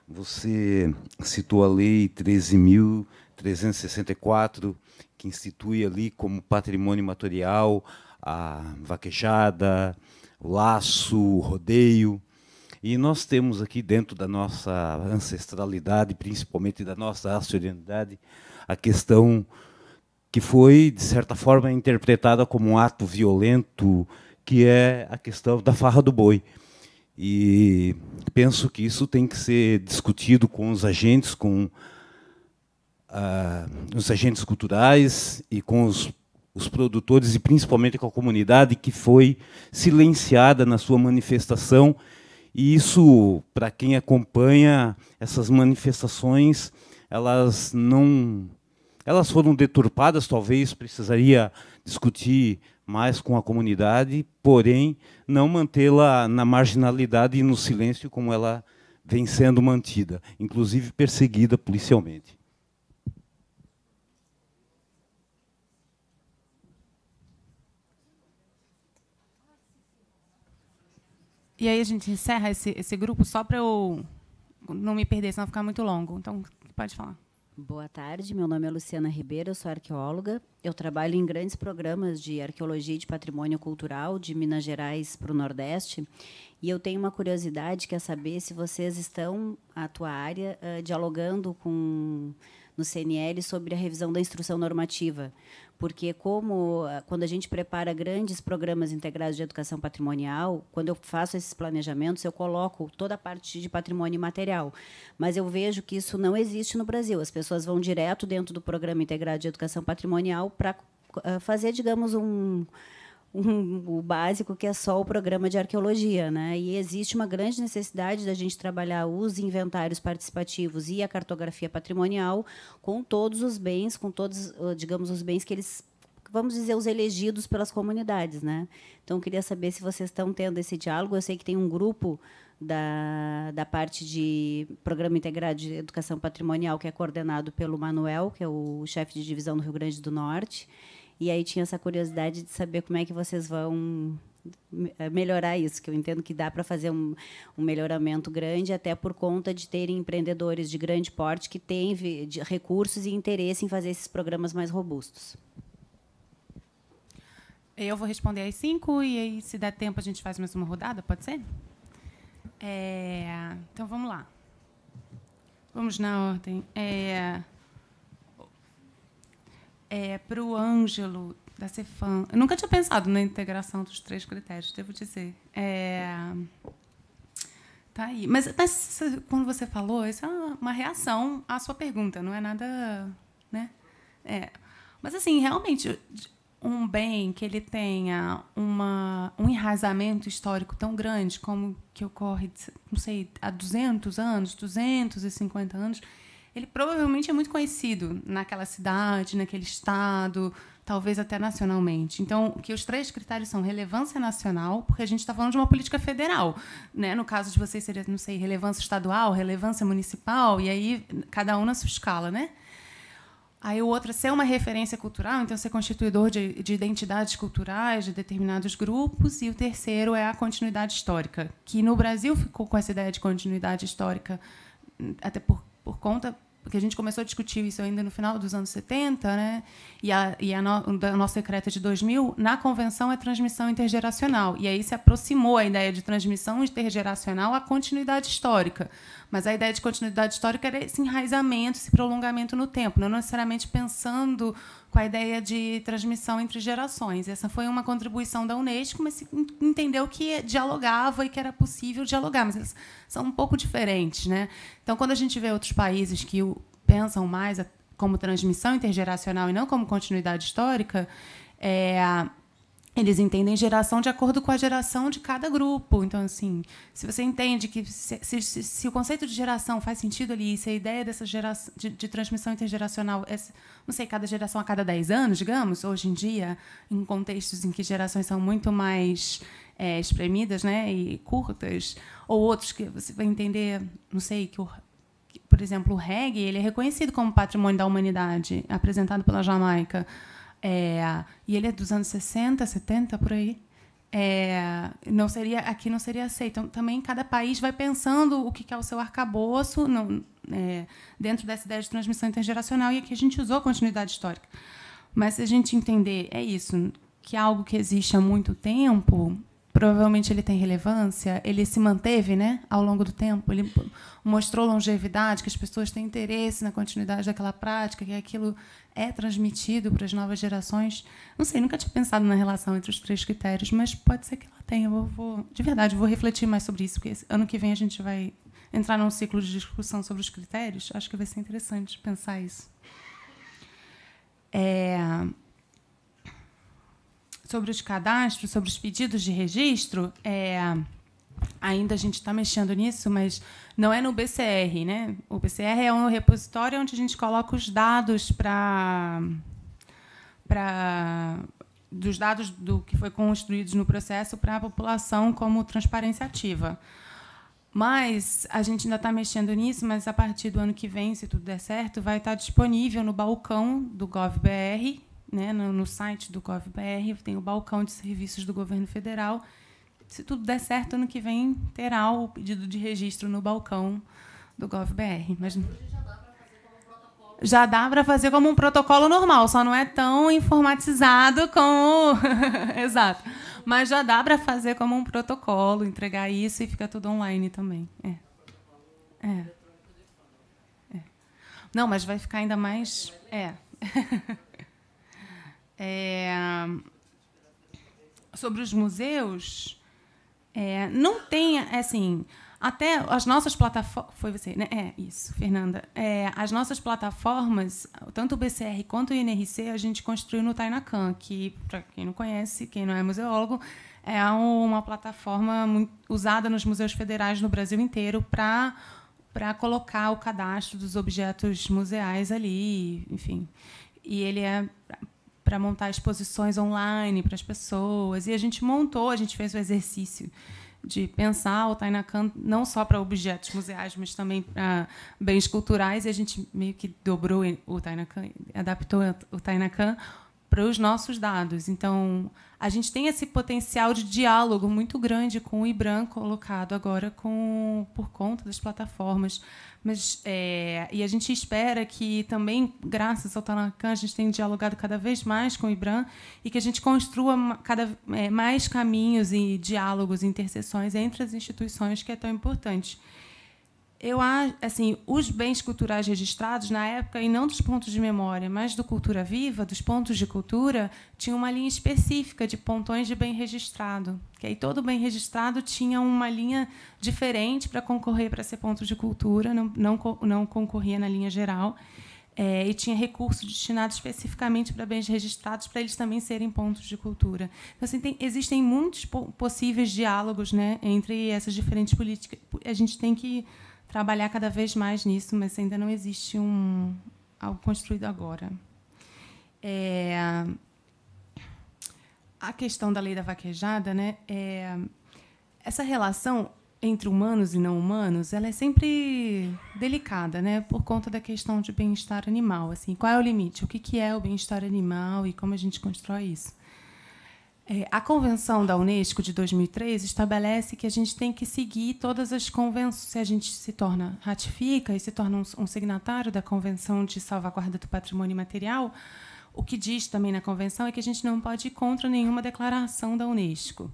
Você citou a Lei 13.364, que institui ali como patrimônio material a vaquejada, o laço, o rodeio. E nós temos aqui, dentro da nossa ancestralidade, principalmente da nossa racionalidade, a questão que foi, de certa forma, interpretada como um ato violento, que é a questão da farra do boi. E penso que isso tem que ser discutido com os agentes, com ah, os agentes culturais e com os, os produtores e principalmente com a comunidade que foi silenciada na sua manifestação. E isso, para quem acompanha essas manifestações, elas não elas foram deturpadas, talvez precisaria discutir mais com a comunidade, porém não mantê-la na marginalidade e no silêncio como ela vem sendo mantida, inclusive perseguida policialmente. E aí a gente encerra esse, esse grupo só para eu não me perder, senão ficar muito longo. Então, pode falar. Boa tarde, meu nome é Luciana Ribeiro, eu sou arqueóloga. Eu trabalho em grandes programas de arqueologia e de patrimônio cultural de Minas Gerais para o Nordeste. E eu tenho uma curiosidade que é saber se vocês estão, a tua área, dialogando com no CNL sobre a revisão da instrução normativa, porque como eh, quando a gente prepara grandes programas integrados de educação patrimonial, quando eu faço esses planejamentos, eu coloco toda a parte de patrimônio material, Mas eu vejo que isso não existe no Brasil. As pessoas vão direto dentro do programa integrado de educação patrimonial para eh, fazer, digamos, um um, o básico, que é só o programa de arqueologia. Né? E existe uma grande necessidade da gente trabalhar os inventários participativos e a cartografia patrimonial com todos os bens, com todos, digamos, os bens que eles vamos dizer, os elegidos pelas comunidades, né? Então, queria saber se vocês estão tendo esse diálogo. Eu sei que tem um grupo da, da parte de Programa Integrado de Educação Patrimonial, que é coordenado pelo Manuel, que é o chefe de divisão do Rio Grande do Norte. E aí tinha essa curiosidade de saber como é que vocês vão eh, melhorar isso, que eu entendo que dá para fazer um, um, melhoramento grande, até por conta de terem empreendedores de grande porte que têm recursos e interesse em fazer esses programas mais robustos. Eu vou responder às cinco e aí, se der tempo, a gente faz mais uma rodada, pode ser? É, então vamos lá. Vamos na ordem. É, é, para o Ângelo da Cefam. Eu nunca tinha pensado na integração dos três critérios, devo dizer. É, tá aí. Mas, mas, quando você falou, isso é uma reação à sua pergunta, não é nada. Né? É. Mas, assim, realmente, um bem que ele tenha uma, um enraizamento histórico tão grande como que ocorre, não sei, há 200 anos, 250 anos ele provavelmente é muito conhecido naquela cidade, naquele estado, talvez até nacionalmente. Então, que os três critérios são relevância nacional, porque a gente está falando de uma política federal, né? No caso de vocês seria, não sei, relevância estadual, relevância municipal, e aí cada um na sua escala, né? Aí o outro é ser uma referência cultural, então ser constituidor de, de, identidades culturais de determinados grupos. E o terceiro é a continuidade histórica, que no Brasil ficou com essa ideia de continuidade histórica, hum, até por por conta porque a gente começou a discutir isso ainda no final dos anos 70, né? E, a, e a no, nosso decreto é de 2000, na convenção é transmissão intergeracional. E aí se aproximou a ideia de transmissão intergeracional à continuidade histórica. Mas a ideia de continuidade histórica era esse enraizamento, esse prolongamento no tempo, não necessariamente pensando com a ideia de transmissão entre gerações. Essa foi uma contribuição da Unesco, mas se entendeu que dialogava e que era possível dialogar, mas elas são um pouco diferentes. Né? Então, quando a gente vê outros países que pensam mais como transmissão intergeracional e não como continuidade histórica, é, eles entendem geração de acordo com a geração de cada grupo. Então, assim, se você entende que se, se, se o conceito de geração faz sentido ali, se a ideia dessa geração de, de transmissão intergeracional é, não sei, cada geração a cada 10 anos, digamos, hoje em dia, em contextos em que gerações são muito mais é, espremidas né, e curtas, ou outros que você vai entender, não sei, que o que, por exemplo, o reggae ele é reconhecido como patrimônio da humanidade, apresentado pela Jamaica. É, e ele é dos anos 60, 70, por aí. É, não seria aqui não seria aceito. Então, também cada país vai pensando o que é o seu arcabouço é, dentro dessa ideia de transmissão intergeracional, e aqui a gente usou continuidade histórica. Mas se a gente entender, é isso, que é algo que existe há muito tempo, provavelmente ele tem relevância, ele se manteve né, ao longo do tempo, ele mostrou longevidade, que as pessoas têm interesse na continuidade daquela prática, que aquilo é transmitido para as novas gerações. Não sei, nunca tinha pensado na relação entre os três critérios, mas pode ser que ela tenha. Vou, vou, de verdade, vou refletir mais sobre isso, porque ano que vem a gente vai entrar num ciclo de discussão sobre os critérios. Acho que vai ser interessante pensar isso. É, sobre os cadastros, sobre os pedidos de registro, é, ainda a gente está mexendo nisso, mas não é no BCR, né? O BCR é um repositório onde a gente coloca os dados para para dos dados do que foi construídos no processo para a população como transparência ativa. Mas a gente ainda está mexendo nisso, mas a partir do ano que vem, se tudo der certo, vai estar tá disponível no balcão do GovBR, né, no, no site do GovBR, tem o balcão de serviços do governo federal. Se tudo der certo, ano que vem terá o pedido de registro no balcão do GovBR. Mas já dá para fazer como um protocolo normal, só não é tão informatizado como. Exato. Mas já dá para fazer como um protocolo, entregar isso e fica tudo online também. É. É. é. Não, mas vai ficar ainda mais. É. é, sobre os museus, é, não tem, é assim, até as nossas plataformas. Foi você, né? É, isso, Fernanda. É, as nossas plataformas, tanto o BCR quanto o INRC, a gente construiu no Tainacan, que, para quem não conhece, quem não é museólogo, é uma plataforma usada nos museus federais no Brasil inteiro para para colocar o cadastro dos objetos museais ali, enfim. E ele é para montar exposições online para as pessoas. E a gente montou, a gente fez o exercício de pensar o Tainacan não só para objetos museais, mas também para bens culturais. E a gente meio que dobrou o Tainacan, adaptou o Tainacan para os nossos dados. Então, a gente tem esse potencial de diálogo muito grande com o IBRAM colocado agora com, por conta das plataformas mas, é, e a gente espera que também, graças ao Tanakhan, a gente tenha dialogado cada vez mais com o Ibram e que a gente construa cada é, mais caminhos e diálogos e interseções entre as instituições que é tão importante eu assim, os bens culturais registrados na época e não dos pontos de memória, mas do Cultura Viva, dos pontos de cultura, tinha uma linha específica de pontões de bem registrado, que aí todo bem registrado tinha uma linha diferente para concorrer para ser ponto de cultura, não, não, não concorria na linha geral. É, e tinha recurso destinado especificamente para bens registrados, para eles também serem pontos de cultura. Então, assim, tem, existem muitos possíveis diálogos né, entre essas diferentes políticas. A gente tem que trabalhar cada vez mais nisso, mas ainda não existe um algo construído agora. É, a questão da lei da vaquejada, né? É, essa relação entre humanos e não humanos, ela é sempre delicada, né? Por conta da questão de bem-estar animal, assim, qual é o limite? O que que é o bem-estar animal e como a gente constrói isso? É, a Convenção da Unesco de 2003 estabelece que a gente tem que seguir todas as convenções. Se a gente se torna, ratifica e se torna um, um signatário da Convenção de Salvaguarda do Patrimônio Material, o que diz também na Convenção é que a gente não pode ir contra nenhuma declaração da Unesco.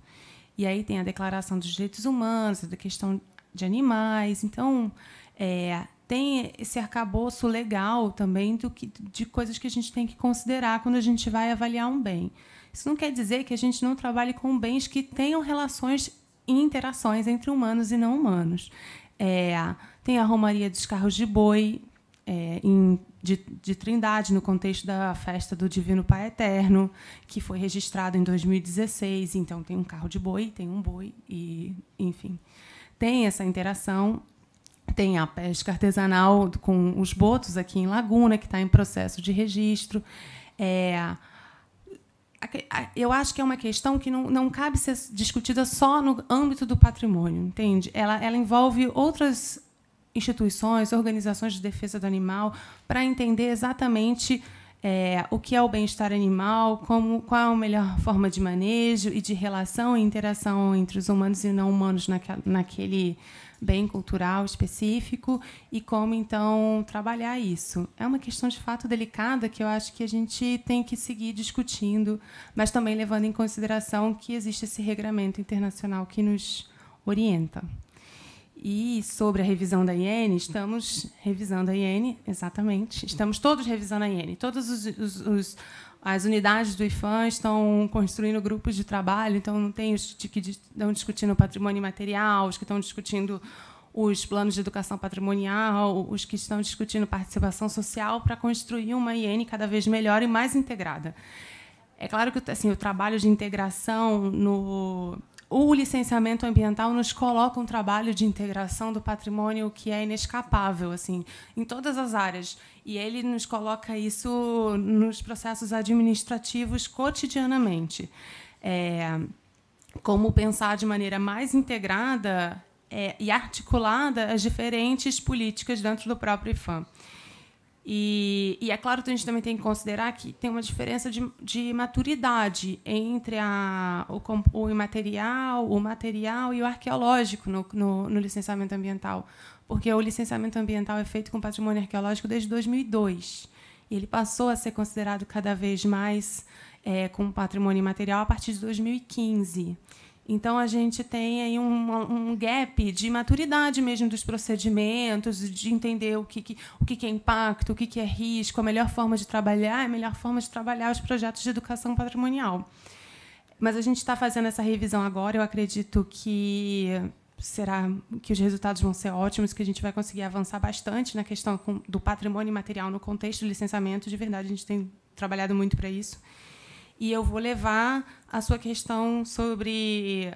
E aí tem a Declaração dos Direitos Humanos, da questão de animais. Então, é, tem esse arcabouço legal também do que, de coisas que a gente tem que considerar quando a gente vai avaliar um bem. Isso não quer dizer que a gente não trabalhe com bens que tenham relações e interações entre humanos e não humanos. É, tem a Romaria dos Carros de Boi, é, em, de, de, Trindade, no contexto da festa do Divino Pai Eterno, que foi registrado em 2016. Então, tem um carro de boi, tem um boi, e enfim. Tem essa interação. Tem a pesca artesanal com os botos aqui em Laguna, que está em processo de registro. É, eu acho que é uma questão que não, não cabe ser discutida só no âmbito do patrimônio, entende? Ela, ela envolve outras instituições, organizações de defesa do animal, para entender exatamente é, o que é o bem-estar animal, como, qual é a melhor forma de manejo e de relação e interação entre os humanos e não humanos naquele, naquele bem cultural específico e como então trabalhar isso. É uma questão de fato delicada que eu acho que a gente tem que seguir discutindo, mas também levando em consideração que existe esse regramento internacional que nos orienta. E sobre a revisão da IN, estamos revisando a IN, exatamente. Estamos todos revisando a IN. Todos os, os, os as unidades do IFAM estão construindo grupos de trabalho, então não tem os que estão discutindo patrimônio material, os que estão discutindo os planos de educação patrimonial, os que estão discutindo participação social para construir uma IN cada vez melhor e mais integrada. É claro que assim, o trabalho de integração no o licenciamento ambiental nos coloca um trabalho de integração do patrimônio que é inescapável, assim, em todas as áreas, e ele nos coloca isso nos processos administrativos cotidianamente. É, como pensar de maneira mais integrada é, e articulada as diferentes políticas dentro do próprio IFAM. E, e, é claro que a gente também tem que considerar que tem uma diferença de, de maturidade entre a, o, o, imaterial, o material e o arqueológico no, no, no licenciamento ambiental porque o licenciamento ambiental é feito com patrimônio arqueológico desde 2002. E ele passou a ser considerado cada vez mais é, com patrimônio imaterial a partir de 2015. Então, a gente tem aí um, um, gap de maturidade mesmo dos procedimentos, de entender o que, que o que, que é impacto, o que, que é risco, a melhor forma de trabalhar, a melhor forma de trabalhar os projetos de educação patrimonial. Mas a gente está fazendo essa revisão agora, eu acredito que será que os resultados vão ser ótimos, que a gente vai conseguir avançar bastante na questão com, do patrimônio material no contexto do licenciamento. De verdade, a gente tem trabalhado muito para isso. E eu vou levar a sua questão sobre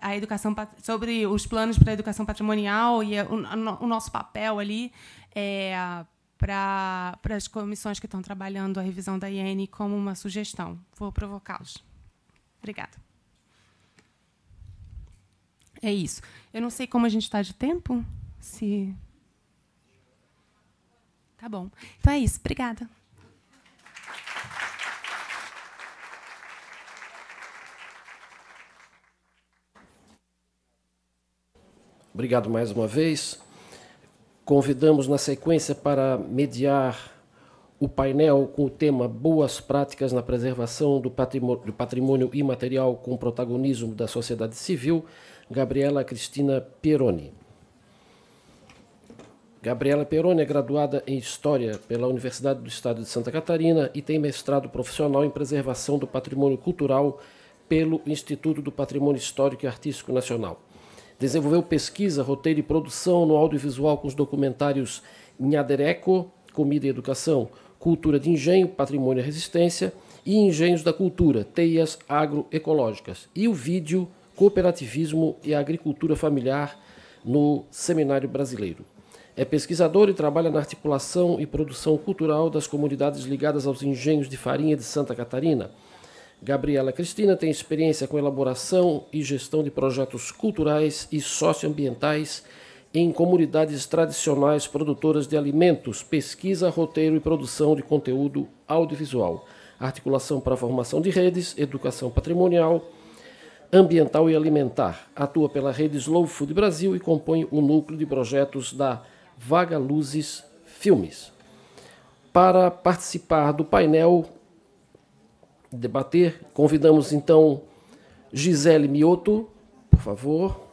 a educação sobre os planos para a educação patrimonial e o, o nosso papel ali é, para, para as comissões que estão trabalhando a revisão da IN como uma sugestão. Vou provocá-los. Obrigada. É isso. Eu não sei como a gente está de tempo. Se. Tá bom. Então é isso. Obrigada. Obrigado mais uma vez. Convidamos na sequência para mediar o painel com o tema Boas Práticas na Preservação do Patrimônio, do patrimônio Imaterial com Protagonismo da Sociedade Civil, Gabriela Cristina Peroni. Gabriela Peroni é graduada em História pela Universidade do Estado de Santa Catarina e tem mestrado profissional em Preservação do Patrimônio Cultural pelo Instituto do Patrimônio Histórico e Artístico Nacional. Desenvolveu pesquisa, roteiro e produção no audiovisual com os documentários Nhadereco, Comida e Educação, Cultura de Engenho, Patrimônio e Resistência e Engenhos da Cultura, Teias Agroecológicas, e o vídeo Cooperativismo e Agricultura Familiar no Seminário Brasileiro. É pesquisador e trabalha na articulação e produção cultural das comunidades ligadas aos engenhos de farinha de Santa Catarina. Gabriela Cristina tem experiência com elaboração e gestão de projetos culturais e socioambientais em comunidades tradicionais produtoras de alimentos, pesquisa, roteiro e produção de conteúdo audiovisual, articulação para a formação de redes, educação patrimonial ambiental e alimentar. Atua pela rede Slow Food Brasil e compõe o núcleo de projetos da Vaga Luzes Filmes. Para participar do painel debater, convidamos então Gisele Mioto, por favor.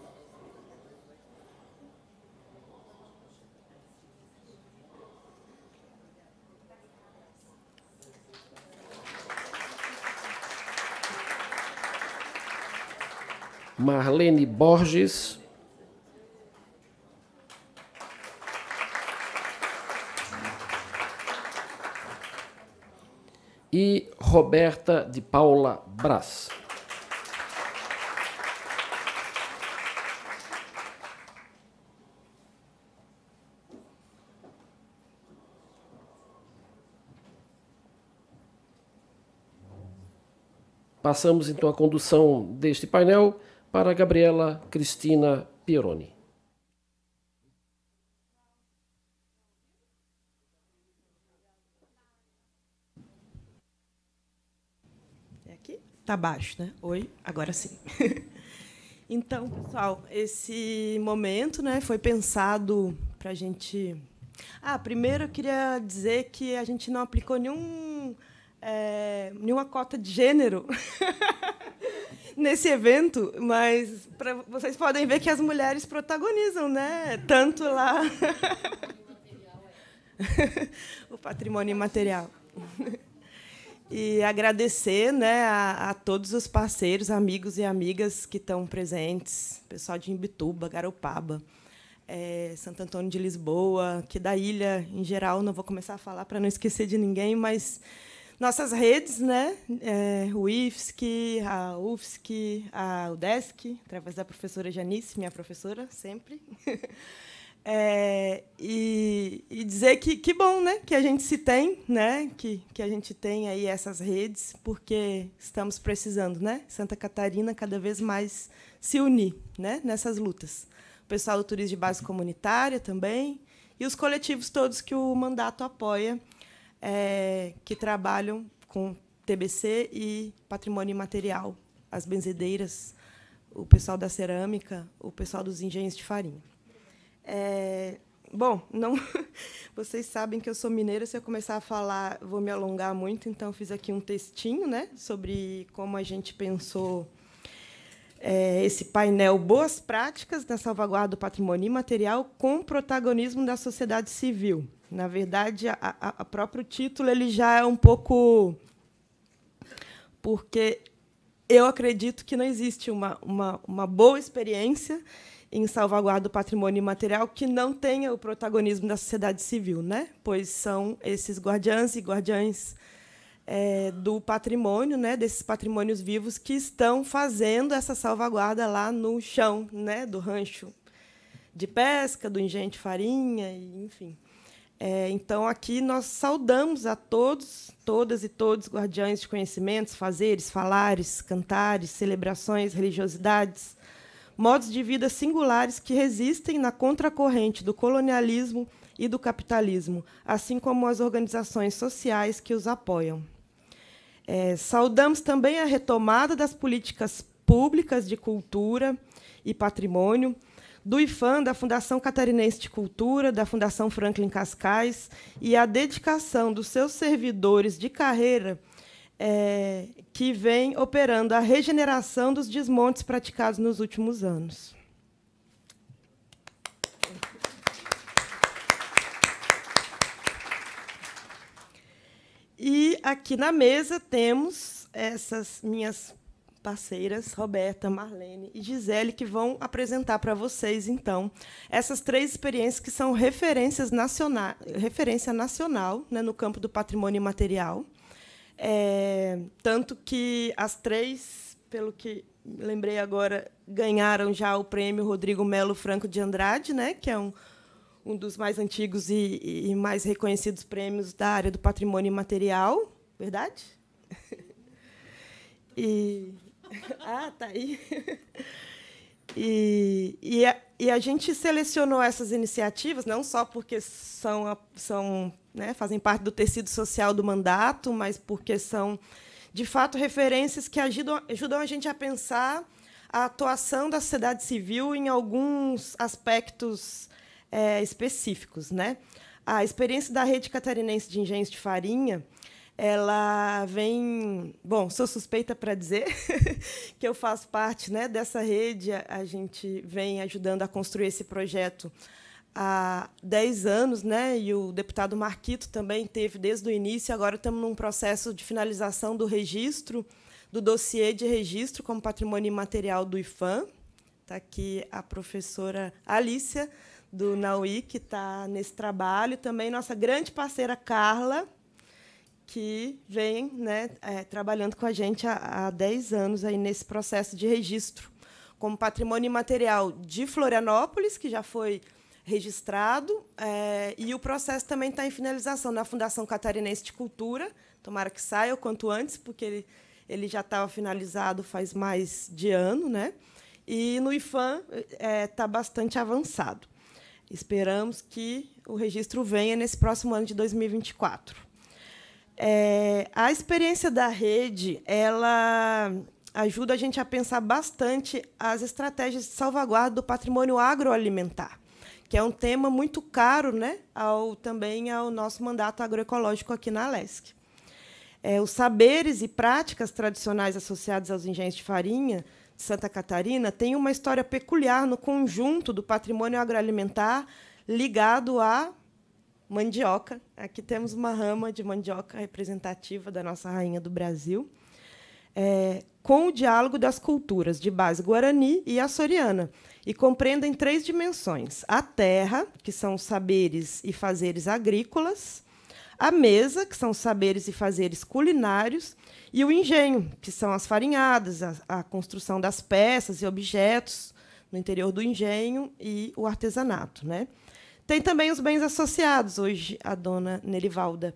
Marlene Borges. E Roberta de Paula Brás. Passamos então à condução deste painel para Gabriela Cristina Pieroni. É aqui? Está baixo, né? Oi, agora sim. Então, pessoal, esse momento né, foi pensado para a gente. Ah, primeiro eu queria dizer que a gente não aplicou nenhum é, nenhuma cota de gênero nesse evento, mas pra, vocês podem ver que as mulheres protagonizam, né? Tanto lá. o patrimônio imaterial. E agradecer né, a, a, todos os parceiros, amigos e amigas que estão presentes, pessoal de Imbituba, Garopaba, é, Santo Antônio de Lisboa, que da ilha em geral, não vou começar a falar para não esquecer de ninguém, mas nossas redes, né? É, o IFSC, a UFSC, a UDESC, através da professora Janice, minha professora, sempre. É, e, e, dizer que que bom, né? Que a gente se tem, né? Que, que a gente tem aí essas redes, porque estamos precisando, né? Santa Catarina cada vez mais se unir, né? Nessas lutas. O pessoal do turismo de base comunitária também e os coletivos todos que o mandato apoia é, que trabalham com TBC e patrimônio imaterial, as benzedeiras, o pessoal da cerâmica, o pessoal dos engenhos de farinha. É, bom, não, vocês sabem que eu sou mineira, se eu começar a falar, vou me alongar muito, então fiz aqui um textinho né, sobre como a gente pensou é, esse painel Boas Práticas na Salvaguarda do Patrimônio Imaterial com protagonismo da sociedade civil. Na verdade, a, próprio título ele já é um pouco porque eu acredito que não existe uma, uma, uma boa experiência em salvaguarda do patrimônio imaterial que não tenha o protagonismo da sociedade civil, né? Pois são esses guardiãs e guardiães é, do patrimônio, né? Desses patrimônios vivos que estão fazendo essa salvaguarda lá no chão, né? Do rancho de pesca, do engenho de farinha, enfim. É, então, aqui nós saudamos a todos, todas e todos guardiães de conhecimentos, fazeres, falares, cantares, celebrações, religiosidades, modos de vida singulares que resistem na contracorrente do colonialismo e do capitalismo, assim como as organizações sociais que os apoiam. É, saudamos também a retomada das políticas públicas de cultura e patrimônio, do IFAM, da Fundação Catarinense de Cultura, da Fundação Franklin Cascais, e a dedicação dos seus servidores de carreira é, que vem operando a regeneração dos desmontes praticados nos últimos anos. E aqui na mesa temos essas minhas parceiras, Roberta, Marlene e Gisele, que vão apresentar para vocês, então, essas três experiências que são referências nacional, referência nacional né, no campo do patrimônio material, É, tanto que as três, pelo que lembrei agora, ganharam já o prêmio Rodrigo Melo Franco de Andrade, né, que é um, um dos mais antigos e, e mais reconhecidos prêmios da área do patrimônio material, verdade? E ah, tá aí. E, e a, e, a, gente selecionou essas iniciativas não só porque são, são né, fazem parte do tecido social do mandato, mas porque são, de fato, referências que ajudam, ajudam a gente a pensar a atuação da sociedade civil em alguns aspectos é, específicos. Né? A experiência da Rede Catarinense de Engenhos de Farinha ela vem. Bom, sou suspeita para dizer que eu faço parte né, dessa rede. A gente vem ajudando a construir esse projeto há 10 anos, né? E o deputado Marquito também teve desde o início. Agora estamos num processo de finalização do registro, do dossiê de registro como patrimônio imaterial do IFAM. Está aqui a professora Alícia, do Naui, que está nesse trabalho. Também nossa grande parceira Carla, que vem né, é, trabalhando com a gente há, há 10 anos aí nesse processo de registro como patrimônio imaterial de Florianópolis, que já foi registrado, é, e o processo também está em finalização na Fundação Catarinense de Cultura, tomara que saia o quanto antes, porque ele, ele já estava finalizado faz mais de ano, né? E no IFAM está é, tá bastante avançado. Esperamos que o registro venha nesse próximo ano de 2024. É, a experiência da rede, ela ajuda a gente a pensar bastante as estratégias de salvaguarda do patrimônio agroalimentar, que é um tema muito caro, né, ao também ao nosso mandato agroecológico aqui na Alesc. É, os saberes e práticas tradicionais associados aos engenhos de farinha de Santa Catarina têm uma história peculiar no conjunto do patrimônio agroalimentar ligado à mandioca. Aqui temos uma rama de mandioca representativa da nossa rainha do Brasil, é, com o diálogo das culturas de base guarani e açoriana, e compreendem três dimensões: a terra, que são os saberes e fazeres agrícolas, a mesa, que são os saberes e fazeres culinários, e o engenho, que são as farinhadas, a, a construção das peças e objetos no interior do engenho e o artesanato, né? Tem também os bens associados. Hoje, a dona Nerivalda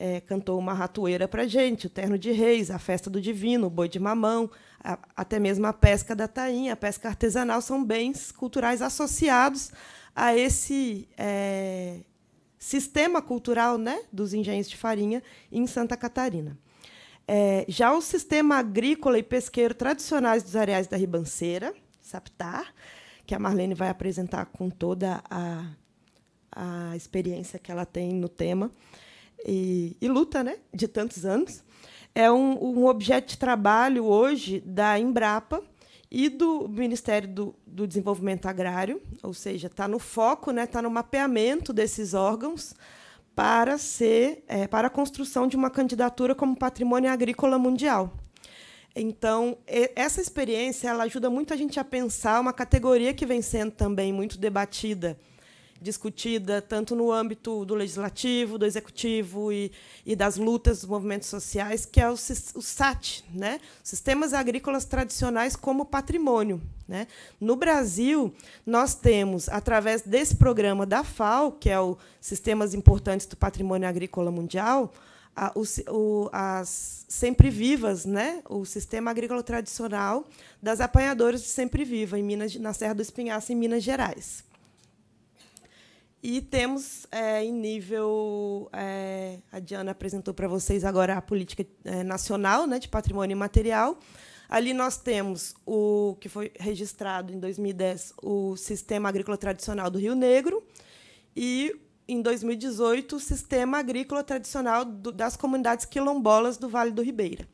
é, cantou uma ratoeira para gente, o terno de reis, a festa do divino, o boi de mamão, a, até mesmo a pesca da tainha, a pesca artesanal, são bens culturais associados a esse é, sistema cultural né, dos engenhos de farinha em Santa Catarina. É, já o sistema agrícola e pesqueiro tradicionais dos areais da Ribanceira, Saptar, que a Marlene vai apresentar com toda a a experiência que ela tem no tema e, e luta né, de tantos anos. É um, um, objeto de trabalho hoje da Embrapa e do Ministério do, do Desenvolvimento Agrário, ou seja, está no foco, está né, tá no mapeamento desses órgãos para ser é, para a construção de uma candidatura como patrimônio agrícola mundial. Então, essa experiência ela ajuda muito a gente a pensar uma categoria que vem sendo também muito debatida discutida tanto no âmbito do legislativo, do executivo e, e das lutas dos movimentos sociais, que é o, o SAT, né? Sistemas Agrícolas Tradicionais como Patrimônio. Né? No Brasil, nós temos, através desse programa da FAO, que é o Sistemas Importantes do Patrimônio Agrícola Mundial, a, o, as Sempre Vivas, né? o sistema agrícola tradicional das apanhadoras de Sempre Viva, em Minas, na Serra do Espinhaço, em Minas Gerais. E temos é, em nível. É, a Diana apresentou para vocês agora a política é, nacional né, de patrimônio imaterial. Ali nós temos o que foi registrado em 2010, o Sistema Agrícola Tradicional do Rio Negro, e em 2018, o Sistema Agrícola Tradicional do, das Comunidades Quilombolas do Vale do Ribeira.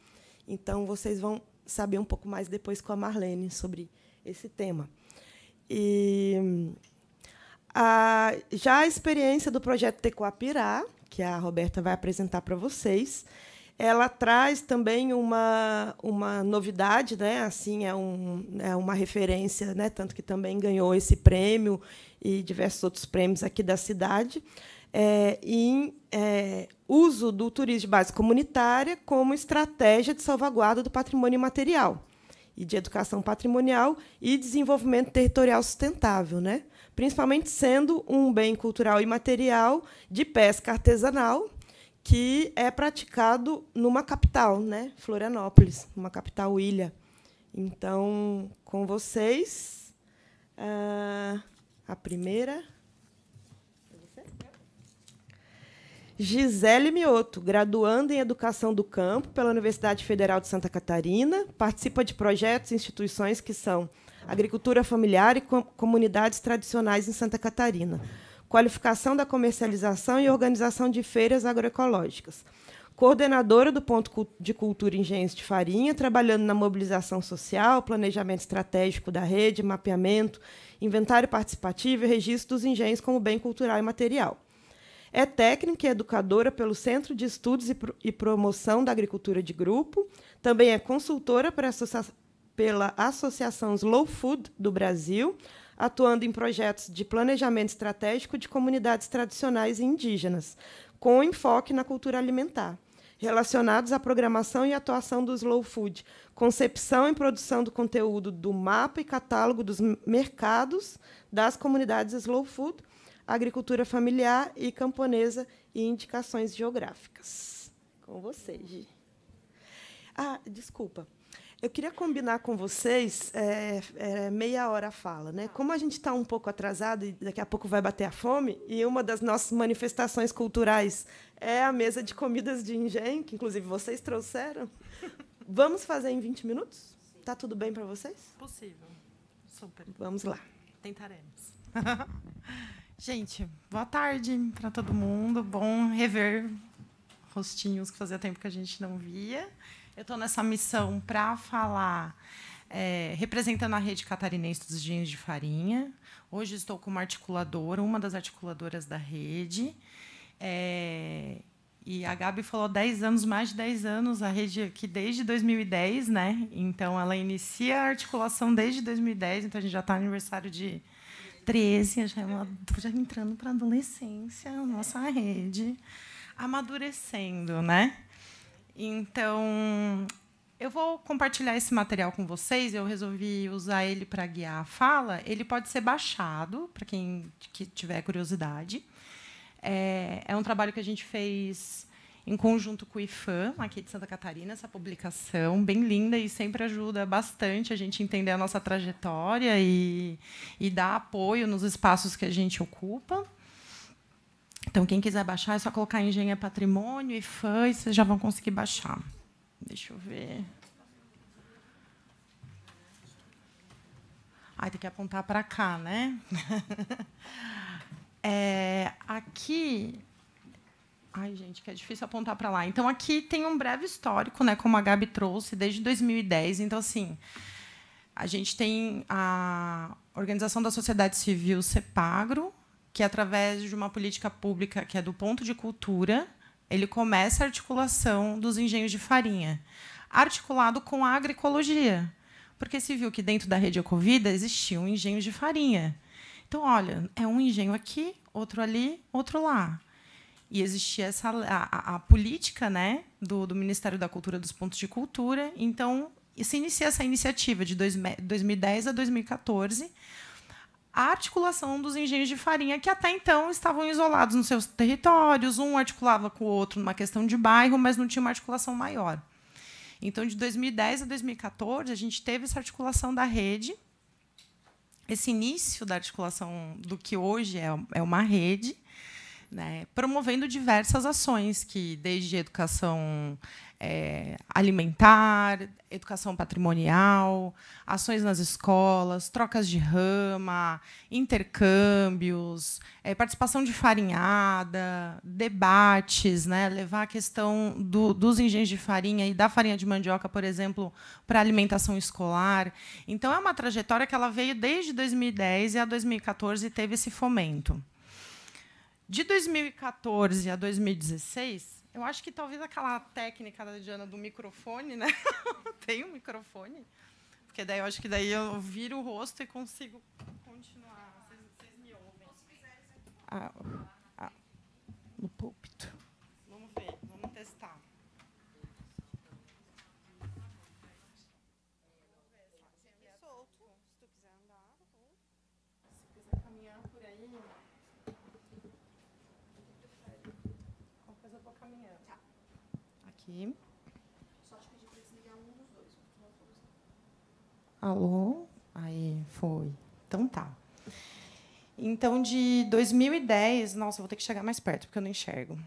Então vocês vão saber um pouco mais depois com a Marlene sobre esse tema. E já a experiência do projeto Tecoapirá, que a Roberta vai apresentar para vocês, ela traz também uma, uma novidade, né? Assim, é, um, é uma referência, né? Tanto que também ganhou esse prêmio e diversos outros prêmios aqui da cidade. É, em é, uso do turismo de base comunitária como estratégia de salvaguarda do patrimônio material e de educação patrimonial e desenvolvimento territorial sustentável, né? principalmente sendo um bem cultural e material de pesca artesanal que é praticado numa capital, né? Florianópolis, uma capital ilha. Então, com vocês, ah, a primeira. Gisele Mioto, graduando em Educação do Campo pela Universidade Federal de Santa Catarina, participa de projetos e instituições que são agricultura familiar e com comunidades tradicionais em Santa Catarina, qualificação da comercialização e organização de feiras agroecológicas. Coordenadora do Ponto de Cultura Engenhos de Farinha, trabalhando na mobilização social, planejamento estratégico da rede, mapeamento, inventário participativo e registro dos engenhos como bem cultural e material. É técnica e educadora pelo Centro de Estudos e, Promoção da Agricultura de Grupo. Também é consultora para a pela Associação Slow Food do Brasil, atuando em projetos de planejamento estratégico de comunidades tradicionais e indígenas, com enfoque na cultura alimentar, relacionados à programação e atuação do Slow Food, concepção e produção do conteúdo do mapa e catálogo dos mercados das comunidades Slow Food, agricultura familiar e camponesa e indicações geográficas. Com vocês, Gi. Ah, desculpa. Eu queria combinar com vocês é, é, meia hora fala, né? Como a gente está um pouco atrasado e daqui a pouco vai bater a fome, e uma das nossas manifestações culturais é a mesa de comidas de engenho, que inclusive vocês trouxeram, vamos fazer em 20 minutos? Tá tudo bem para vocês? Possível. Super. Vamos lá. Tentaremos. gente, boa tarde para todo mundo. Bom rever rostinhos que fazia tempo que a gente não via. Eu estou nessa missão para falar, é, representando a rede catarinense dos engenhos de farinha. Hoje estou como articuladora, uma das articuladoras da rede. É, e a Gabi falou 10 anos, mais de 10 anos, a rede aqui desde 2010, né? Então ela inicia a articulação desde 2010, então a gente já está no aniversário de 13, já, é uma, já entrando para a adolescência, a nossa rede amadurecendo, né? Então, eu vou compartilhar esse material com vocês. Eu resolvi usar ele para guiar a fala. Ele pode ser baixado, para quem tiver curiosidade. É, é um trabalho que a gente fez em conjunto com o IFAM, aqui de Santa Catarina, essa publicação bem linda e sempre ajuda bastante a gente entender a nossa trajetória e, e dar apoio nos espaços que a gente ocupa. Então, quem quiser baixar, é só colocar Engenharia Patrimônio e FAN e vocês já vão conseguir baixar. Deixa eu ver. Ai, tem que apontar para cá, né? é, aqui. Ai, gente, que é difícil apontar para lá. Então, aqui tem um breve histórico, né? Como a Gabi trouxe, desde 2010. Então, assim, a gente tem a organização da sociedade civil CEPAGRO, que é através de uma política pública que é do ponto de cultura, ele começa a articulação dos engenhos de farinha, articulado com a agroecologia, porque se viu que dentro da rede Ecovida existiam um engenhos de farinha. Então, olha, é um engenho aqui, outro ali, outro lá. E existia essa a, a política, né, do, do Ministério da Cultura dos pontos de cultura. Então, se inicia essa iniciativa de dois, 2010 a 2014 a articulação dos engenhos de farinha, que até então estavam isolados nos seus territórios, um articulava com o outro numa questão de bairro, mas não tinha uma articulação maior. Então, de 2010 a 2014, a gente teve essa articulação da rede, esse início da articulação do que hoje é, é uma rede, né, promovendo diversas ações que, desde educação é, alimentar, educação patrimonial, ações nas escolas, trocas de rama, intercâmbios, é, participação de farinhada, debates, né, levar a questão do, dos engenhos de farinha e da farinha de mandioca, por exemplo, para alimentação escolar. Então é uma trajetória que ela veio desde 2010 e a 2014 teve esse fomento. De 2014 a 2016 eu acho que talvez aquela técnica da Diana do microfone, né? Tem um microfone. Porque daí eu acho que daí eu viro o rosto e consigo continuar. Vocês, vocês me ouvem. Ah, ah, no pouco. Alô? Aí foi. Então tá. Então, de 2010, nossa, vou ter que chegar mais perto, porque eu não enxergo.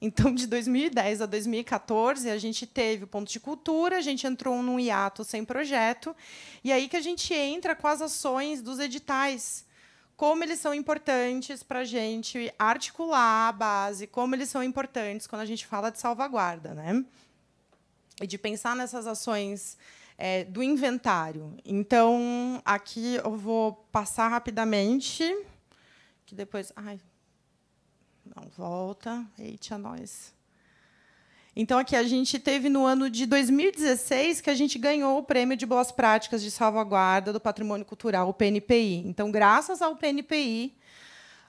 Então, de 2010 a 2014, a gente teve o ponto de cultura, a gente entrou num hiato sem projeto, e aí que a gente entra com as ações dos editais. Como eles são importantes para a gente articular a base, como eles são importantes quando a gente fala de salvaguarda, né? E de pensar nessas ações é, do inventário. Então, aqui eu vou passar rapidamente, que depois... Ai, não, volta. Eita, nós. Então, aqui a gente teve no ano de 2016 que a gente ganhou o prêmio de boas práticas de salvaguarda do patrimônio cultural, o PNPI. Então, graças ao PNPI,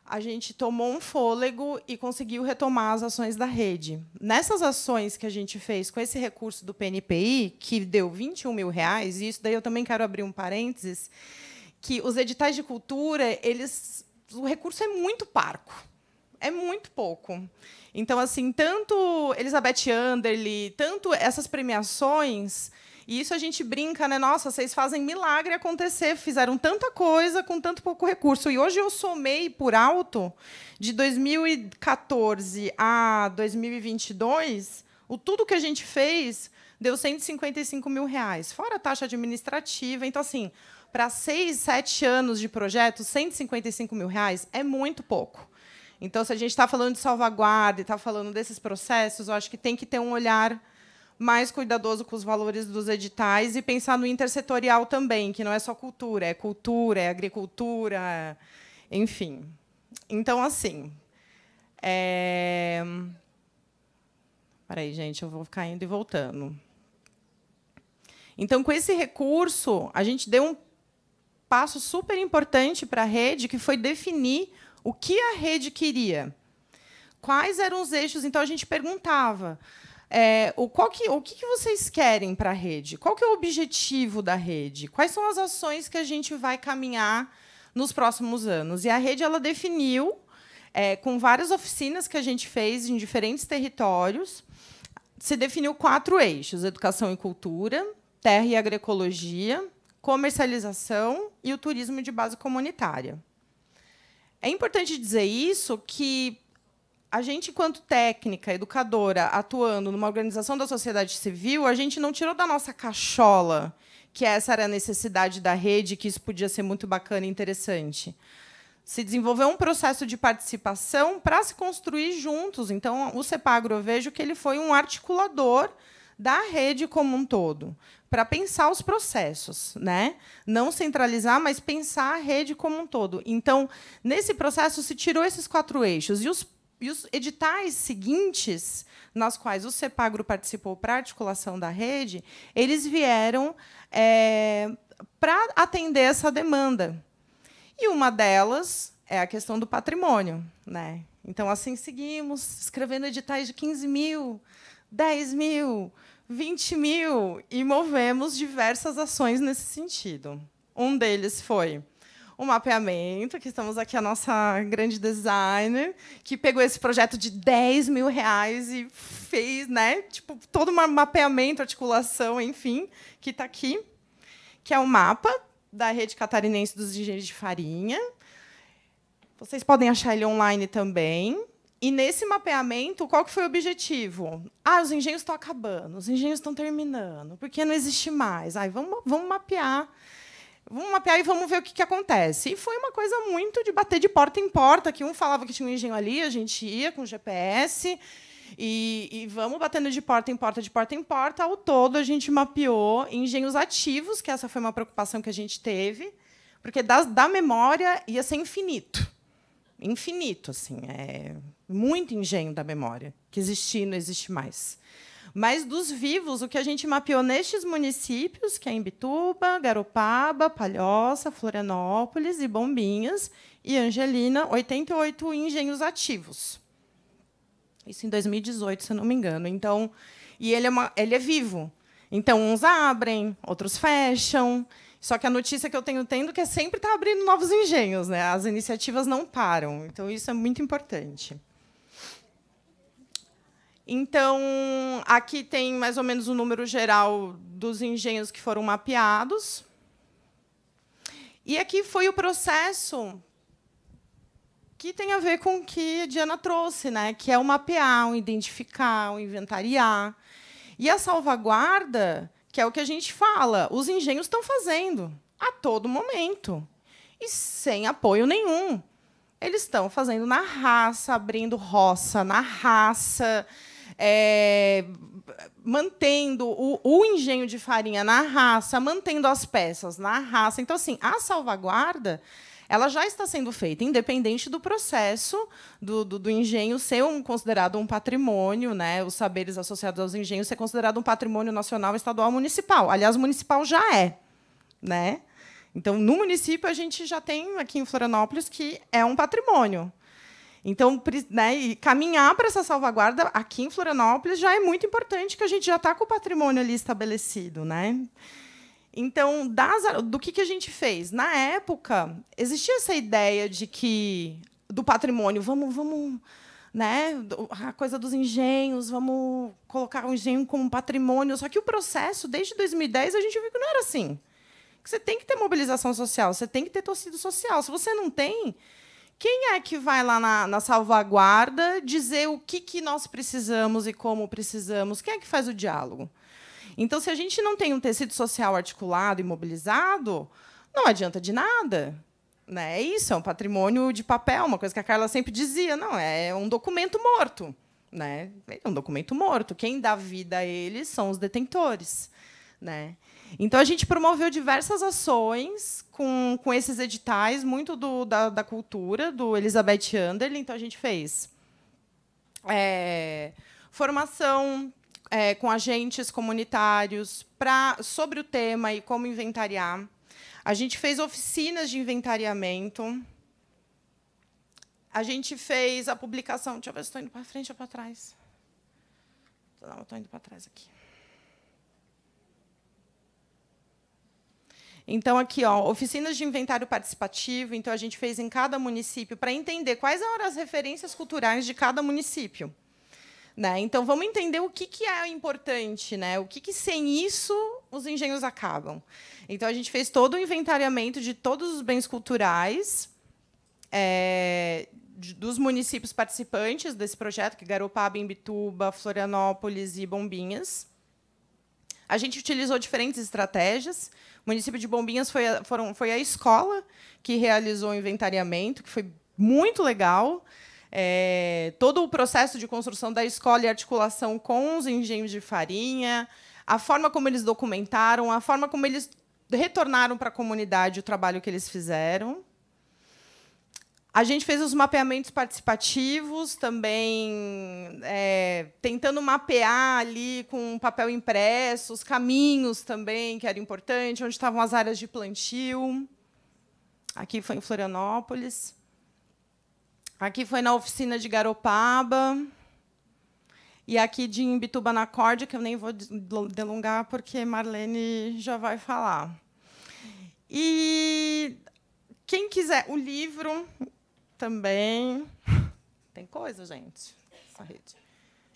a gente tomou um fôlego e conseguiu retomar as ações da rede. Nessas ações que a gente fez com esse recurso do PNPI, que deu 21 mil reais, e isso daí eu também quero abrir um parênteses, que os editais de cultura, eles, o recurso é muito parco. É muito pouco. Então, assim, tanto Elizabeth Underly, tanto essas premiações, e isso a gente brinca, né? Nossa, vocês fazem milagre acontecer, fizeram tanta coisa com tanto pouco recurso. E hoje eu somei por alto, de 2014 a 2022, o tudo que a gente fez deu 155 mil reais, fora a taxa administrativa. Então, assim, para seis, sete anos de projeto, 155 mil reais é muito pouco. Então, se a gente está falando de salvaguarda e está falando desses processos, eu acho que tem que ter um olhar mais cuidadoso com os valores dos editais e pensar no intersetorial também, que não é só cultura, é cultura, é agricultura, enfim. Então, assim. É... aí, gente, eu vou ficar indo e voltando. Então, com esse recurso, a gente deu um passo super importante para a rede, que foi definir o que a rede queria. Quais eram os eixos? Então, a gente perguntava. É, o, qual que, o que, que vocês querem para a rede? Qual que é o objetivo da rede? Quais são as ações que a gente vai caminhar nos próximos anos? E a rede ela definiu, é, com várias oficinas que a gente fez em diferentes territórios, se definiu quatro eixos: educação e cultura, terra e agroecologia, comercialização e o turismo de base comunitária. É importante dizer isso que a gente, enquanto técnica, educadora, atuando numa organização da sociedade civil, a gente não tirou da nossa cachola que essa era a necessidade da rede, que isso podia ser muito bacana e interessante. Se desenvolveu um processo de participação para se construir juntos. Então, o Cepagro, eu vejo que ele foi um articulador da rede como um todo, para pensar os processos, né? Não centralizar, mas pensar a rede como um todo. Então, nesse processo se tirou esses quatro eixos e os e os editais seguintes, nas quais o CEPAGRO participou para articulação da rede, eles vieram é, para atender essa demanda. E uma delas é a questão do patrimônio. Né? Então, assim seguimos, escrevendo editais de 15 mil, 10 mil, 20 mil, e movemos diversas ações nesse sentido. Um deles foi o mapeamento, que estamos aqui a nossa grande designer, que pegou esse projeto de 10 mil reais e fez, né? Tipo, todo um mapeamento, articulação, enfim, que está aqui, que é o mapa da rede catarinense dos engenheiros de farinha. Vocês podem achar ele online também. E nesse mapeamento, qual que foi o objetivo? Ah, os engenhos estão acabando, os engenhos estão terminando, porque não existe mais. Ai, vamos, vamos mapear Vamos mapear e vamos ver o que, que acontece. E foi uma coisa muito de bater de porta em porta, que um falava que tinha um engenho ali, a gente ia com o GPS. E, e, vamos batendo de porta em porta, de porta em porta. Ao todo, a gente mapeou engenhos ativos, que essa foi uma preocupação que a gente teve, porque das, da memória ia ser infinito. Infinito, assim. É muito engenho da memória, que existia e não existe mais. Mas dos vivos, o que a gente mapeou nestes municípios, que é Imbituba, Garopaba, Palhoça, Florianópolis e Bombinhas e Angelina, 88 engenhos ativos. Isso em 2018, se eu não me engano. Então, e ele é, uma, ele é vivo. Então, uns abrem, outros fecham. Só que a notícia que eu tenho tendo é que é sempre está abrindo novos engenhos, né? As iniciativas não param. Então, isso é muito importante. Então, aqui tem mais ou menos o número geral dos engenhos que foram mapeados. E aqui foi o processo que tem a ver com o que a Diana trouxe, né? que é o mapear, o identificar, o inventariar. E a salvaguarda, que é o que a gente fala, os engenhos estão fazendo a todo momento e sem apoio nenhum. Eles estão fazendo na raça, abrindo roça na raça, é, mantendo o, o, engenho de farinha na raça, mantendo as peças na raça. Então, assim, a salvaguarda ela já está sendo feita, independente do processo do, do, do engenho ser um, considerado um patrimônio, né? os saberes associados aos engenhos ser considerado um patrimônio nacional, estadual, municipal. Aliás, municipal já é. Né? Então, no município, a gente já tem aqui em Florianópolis que é um patrimônio. Então, né, caminhar para essa salvaguarda aqui em Florianópolis já é muito importante, que a gente já está com o patrimônio ali estabelecido. Né? Então, das, do que, que a gente fez? Na época, existia essa ideia de que do patrimônio, vamos, vamos, né, a coisa dos engenhos, vamos colocar o engenho como patrimônio. Só que o processo, desde 2010, a gente viu que não era assim. Que você tem que ter mobilização social, você tem que ter torcida social. Se você não tem, quem é que vai lá na, na salvaguarda dizer o que, que nós precisamos e como precisamos? Quem é que faz o diálogo? Então, se a gente não tem um tecido social articulado e mobilizado, não adianta de nada. Né? É isso, é um patrimônio de papel, uma coisa que a Carla sempre dizia, não, é um documento morto. Né? É um documento morto. Quem dá vida a eles são os detentores. Né? Então, a gente promoveu diversas ações com, com esses editais, muito do, da, da cultura, do Elizabeth Anderle. Então, a gente fez é, formação é, com agentes comunitários pra, sobre o tema e como inventariar. A gente fez oficinas de inventariamento. A gente fez a publicação. Deixa eu ver se estou indo para frente ou para trás. Não, estou indo para trás aqui. Então, aqui, ó, oficinas de inventário participativo. Então, a gente fez em cada município para entender quais eram as referências culturais de cada município. Né? Então, vamos entender o que, que é importante, né? o que, que sem isso os engenhos acabam. Então, a gente fez todo o inventariamento de todos os bens culturais. É, dos municípios participantes desse projeto, que é Garopaba, Imbituba, Florianópolis e Bombinhas. A gente utilizou diferentes estratégias. O município de Bombinhas foi a, foram, foi a escola que realizou o inventariamento, que foi muito legal. É, todo o processo de construção da escola e articulação com os engenhos de farinha, a forma como eles documentaram, a forma como eles retornaram para a comunidade o trabalho que eles fizeram. A gente fez os mapeamentos participativos também, é, tentando mapear ali com papel impresso os caminhos também, que era importante, onde estavam as áreas de plantio. Aqui foi em Florianópolis. Aqui foi na oficina de Garopaba. E aqui de Imbituba na Corda, que eu nem vou delongar, porque Marlene já vai falar. E quem quiser o livro, também tem coisa, gente, essa rede.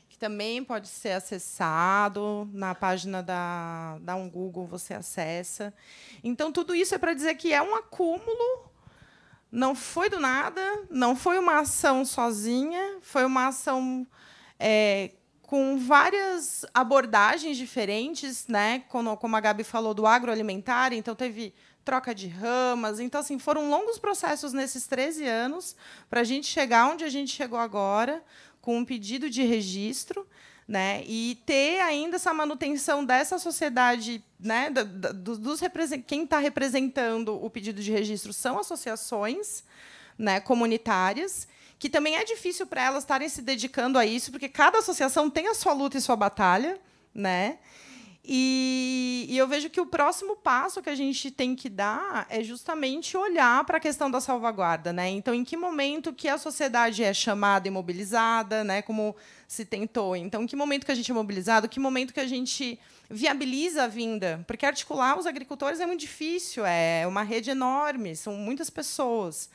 Que também pode ser acessado na página da, da um Google, você acessa. Então, tudo isso é para dizer que é um acúmulo, não foi do nada, não foi uma ação sozinha, foi uma ação é, com várias abordagens diferentes, né? como a Gabi falou do agroalimentar, então teve troca de ramas. Então, assim, foram longos processos nesses 13 anos para a gente chegar onde a gente chegou agora, com um pedido de registro. Né? E ter ainda essa manutenção dessa sociedade, né? dos, represent, quem está representando o pedido de registro são associações né? comunitárias, que também é difícil para elas estarem se dedicando a isso, porque cada associação tem a sua luta e sua batalha. Né? E, e, eu vejo que o próximo passo que a gente tem que dar é justamente olhar para a questão da salvaguarda, né? Então, em que momento que a sociedade é chamada e mobilizada, né? Como se tentou. Então, em que momento que a gente é mobilizado, que momento que a gente viabiliza a vinda? Porque articular os agricultores é muito difícil, é uma rede enorme, são muitas pessoas.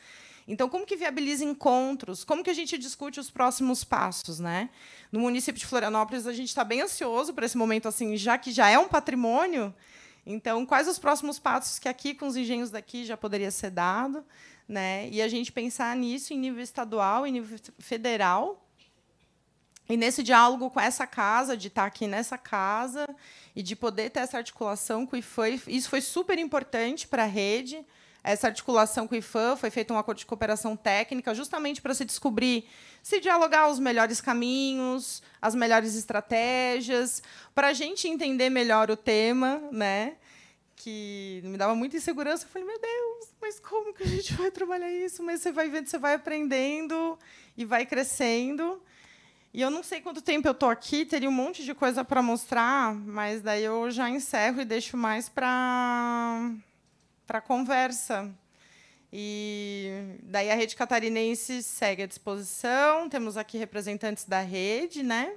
Então, como que viabiliza encontros? Como que a gente discute os próximos passos? Né? No município de Florianópolis, a gente está bem ansioso para esse momento, assim, já que já é um patrimônio. Então, quais os próximos passos que aqui, com os engenhos daqui, já poderia ser dado? Né? E a gente pensar nisso em nível estadual, em nível federal, e nesse diálogo com essa casa, de estar tá aqui nessa casa e de poder ter essa articulação com o isso foi super importante para a rede essa articulação com o IFAM, foi feito um acordo de cooperação técnica justamente para se descobrir, se dialogar os melhores caminhos, as melhores estratégias, para a gente entender melhor o tema, né? que me dava muita insegurança. Eu falei, meu Deus, mas como que a gente vai trabalhar isso? Mas você vai vendo, você vai aprendendo e vai crescendo. E eu não sei quanto tempo eu estou aqui, teria um monte de coisa para mostrar, mas daí eu já encerro e deixo mais para para conversa. E daí a rede catarinense segue à disposição. Temos aqui representantes da rede, né?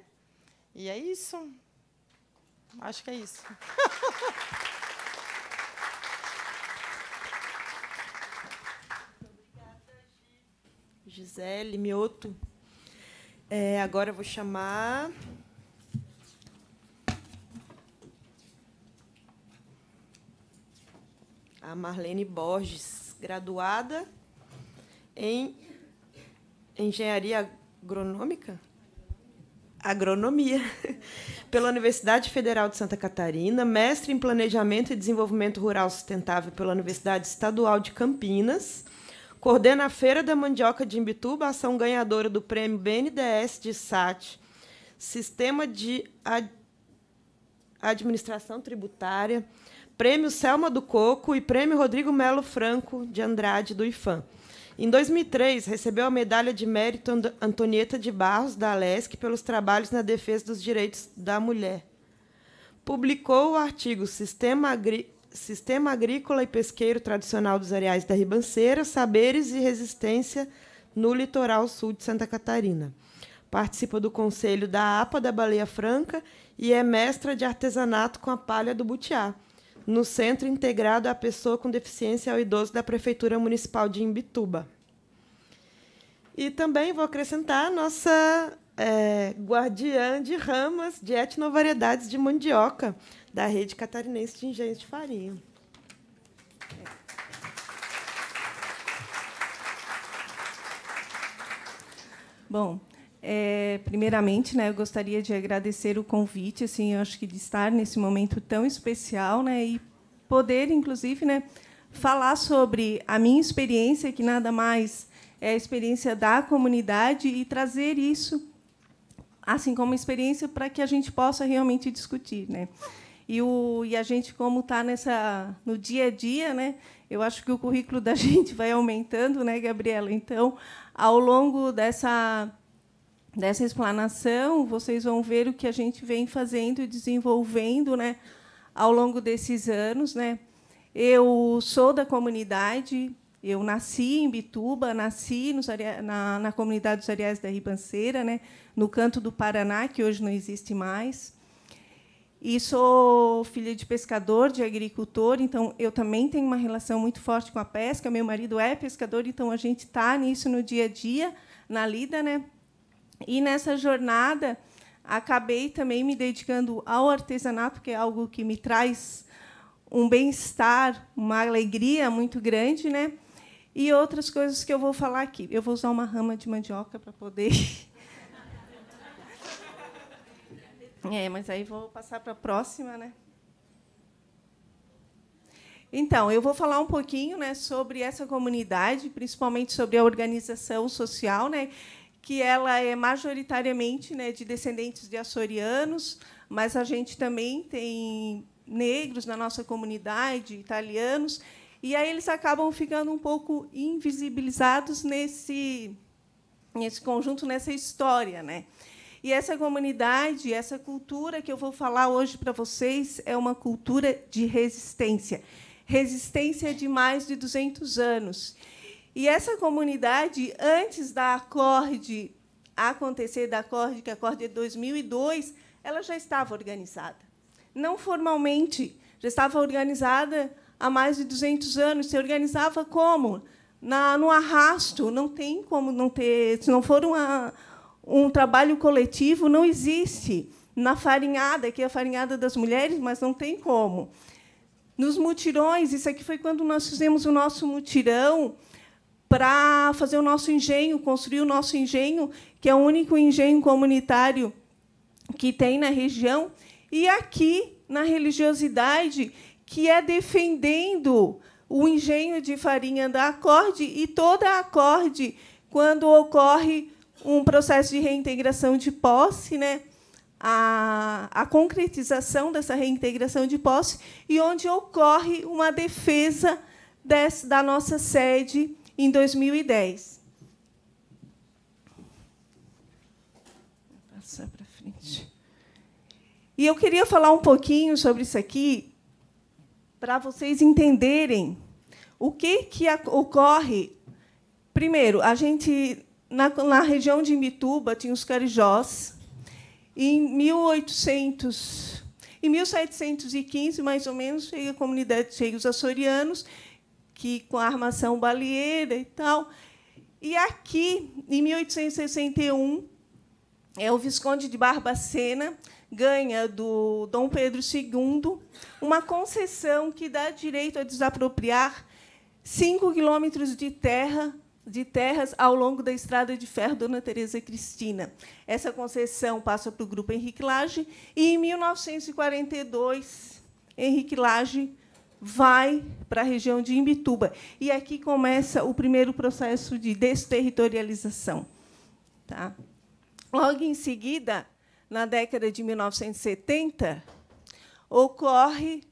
E é isso. Acho que é isso. Gisele Mioto. É, agora eu vou chamar a Marlene Borges, graduada em Engenharia Agronômica? Agronomia, pela Universidade Federal de Santa Catarina, mestre em Planejamento e Desenvolvimento Rural Sustentável pela Universidade Estadual de Campinas, coordena a Feira da Mandioca de Imbituba, ação ganhadora do prêmio BNDES de SAT, Sistema de Ad... Administração Tributária, Prêmio Selma do Coco e Prêmio Rodrigo Melo Franco de Andrade, do IFAM. Em 2003, recebeu a medalha de mérito Antonieta de Barros, da Alesc, pelos trabalhos na defesa dos direitos da mulher. Publicou o artigo Sistema, Agri... Sistema Agrícola e Pesqueiro Tradicional dos Areais da Ribanceira, Saberes e Resistência no Litoral Sul de Santa Catarina. Participa do Conselho da APA da Baleia Franca e é mestra de artesanato com a palha do butiá no Centro Integrado à Pessoa com Deficiência ao Idoso da Prefeitura Municipal de Imbituba. E também vou acrescentar a nossa é, guardiã de ramas de etnovariedades de mandioca da Rede Catarinense de Engenhos de Farinha. Bom, é, primeiramente, né, eu gostaria de agradecer o convite, assim, acho que de estar nesse momento tão especial, né, e poder, inclusive, né, falar sobre a minha experiência, que nada mais é a experiência da comunidade, e trazer isso, assim como experiência, para que a gente possa realmente discutir, né. E, o, e a gente, como está nessa no dia a dia, né, eu acho que o currículo da gente vai aumentando, né, Gabriela. Então, ao longo dessa dessa explanação, vocês vão ver o que a gente vem fazendo e desenvolvendo né, ao longo desses anos. Né. Eu sou da comunidade, eu nasci em Bituba, nasci nos, na, na comunidade dos Areais da Ribanceira, né, no canto do Paraná, que hoje não existe mais. E sou filha de pescador, de agricultor, então eu também tenho uma relação muito forte com a pesca. Meu marido é pescador, então a gente está nisso no dia a dia, na lida, né? E nessa jornada, acabei também me dedicando ao artesanato, que é algo que me traz um bem-estar, uma alegria muito grande, né? E outras coisas que eu vou falar aqui. Eu vou usar uma rama de mandioca para poder. é, mas aí vou passar para a próxima, né? Então, eu vou falar um pouquinho né, sobre essa comunidade, principalmente sobre a organização social, né, que ela é majoritariamente né, de descendentes de açorianos, mas a gente também tem negros na nossa comunidade, italianos, e aí eles acabam ficando um pouco invisibilizados nesse, nesse conjunto, nessa história. Né? E essa comunidade, essa cultura que eu vou falar hoje para vocês é uma cultura de resistência. Resistência de mais de 200 anos. E essa comunidade, antes da acorde acontecer, da acorde, que é a acorde é 2002, ela já estava organizada. Não formalmente, já estava organizada há mais de 200 anos. Se organizava como? Na, no arrasto, não tem como não ter. Se não for uma, um trabalho coletivo, não existe. Na farinhada, que é a farinhada das mulheres, mas não tem como. Nos mutirões, isso aqui foi quando nós fizemos o nosso mutirão para fazer o nosso engenho, construir o nosso engenho, que é o único engenho comunitário que tem na região, e aqui na religiosidade, que é defendendo o engenho de farinha da acorde e toda a acorde quando ocorre um processo de reintegração de posse, né? A, a, concretização dessa reintegração de posse e onde ocorre uma defesa desse, da nossa sede em 2010. Vou passar para frente. E eu queria falar um pouquinho sobre isso aqui para vocês entenderem o que, que ocorre. Primeiro, a gente na, na região de Mituba tinha os carijós. Em 1800 em 1715, mais ou menos, chega a comunidade, chega os açorianos, que com a armação balieira e tal. E aqui, em 1861, é o Visconde de Barbacena ganha do Dom Pedro II uma concessão que dá direito a desapropriar 5 quilômetros de terra de terras ao longo da estrada de ferro Dona Teresa Cristina. Essa concessão passa para o grupo Henrique Lage e em 1942 Henrique Lage vai para a região de Imbituba. E aqui começa o primeiro processo de desterritorialização. Tá? Logo em seguida, na década de 1970, ocorre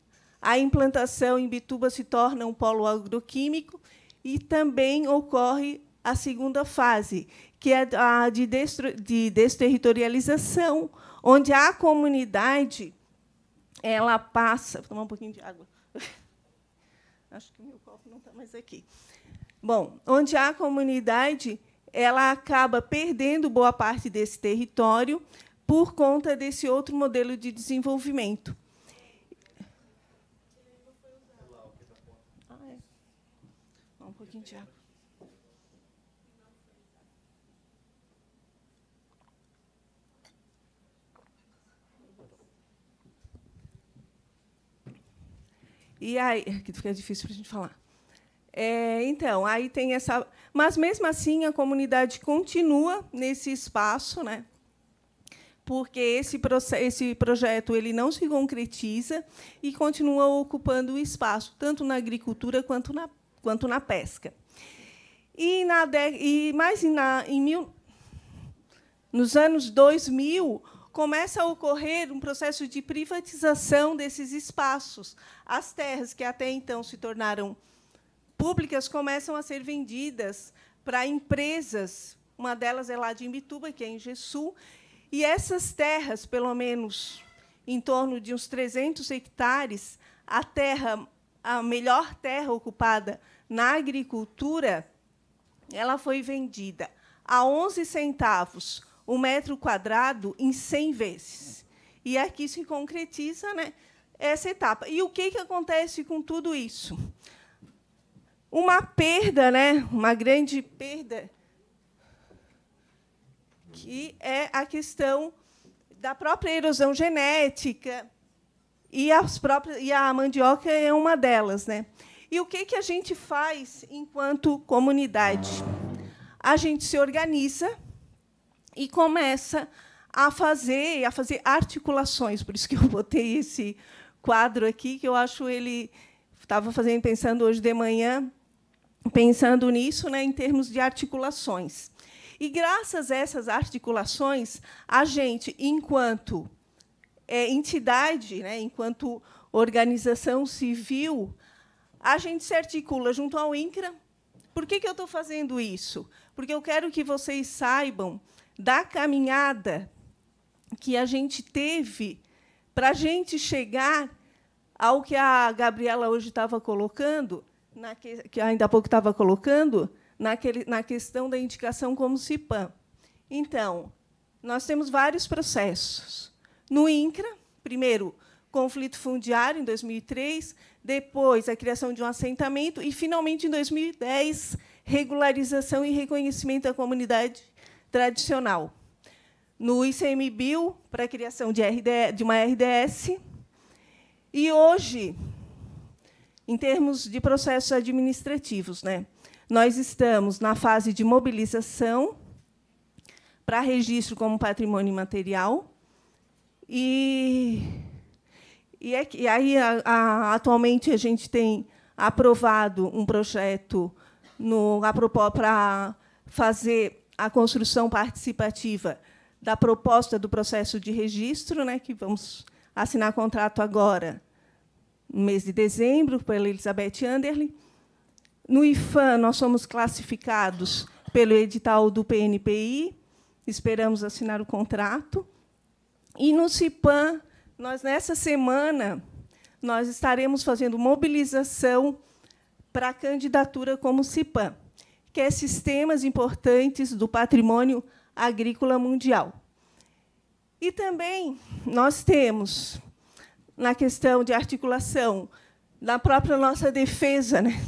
a implantação em se torna um polo agroquímico e também ocorre a segunda fase, que é a de, de desterritorialização, onde a comunidade ela passa, vou tomar um pouquinho de água. Acho que o meu copo não está mais aqui. Bom, onde há comunidade, ela acaba perdendo boa parte desse território por conta desse outro modelo de desenvolvimento. Ah, é. Um pouquinho de água. E aí, que fica difícil para a gente falar. É, então, aí tem essa. Mas mesmo assim, a comunidade continua nesse espaço, né? porque esse, esse projeto ele não se concretiza e continua ocupando o espaço, tanto na agricultura quanto na, quanto na pesca. E, na, e mais na, em mil, nos anos 2000, começa a ocorrer um processo de privatização desses espaços. As terras que até então se tornaram públicas começam a ser vendidas para empresas. Uma delas é lá de Imbituba, que é em Gessu. E essas terras, pelo menos em torno de uns 300 hectares, a terra, a melhor terra ocupada na agricultura, ela foi vendida a 11 centavos o metro quadrado em 100 vezes. E é aqui se concretiza né, essa etapa. E o que, que acontece com tudo isso? Uma perda, né, uma grande perda, que é a questão da própria erosão genética, e, as próprias, e a mandioca é uma delas. Né? E o que, que a gente faz enquanto comunidade? A gente se organiza e começa a fazer, a fazer articulações. Por isso que eu botei esse quadro aqui, que eu acho ele estava fazendo pensando hoje de manhã, pensando nisso, né, em termos de articulações. E graças a essas articulações, a gente, enquanto é, entidade, né, enquanto organização civil, a gente se articula junto ao INCRA. Por que, que eu estou fazendo isso? Porque eu quero que vocês saibam da caminhada que a gente teve para a gente chegar ao que a Gabriela hoje estava colocando, que, que ainda há pouco estava colocando, naquele, na questão da indicação como CIPAM. Então, nós temos vários processos. No INCRA, primeiro, conflito fundiário, em 2003, depois, a criação de um assentamento e, finalmente, em 2010, regularização e reconhecimento da comunidade tradicional. No ICMBio, para a criação de, de uma RDS. E hoje, em termos de processos administrativos, né, nós estamos na fase de mobilização para registro como patrimônio material. E, e, é, e aí, a, a, atualmente, a gente tem aprovado um projeto no Apropó para fazer a construção participativa da proposta do processo de registro, né, que vamos assinar contrato agora, no mês de dezembro, pela Elizabeth Anderle. No IFAM, nós somos classificados pelo edital do PNPI, esperamos assinar o contrato. E no CIPAM, nós, nessa semana, nós estaremos fazendo mobilização para a candidatura como CIPAM que é Sistemas Importantes do Patrimônio Agrícola Mundial. E também nós temos, na questão de articulação, na própria nossa defesa, né?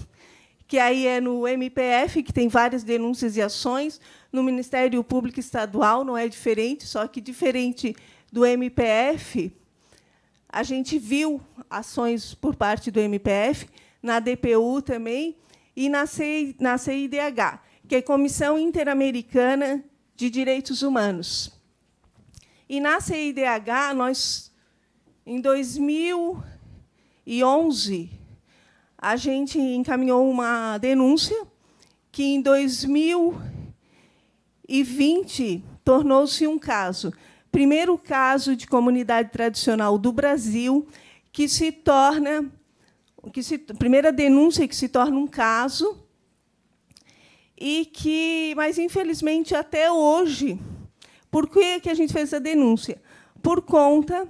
que aí é no MPF, que tem várias denúncias e ações, no Ministério Público Estadual não é diferente, só que diferente do MPF, a gente viu ações por parte do MPF, na DPU também, e na CIDH, que é Comissão Interamericana de Direitos Humanos. E na CIDH, nós, em 2011, a gente encaminhou uma denúncia que, em 2020, tornou-se um caso. Primeiro caso de comunidade tradicional do Brasil que se torna que se, primeira denúncia que se torna um caso e que, mas infelizmente até hoje, por que, que a gente fez a denúncia? Por conta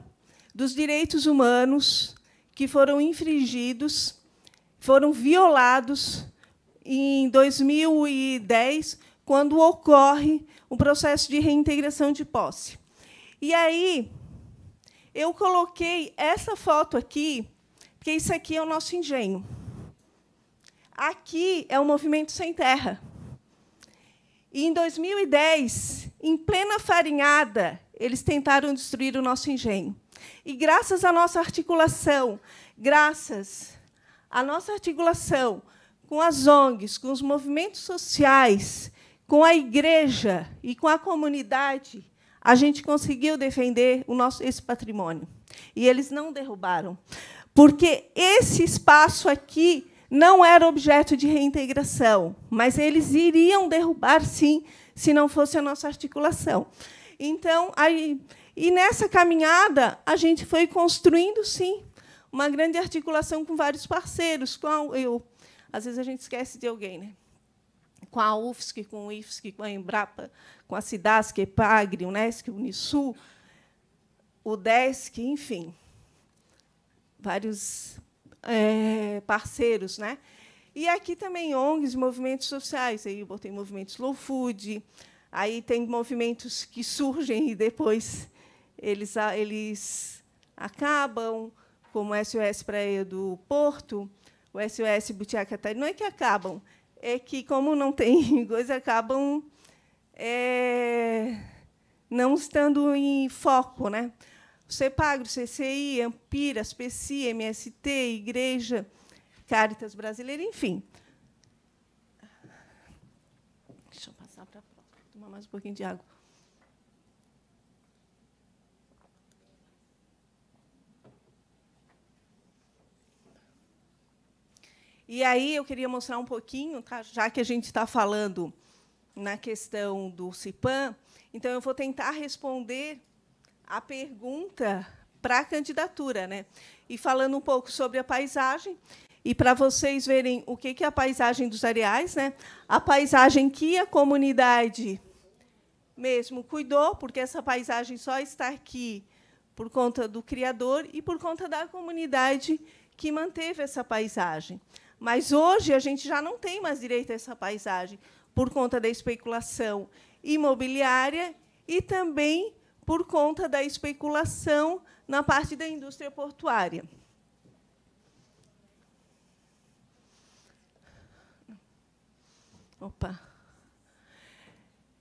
dos direitos humanos que foram infringidos, foram violados em 2010, quando ocorre o processo de reintegração de posse. E aí eu coloquei essa foto aqui porque isso aqui é o nosso engenho. Aqui é o Movimento Sem Terra. E em 2010, em plena farinhada, eles tentaram destruir o nosso engenho. E graças à nossa articulação, graças à nossa articulação com as ONGs, com os movimentos sociais, com a igreja e com a comunidade, a gente conseguiu defender o nosso esse patrimônio. E eles não derrubaram porque esse espaço aqui não era objeto de reintegração, mas eles iriam derrubar, sim, se não fosse a nossa articulação. Então, aí, e nessa caminhada, a gente foi construindo, sim, uma grande articulação com vários parceiros. Com eu, às vezes a gente esquece de alguém, né? com a UFSC, com o IFSC, com a Embrapa, com a CIDASC, EPAGRE, UNESCO, Unisul, o DESC, enfim vários é, parceiros, né? E aqui também ONGs, movimentos sociais, aí eu botei movimentos low food, aí tem movimentos que surgem e depois eles eles acabam, como o SOS Praia do Porto, o SOS Butiá Catarina, não é que acabam, é que como não tem coisa acabam é, não estando em foco, né? CEPAGRO, CCI, Ampira, SPECI, MST, Igreja, Caritas Brasileira, enfim. Deixa eu passar para a próxima, Vou tomar mais um pouquinho de água. E aí eu queria mostrar um pouquinho, tá? já que a gente está falando na questão do CIPAM, então eu vou tentar responder a pergunta para a candidatura, né? E falando um pouco sobre a paisagem, e para vocês verem o que é a paisagem dos areais, né? a paisagem que a comunidade mesmo cuidou, porque essa paisagem só está aqui por conta do Criador e por conta da comunidade que manteve essa paisagem. Mas hoje a gente já não tem mais direito a essa paisagem, por conta da especulação imobiliária e também por conta da especulação na parte da indústria portuária. Opa.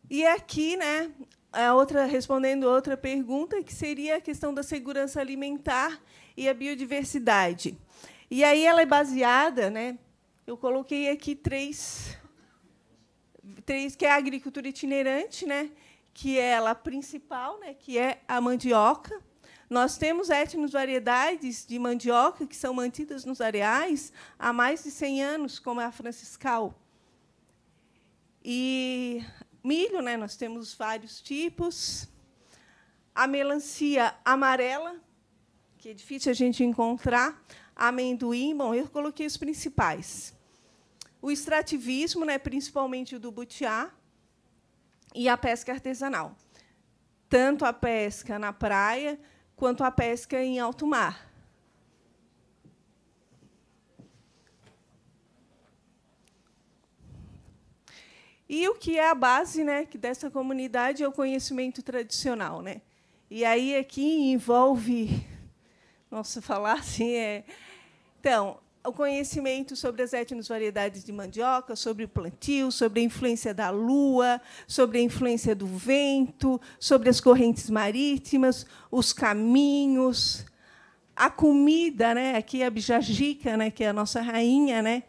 E aqui, né, a outra respondendo outra pergunta, que seria a questão da segurança alimentar e a biodiversidade. E aí ela é baseada, né? Eu coloquei aqui três, três que é a agricultura itinerante, né? que é a principal, né, que é a mandioca. Nós temos etnos variedades de mandioca que são mantidas nos areais há mais de 100 anos, como é a franciscal. E milho, né, nós temos vários tipos. A melancia amarela, que é difícil a gente encontrar. Amendoim, bom, eu coloquei os principais. O extrativismo, né, principalmente o do butiá, e a pesca artesanal, tanto a pesca na praia quanto a pesca em alto mar. E o que é a base né, que dessa comunidade é o conhecimento tradicional. Né? E aí aqui é envolve. Nossa, falar assim é. Então, o conhecimento sobre as variedades de mandioca, sobre o plantio, sobre a influência da lua, sobre a influência do vento, sobre as correntes marítimas, os caminhos, a comida, né? Aqui a bijajica, né? Que é a nossa rainha, né?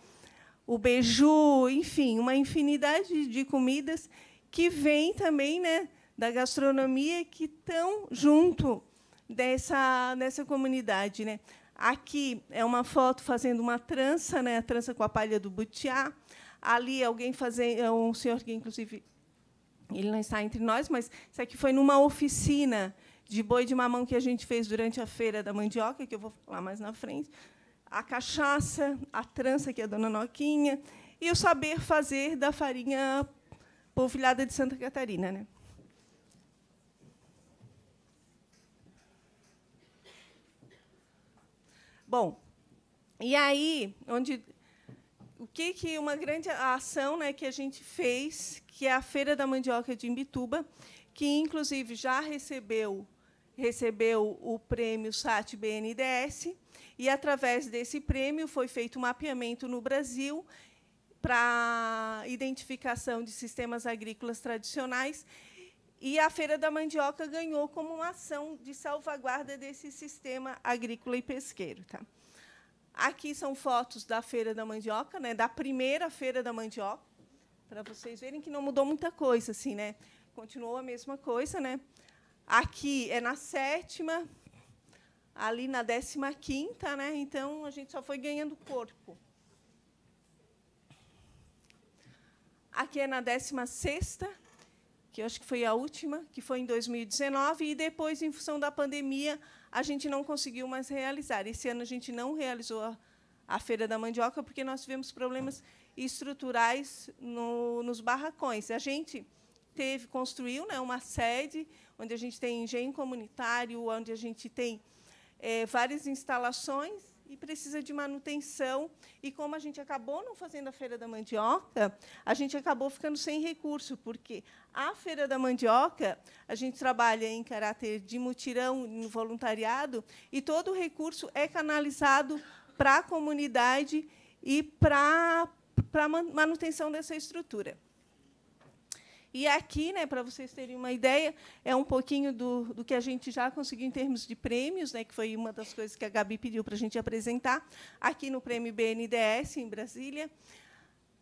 O beiju, enfim, uma infinidade de comidas que vem também, né? Da gastronomia que estão junto dessa, dessa comunidade, né? Aqui é uma foto fazendo uma trança, né, a trança com a palha do butiá. Ali alguém fazendo, é um senhor que inclusive ele não está entre nós, mas isso aqui foi numa oficina de boi de mamão que a gente fez durante a feira da mandioca, que eu vou falar mais na frente. A cachaça, a trança que é a dona Noquinha e o saber fazer da farinha polvilhada de Santa Catarina, né? Bom, e aí, onde o que que uma grande ação, né, que a gente fez, que é a Feira da Mandioca de Imbituba, que inclusive já recebeu recebeu o prêmio SAT BNDES e através desse prêmio foi feito um mapeamento no Brasil para identificação de sistemas agrícolas tradicionais e a Feira da Mandioca ganhou como uma ação de salvaguarda desse sistema agrícola e pesqueiro. Tá? Aqui são fotos da Feira da Mandioca, né, da primeira Feira da Mandioca, para vocês verem que não mudou muita coisa, assim, né? Continuou a mesma coisa, né? Aqui é na sétima, ali na décima quinta, né? Então a gente só foi ganhando corpo. Aqui é na décima sexta, que eu acho que foi a última, que foi em 2019, e depois, em função da pandemia, a gente não conseguiu mais realizar. Esse ano a gente não realizou a, a Feira da Mandioca, porque nós tivemos problemas estruturais no, nos barracões. A gente teve construiu né, uma sede onde a gente tem engenho comunitário, onde a gente tem é, várias instalações, e precisa de manutenção. E como a gente acabou não fazendo a Feira da Mandioca, a gente acabou ficando sem recurso, porque a Feira da Mandioca, a gente trabalha em caráter de mutirão, no voluntariado, e todo o recurso é canalizado para a comunidade e para, para a manutenção dessa estrutura. E aqui, né, para vocês terem uma ideia, é um pouquinho do, do que a gente já conseguiu em termos de prêmios, né, que foi uma das coisas que a Gabi pediu para a gente apresentar, aqui no Prêmio BNDS em Brasília.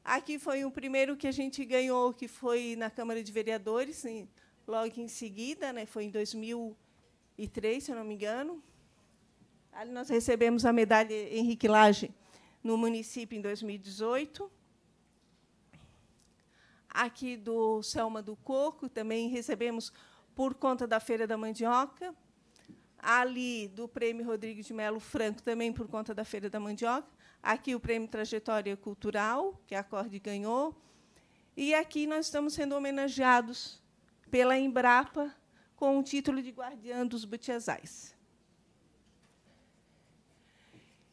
Aqui foi o primeiro que a gente ganhou, que foi na Câmara de Vereadores, em, logo em seguida, né, foi em 2003, se eu não me engano. Ali nós recebemos a medalha Henrique Lage no município em 2018 aqui do Selma do Coco, também recebemos por conta da Feira da Mandioca. Ali, do Prêmio Rodrigo de Melo Franco, também por conta da Feira da Mandioca. Aqui, o Prêmio Trajetória Cultural, que a Acorde ganhou. E aqui nós estamos sendo homenageados pela Embrapa com o título de Guardiã dos Butiazais.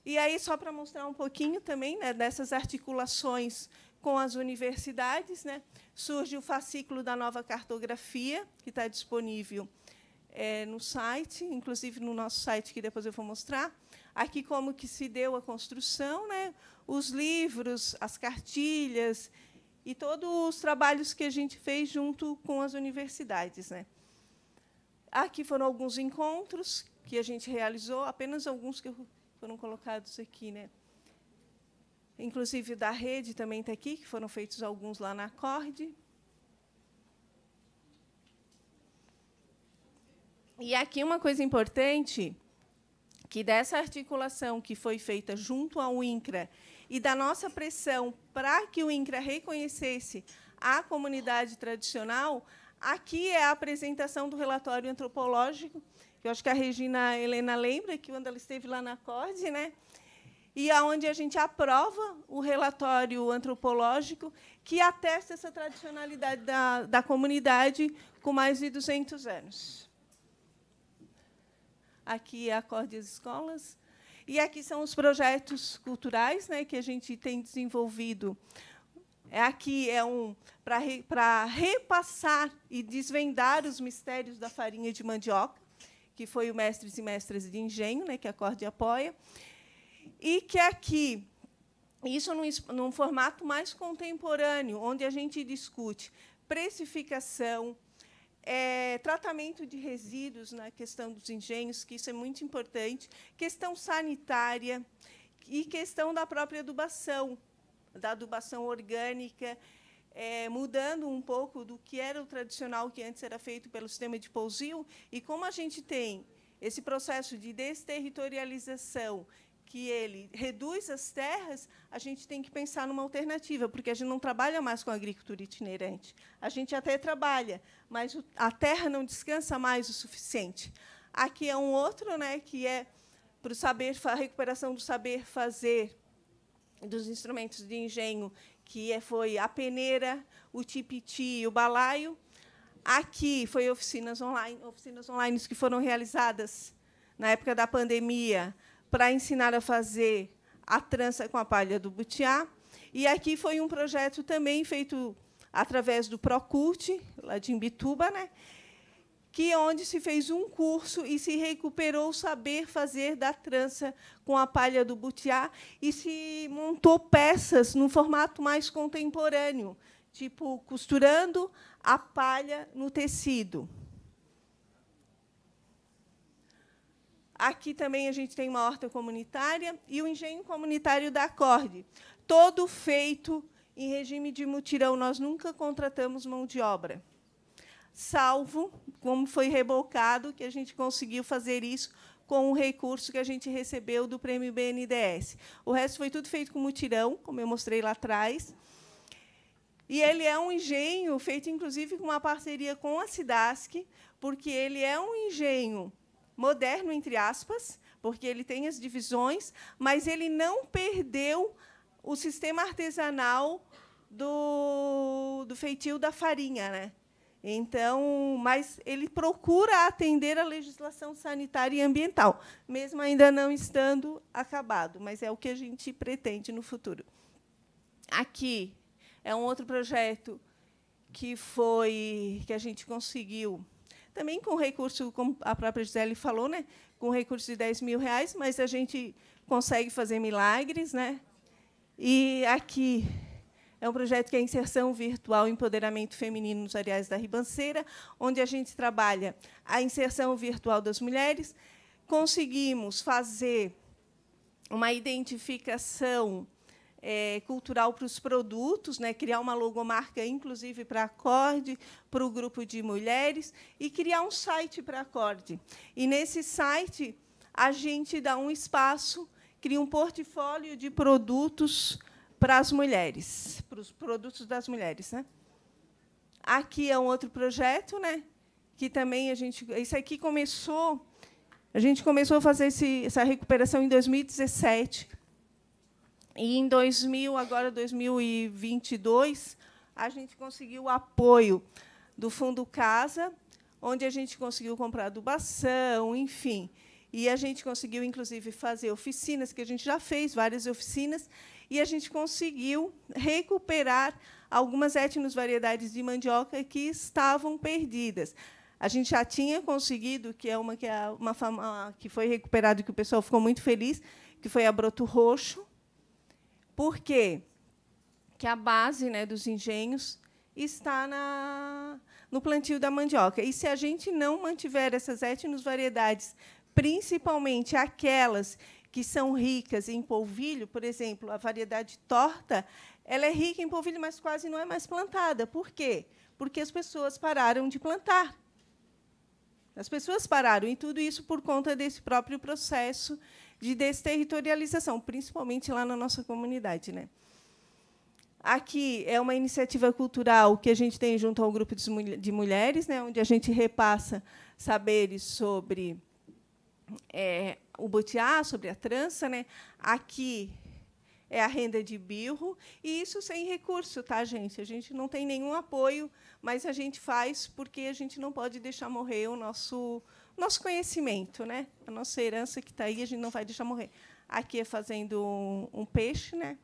E aí, só para mostrar um pouquinho também né, dessas articulações com as universidades. Né? Surge o fascículo da nova cartografia, que está disponível é, no site, inclusive no nosso site, que depois eu vou mostrar. Aqui como que se deu a construção, né? os livros, as cartilhas e todos os trabalhos que a gente fez junto com as universidades. Né? Aqui foram alguns encontros que a gente realizou, apenas alguns que foram colocados aqui. Né? inclusive da rede também está aqui, que foram feitos alguns lá na Acorde. E aqui uma coisa importante, que dessa articulação que foi feita junto ao INCRA e da nossa pressão para que o INCRA reconhecesse a comunidade tradicional, aqui é a apresentação do relatório antropológico, que eu acho que a Regina Helena lembra, que quando ela esteve lá na CORD, né, e aonde a gente aprova o relatório antropológico que atesta essa tradicionalidade da, da comunidade com mais de 200 anos. Aqui é a Cor das Escolas. E aqui são os projetos culturais né, que a gente tem desenvolvido. É aqui é um para re, repassar e desvendar os mistérios da farinha de mandioca, que foi o Mestres e Mestras de Engenho, né, que a Corde apoia. E que aqui, isso num, num formato mais contemporâneo, onde a gente discute precificação, é, tratamento de resíduos na questão dos engenhos, que isso é muito importante, questão sanitária e questão da própria adubação, da adubação orgânica, é, mudando um pouco do que era o tradicional, que antes era feito pelo sistema de pousio, e como a gente tem esse processo de desterritorialização que ele reduz as terras, a gente tem que pensar numa alternativa, porque a gente não trabalha mais com agricultura itinerante. A gente até trabalha, mas a terra não descansa mais o suficiente. Aqui é um outro, né, que é para o saber, a recuperação do saber fazer dos instrumentos de engenho, que é, foi a peneira, o tipiti e o balaio. Aqui foi oficinas online, oficinas online que foram realizadas na época da pandemia para ensinar a fazer a trança com a palha do butiá. E aqui foi um projeto também feito através do Procult, lá de Imbituba, né? que é onde se fez um curso e se recuperou o saber fazer da trança com a palha do butiá e se montou peças no formato mais contemporâneo, tipo costurando a palha no tecido. Aqui também a gente tem uma horta comunitária e o engenho comunitário da Acorde, todo feito em regime de mutirão. Nós nunca contratamos mão de obra, salvo como foi rebocado que a gente conseguiu fazer isso com o recurso que a gente recebeu do prêmio BNDES. O resto foi tudo feito com mutirão, como eu mostrei lá atrás. E ele é um engenho feito, inclusive, com uma parceria com a SIDASC, porque ele é um engenho moderno, entre aspas, porque ele tem as divisões, mas ele não perdeu o sistema artesanal do, do feitio da farinha. Né? Então, mas ele procura atender a legislação sanitária e ambiental, mesmo ainda não estando acabado, mas é o que a gente pretende no futuro. Aqui é um outro projeto que foi que a gente conseguiu também com recurso, como a própria Gisele falou, né? com recurso de 10 mil reais, mas a gente consegue fazer milagres. Né? E aqui é um projeto que é Inserção Virtual Empoderamento Feminino nos Areais da Ribanceira, onde a gente trabalha a inserção virtual das mulheres. Conseguimos fazer uma identificação é, cultural para os produtos, né? criar uma logomarca, inclusive, para a Acorde, para o grupo de mulheres, e criar um site para a Acorde. E, nesse site, a gente dá um espaço, cria um portfólio de produtos para as mulheres, para os produtos das mulheres. Né? Aqui é um outro projeto, né? que também a gente... Isso aqui começou... A gente começou a fazer esse, essa recuperação em 2017, e em 2000, agora 2022, a gente conseguiu o apoio do Fundo Casa, onde a gente conseguiu comprar adubação, enfim. E a gente conseguiu, inclusive, fazer oficinas, que a gente já fez várias oficinas, e a gente conseguiu recuperar algumas etnos variedades de mandioca que estavam perdidas. A gente já tinha conseguido, que é uma que é uma fama, que foi recuperado que o pessoal ficou muito feliz, que foi a broto roxo, por quê? Que a base né, dos engenhos está na, no plantio da mandioca. E se a gente não mantiver essas variedades, principalmente aquelas que são ricas em polvilho, por exemplo, a variedade torta, ela é rica em polvilho, mas quase não é mais plantada. Por quê? Porque as pessoas pararam de plantar. As pessoas pararam, e tudo isso por conta desse próprio processo de desterritorialização, principalmente lá na nossa comunidade. Né? Aqui é uma iniciativa cultural que a gente tem junto ao grupo de mulheres, né, onde a gente repassa saberes sobre é, o botiá, sobre a trança. Né? Aqui é a renda de birro, e isso sem recurso, tá, gente? A gente não tem nenhum apoio, mas a gente faz porque a gente não pode deixar morrer o nosso nosso conhecimento, né? a nossa herança que está aí, a gente não vai deixar morrer. Aqui é fazendo um, um peixe. Né?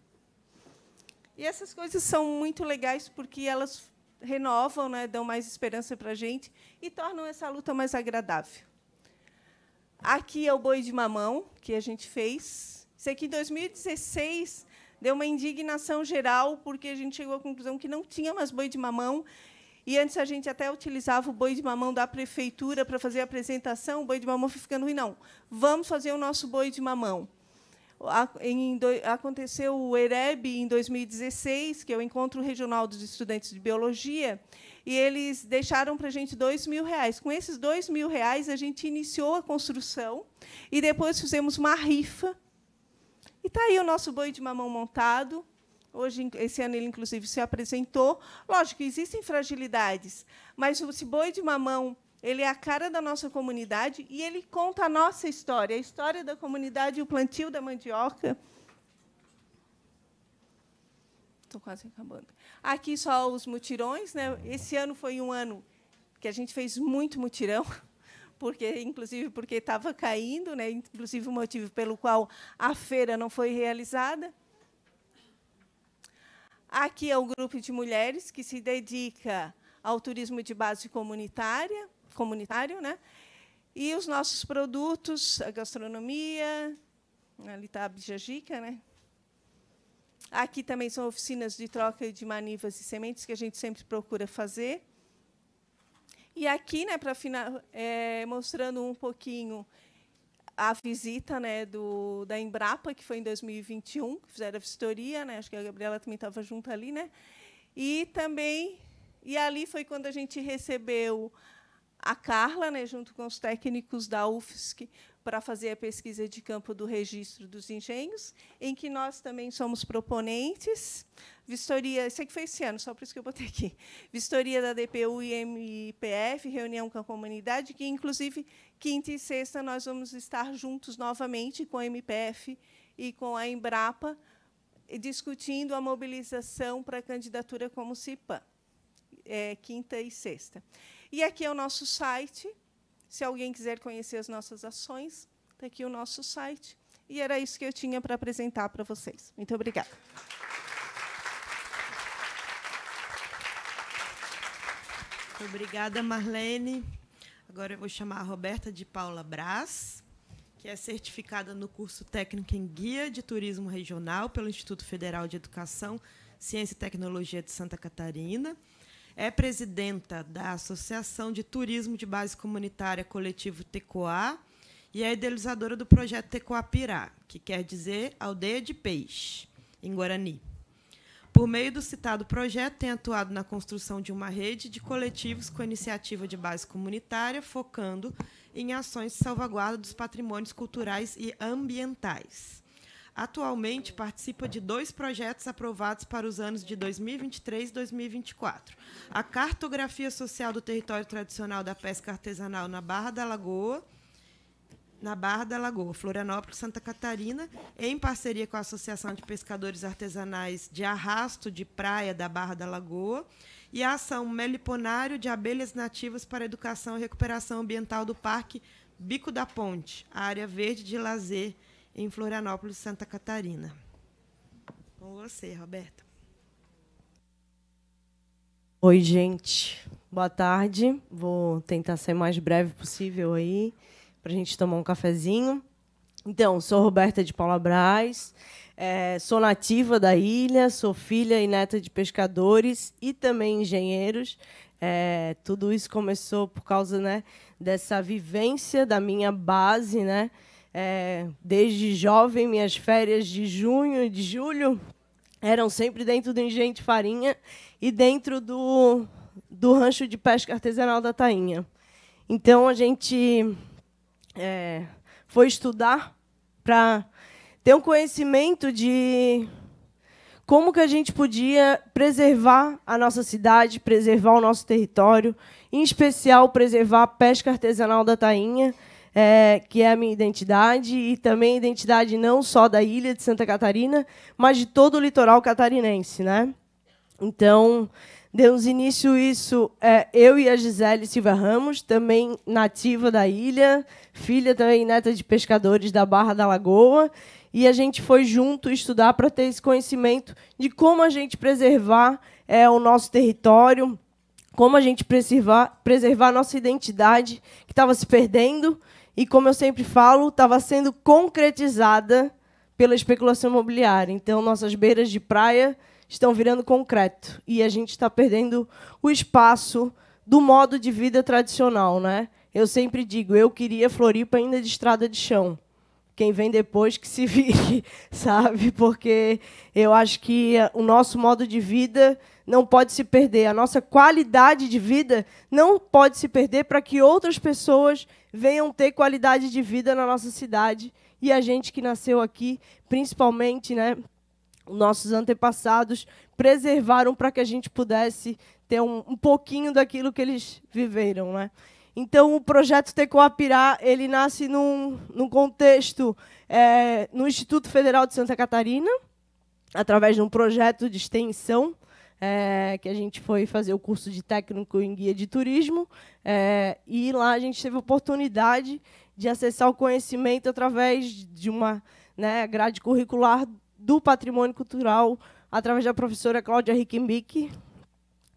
E essas coisas são muito legais porque elas renovam, né? dão mais esperança para a gente e tornam essa luta mais agradável. Aqui é o boi de mamão que a gente fez. Isso aqui, em 2016, deu uma indignação geral, porque a gente chegou à conclusão que não tinha mais boi de mamão e antes a gente até utilizava o boi de mamão da prefeitura para fazer a apresentação, o boi de mamão foi ficando ruim. Não, vamos fazer o nosso boi de mamão. Aconteceu o EREB em 2016, que é o Encontro Regional dos Estudantes de Biologia, e eles deixaram para a gente dois mil reais. Com esses dois mil reais, a gente iniciou a construção e depois fizemos uma rifa. E está aí o nosso boi de mamão montado, Hoje, esse ano, ele, inclusive, se apresentou. Lógico, existem fragilidades, mas esse boi de mamão ele é a cara da nossa comunidade e ele conta a nossa história, a história da comunidade, o plantio da mandioca. Estou quase acabando. Aqui só os mutirões. Né? Esse ano foi um ano que a gente fez muito mutirão porque inclusive porque estava caindo, né? Inclusive o motivo pelo qual a feira não foi realizada. Aqui é um grupo de mulheres que se dedica ao turismo de base comunitária, comunitário, né? E os nossos produtos, a gastronomia, ali está a bijajica, né? Aqui também são oficinas de troca de manivas e sementes que a gente sempre procura fazer. E aqui, né, para final, é, mostrando um pouquinho a visita né, do, da Embrapa, que foi em 2021, que fizeram a vistoria, né, acho que a Gabriela também estava junto ali, né, e também e ali foi quando a gente recebeu a Carla, né, junto com os técnicos da UFSC, para fazer a pesquisa de campo do registro dos engenhos, em que nós também somos proponentes. Vistoria, isso aqui foi esse ano, só por isso que eu botei aqui. Vistoria da DPU e MIPF, reunião com a comunidade, que, inclusive, quinta e sexta, nós vamos estar juntos novamente com a MPF e com a Embrapa, discutindo a mobilização para a candidatura como CIPAM, é, quinta e sexta. E aqui é o nosso site, se alguém quiser conhecer as nossas ações, está aqui o nosso site. E era isso que eu tinha para apresentar para vocês. Muito obrigada. obrigada, Marlene. Agora eu vou chamar a Roberta de Paula Brás, que é certificada no curso técnico em Guia de Turismo Regional pelo Instituto Federal de Educação, Ciência e Tecnologia de Santa Catarina é presidenta da Associação de Turismo de Base Comunitária Coletivo Tecoá e é idealizadora do projeto Tecoá Pirá, que quer dizer Aldeia de Peixe, em Guarani. Por meio do citado projeto, tem atuado na construção de uma rede de coletivos com iniciativa de base comunitária, focando em ações de salvaguarda dos patrimônios culturais e ambientais. Atualmente participa de dois projetos aprovados para os anos de 2023 e 2024. A cartografia social do território tradicional da pesca artesanal na Barra da Lagoa, na Barra da Lagoa, Florianópolis, Santa Catarina, em parceria com a Associação de Pescadores Artesanais de Arrasto de Praia da Barra da Lagoa, e a ação Meliponário de Abelhas Nativas para Educação e Recuperação Ambiental do Parque Bico da Ponte, área verde de lazer em Florianópolis, Santa Catarina. Com você, Roberta. Oi, gente. Boa tarde. Vou tentar ser mais breve possível aí, para a gente tomar um cafezinho. Então, sou Roberta de Paula Braz, é, sou nativa da ilha, sou filha e neta de pescadores e também engenheiros. É, tudo isso começou por causa né, dessa vivência da minha base, né? É, desde jovem, minhas férias de junho e de julho eram sempre dentro do Engenho de Farinha e dentro do, do rancho de pesca artesanal da Tainha. Então, a gente é, foi estudar para ter um conhecimento de como que a gente podia preservar a nossa cidade, preservar o nosso território, em especial preservar a pesca artesanal da Tainha é, que é a minha identidade e também a identidade não só da ilha de Santa Catarina, mas de todo o litoral catarinense. Né? Então, demos início isso é, eu e a Gisele Silva Ramos, também nativa da ilha, filha também neta de pescadores da Barra da Lagoa, e a gente foi junto estudar para ter esse conhecimento de como a gente preservar é, o nosso território, como a gente preservar, preservar a nossa identidade que estava se perdendo e, como eu sempre falo, estava sendo concretizada pela especulação imobiliária. Então, nossas beiras de praia estão virando concreto e a gente está perdendo o espaço do modo de vida tradicional, né? Eu sempre digo, eu queria Floripa ainda de estrada de chão quem vem depois que se vire, sabe? Porque eu acho que o nosso modo de vida não pode se perder, a nossa qualidade de vida não pode se perder para que outras pessoas venham ter qualidade de vida na nossa cidade e a gente que nasceu aqui, principalmente, né? Nossos antepassados preservaram para que a gente pudesse ter um, um pouquinho daquilo que eles viveram, né? Então, o projeto Tecoapirá ele nasce num, num contexto é, no Instituto Federal de Santa Catarina, através de um projeto de extensão é, que a gente foi fazer o curso de técnico em guia de turismo é, e lá a gente teve a oportunidade de acessar o conhecimento através de uma né, grade curricular do patrimônio cultural através da professora Cláudia Rickenbick,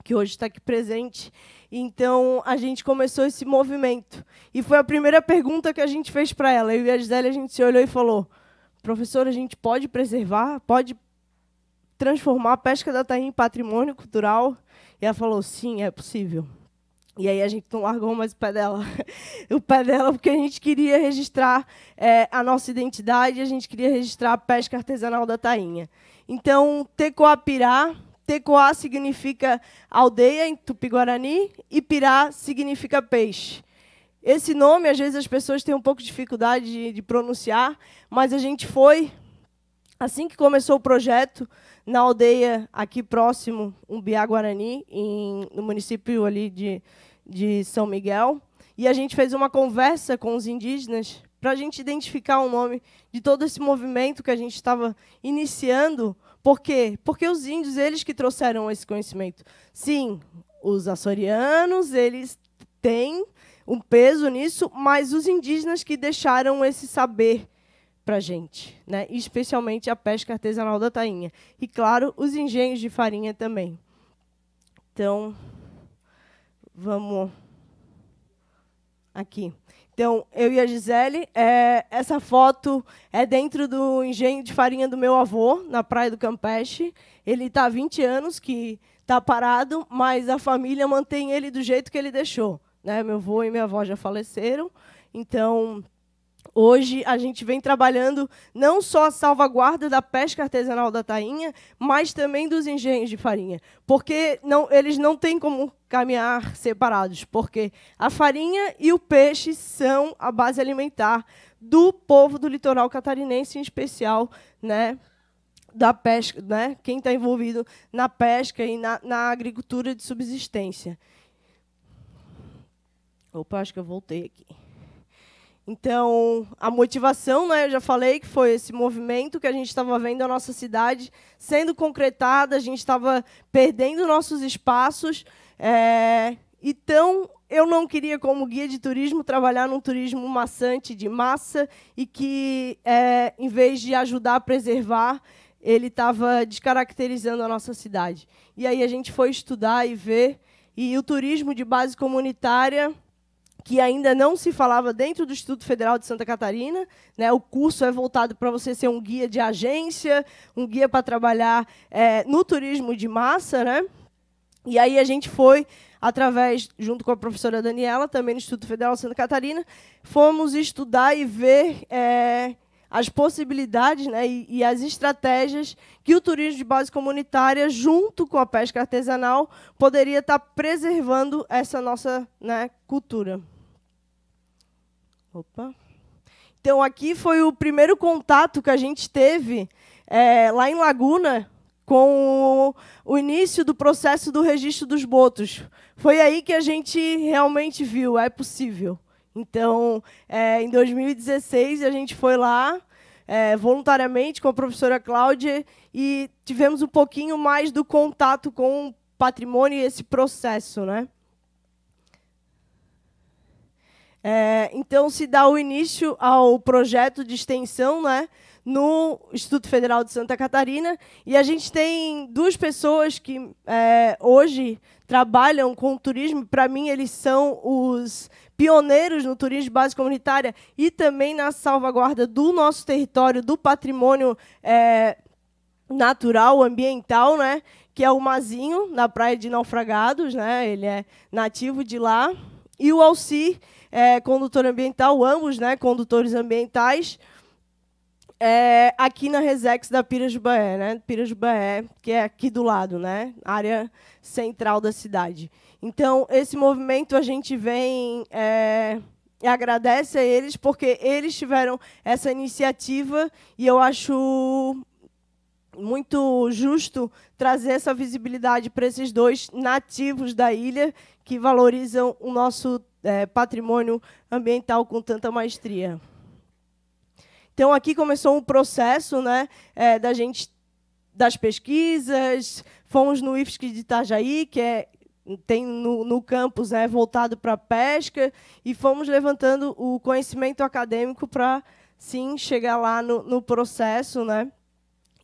que hoje está aqui presente então a gente começou esse movimento. E foi a primeira pergunta que a gente fez para ela. Eu e a Gisele, a gente se olhou e falou: professora, a gente pode preservar, pode transformar a pesca da tainha em patrimônio cultural? E ela falou: sim, é possível. E aí a gente não largou mais o pé dela. o pé dela porque a gente queria registrar é, a nossa identidade, a gente queria registrar a pesca artesanal da tainha. Então, Tecoapirá Tecoá significa aldeia em tupi-guarani e pirá significa peixe. Esse nome, às vezes, as pessoas têm um pouco de dificuldade de, de pronunciar, mas a gente foi, assim que começou o projeto, na aldeia aqui próximo, Umbiá-Guarani, no município ali de, de São Miguel, e a gente fez uma conversa com os indígenas para a gente identificar o nome de todo esse movimento que a gente estava iniciando por quê? Porque os índios, eles que trouxeram esse conhecimento. Sim, os açorianos, eles têm um peso nisso, mas os indígenas que deixaram esse saber para a gente, né? especialmente a pesca artesanal da tainha. E, claro, os engenhos de farinha também. Então, vamos aqui. Então, eu e a Gisele, é, essa foto é dentro do engenho de farinha do meu avô, na Praia do Campeche. Ele está há 20 anos que está parado, mas a família mantém ele do jeito que ele deixou. Né? Meu avô e minha avó já faleceram, então Hoje a gente vem trabalhando não só a salvaguarda da pesca artesanal da tainha, mas também dos engenhos de farinha, porque não, eles não têm como caminhar separados, porque a farinha e o peixe são a base alimentar do povo do litoral catarinense, em especial, né, da pesca, né? quem está envolvido na pesca e na, na, agricultura de subsistência. Opa, acho que eu voltei aqui. Então, a motivação, né, eu já falei que foi esse movimento que a gente estava vendo a nossa cidade sendo concretada, a gente estava perdendo nossos espaços. É, então, eu não queria, como guia de turismo, trabalhar num turismo maçante de massa e que, é, em vez de ajudar a preservar, ele estava descaracterizando a nossa cidade. E aí a gente foi estudar e ver, e o turismo de base comunitária que ainda não se falava dentro do Instituto Federal de Santa Catarina. Né? O curso é voltado para você ser um guia de agência, um guia para trabalhar é, no turismo de massa. Né? E aí a gente foi, através, junto com a professora Daniela, também do Instituto Federal de Santa Catarina, fomos estudar e ver. É, as possibilidades né, e, e, as estratégias que o turismo de base comunitária, junto com a pesca artesanal, poderia estar tá preservando essa nossa né, cultura. Opa. Então, aqui foi o primeiro contato que a gente teve é, lá em Laguna com o início do processo do registro dos botos. Foi aí que a gente realmente viu, é possível. Então, é, em 2016, a gente foi lá é, voluntariamente com a professora Cláudia e tivemos um pouquinho mais do contato com o patrimônio e esse processo. Né? É, então, se dá o início ao projeto de extensão né, no Instituto Federal de Santa Catarina. E a gente tem duas pessoas que é, hoje trabalham com turismo. Para mim, eles são os pioneiros no turismo de base comunitária e também na salvaguarda do nosso território, do patrimônio é, natural, ambiental, né? que é o Mazinho, na Praia de Naufragados. Né? Ele é nativo de lá. E o Alci, é, condutor ambiental, ambos, né, condutores ambientais, é, aqui na Resex da Pirajubaé, né? Pirajubaé, que é aqui do lado, né? Área central da cidade. Então, esse movimento a gente vem é, agradece a eles porque eles tiveram essa iniciativa e eu acho muito justo trazer essa visibilidade para esses dois nativos da ilha que valorizam o nosso é, patrimônio ambiental com tanta maestria. Então aqui começou um processo, né, é, da gente das pesquisas, fomos no IFSC de Itajaí, que é tem no, no campus né, voltado para a pesca, e fomos levantando o conhecimento acadêmico para, sim, chegar lá no, no processo. Né?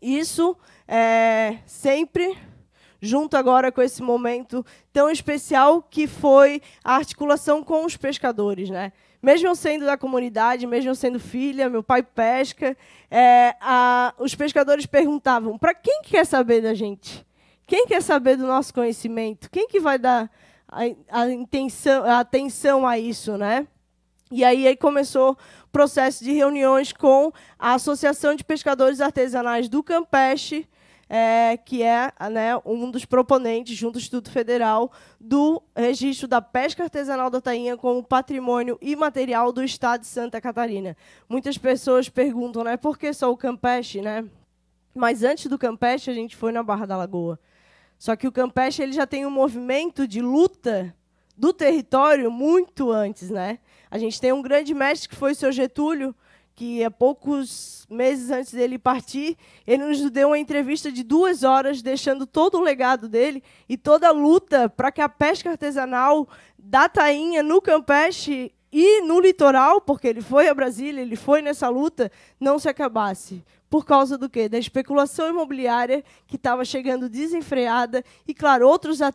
Isso é, sempre junto agora com esse momento tão especial que foi a articulação com os pescadores, né? Mesmo eu sendo da comunidade, mesmo eu sendo filha, meu pai pesca, é, a, os pescadores perguntavam: para quem que quer saber da gente? Quem quer saber do nosso conhecimento? Quem que vai dar a, a, intenção, a atenção a isso, né? E aí, aí começou o processo de reuniões com a Associação de Pescadores Artesanais do Campeche, é, que é né, um dos proponentes, junto ao Instituto Federal, do registro da pesca artesanal da Tainha como patrimônio imaterial do Estado de Santa Catarina. Muitas pessoas perguntam, né, por que só o Campeche, né? Mas antes do Campeche, a gente foi na Barra da Lagoa. Só que o Campeche ele já tem um movimento de luta do território muito antes, né? A gente tem um grande mestre que foi o seu Getúlio, que é poucos meses antes dele partir, ele nos deu uma entrevista de duas horas, deixando todo o legado dele e toda a luta para que a pesca artesanal da tainha no Campeche e no litoral, porque ele foi a Brasília, ele foi nessa luta, não se acabasse. Por causa do quê? Da especulação imobiliária que estava chegando desenfreada e, claro, outros é,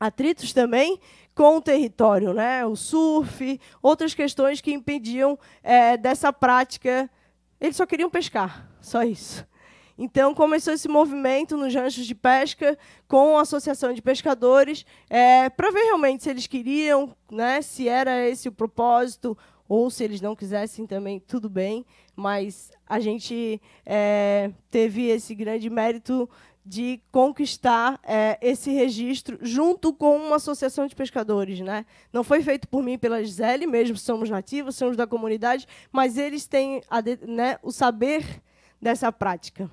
atritos também com o território, né? o surf, outras questões que impediam é, dessa prática. Eles só queriam pescar, só isso. Então começou esse movimento nos ranchos de pesca com a associação de pescadores é, para ver realmente se eles queriam, né, se era esse o propósito ou se eles não quisessem também tudo bem. Mas a gente é, teve esse grande mérito de conquistar é, esse registro junto com uma associação de pescadores. Né? Não foi feito por mim pela Gisele, mesmo somos nativos, somos da comunidade, mas eles têm a, né, o saber dessa prática.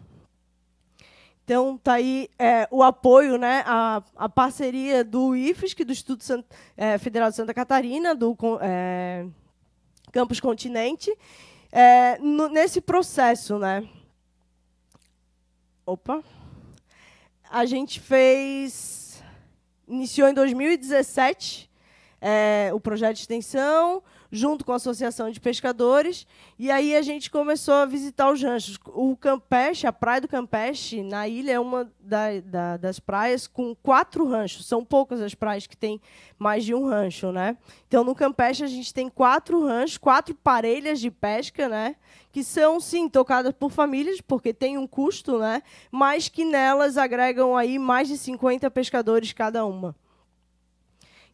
Então, está aí é, o apoio, né, a, a, parceria do IFSC, do Instituto Sant, é, Federal de Santa Catarina, do é, Campus Continente, é, no, nesse processo. Né? Opa! a gente fez. Iniciou em 2017 é, o projeto de extensão junto com a Associação de Pescadores. E aí a gente começou a visitar os ranchos. O Campeche, a Praia do Campeche, na ilha, é uma da, da, das praias com quatro ranchos. São poucas as praias que têm mais de um rancho, né? Então, no Campeche, a gente tem quatro ranchos, quatro parelhas de pesca, né? Que são, sim, tocadas por famílias, porque tem um custo, né? Mas que nelas agregam aí mais de 50 pescadores cada uma.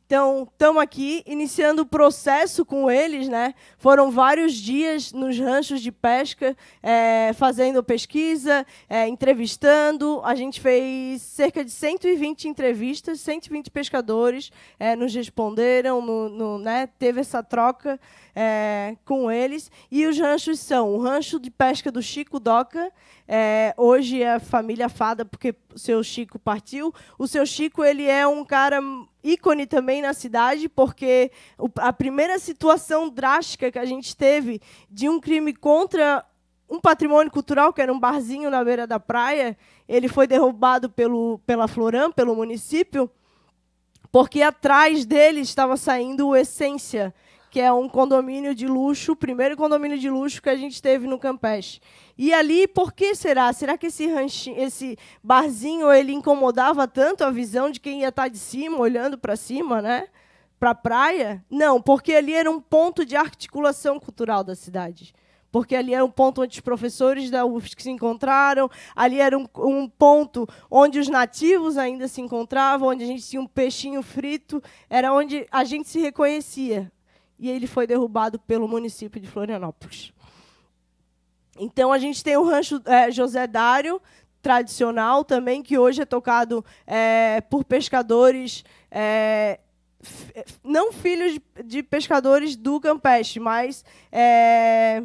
Então, estamos aqui iniciando o processo com eles. Né? Foram vários dias nos ranchos de pesca, é, fazendo pesquisa, é, entrevistando. A gente fez cerca de 120 entrevistas, 120 pescadores é, nos responderam, no, no, né? teve essa troca é, com eles. E os ranchos são o rancho de pesca do Chico Doca, é, hoje é família fada porque o seu Chico partiu. O seu Chico ele é um cara ícone também na cidade, porque a primeira situação drástica que a gente teve de um crime contra um patrimônio cultural, que era um barzinho na beira da praia, ele foi derrubado pelo, pela Floram, pelo município, porque atrás dele estava saindo o Essência, que é um condomínio de luxo, o primeiro condomínio de luxo que a gente teve no Campeche. E ali, por que será? Será que esse, ranchinho, esse barzinho ele incomodava tanto a visão de quem ia estar de cima, olhando para cima, né? para a praia? Não, porque ali era um ponto de articulação cultural da cidade porque ali era um ponto onde os professores da UFSC se encontraram, ali era um, um, ponto onde os nativos ainda se encontravam, onde a gente tinha um peixinho frito, era onde a gente se reconhecia e ele foi derrubado pelo município de Florianópolis. Então a gente tem o rancho é, José Dário tradicional também que hoje é tocado é, por pescadores é, é não filhos de, pescadores do Campeche, mas é,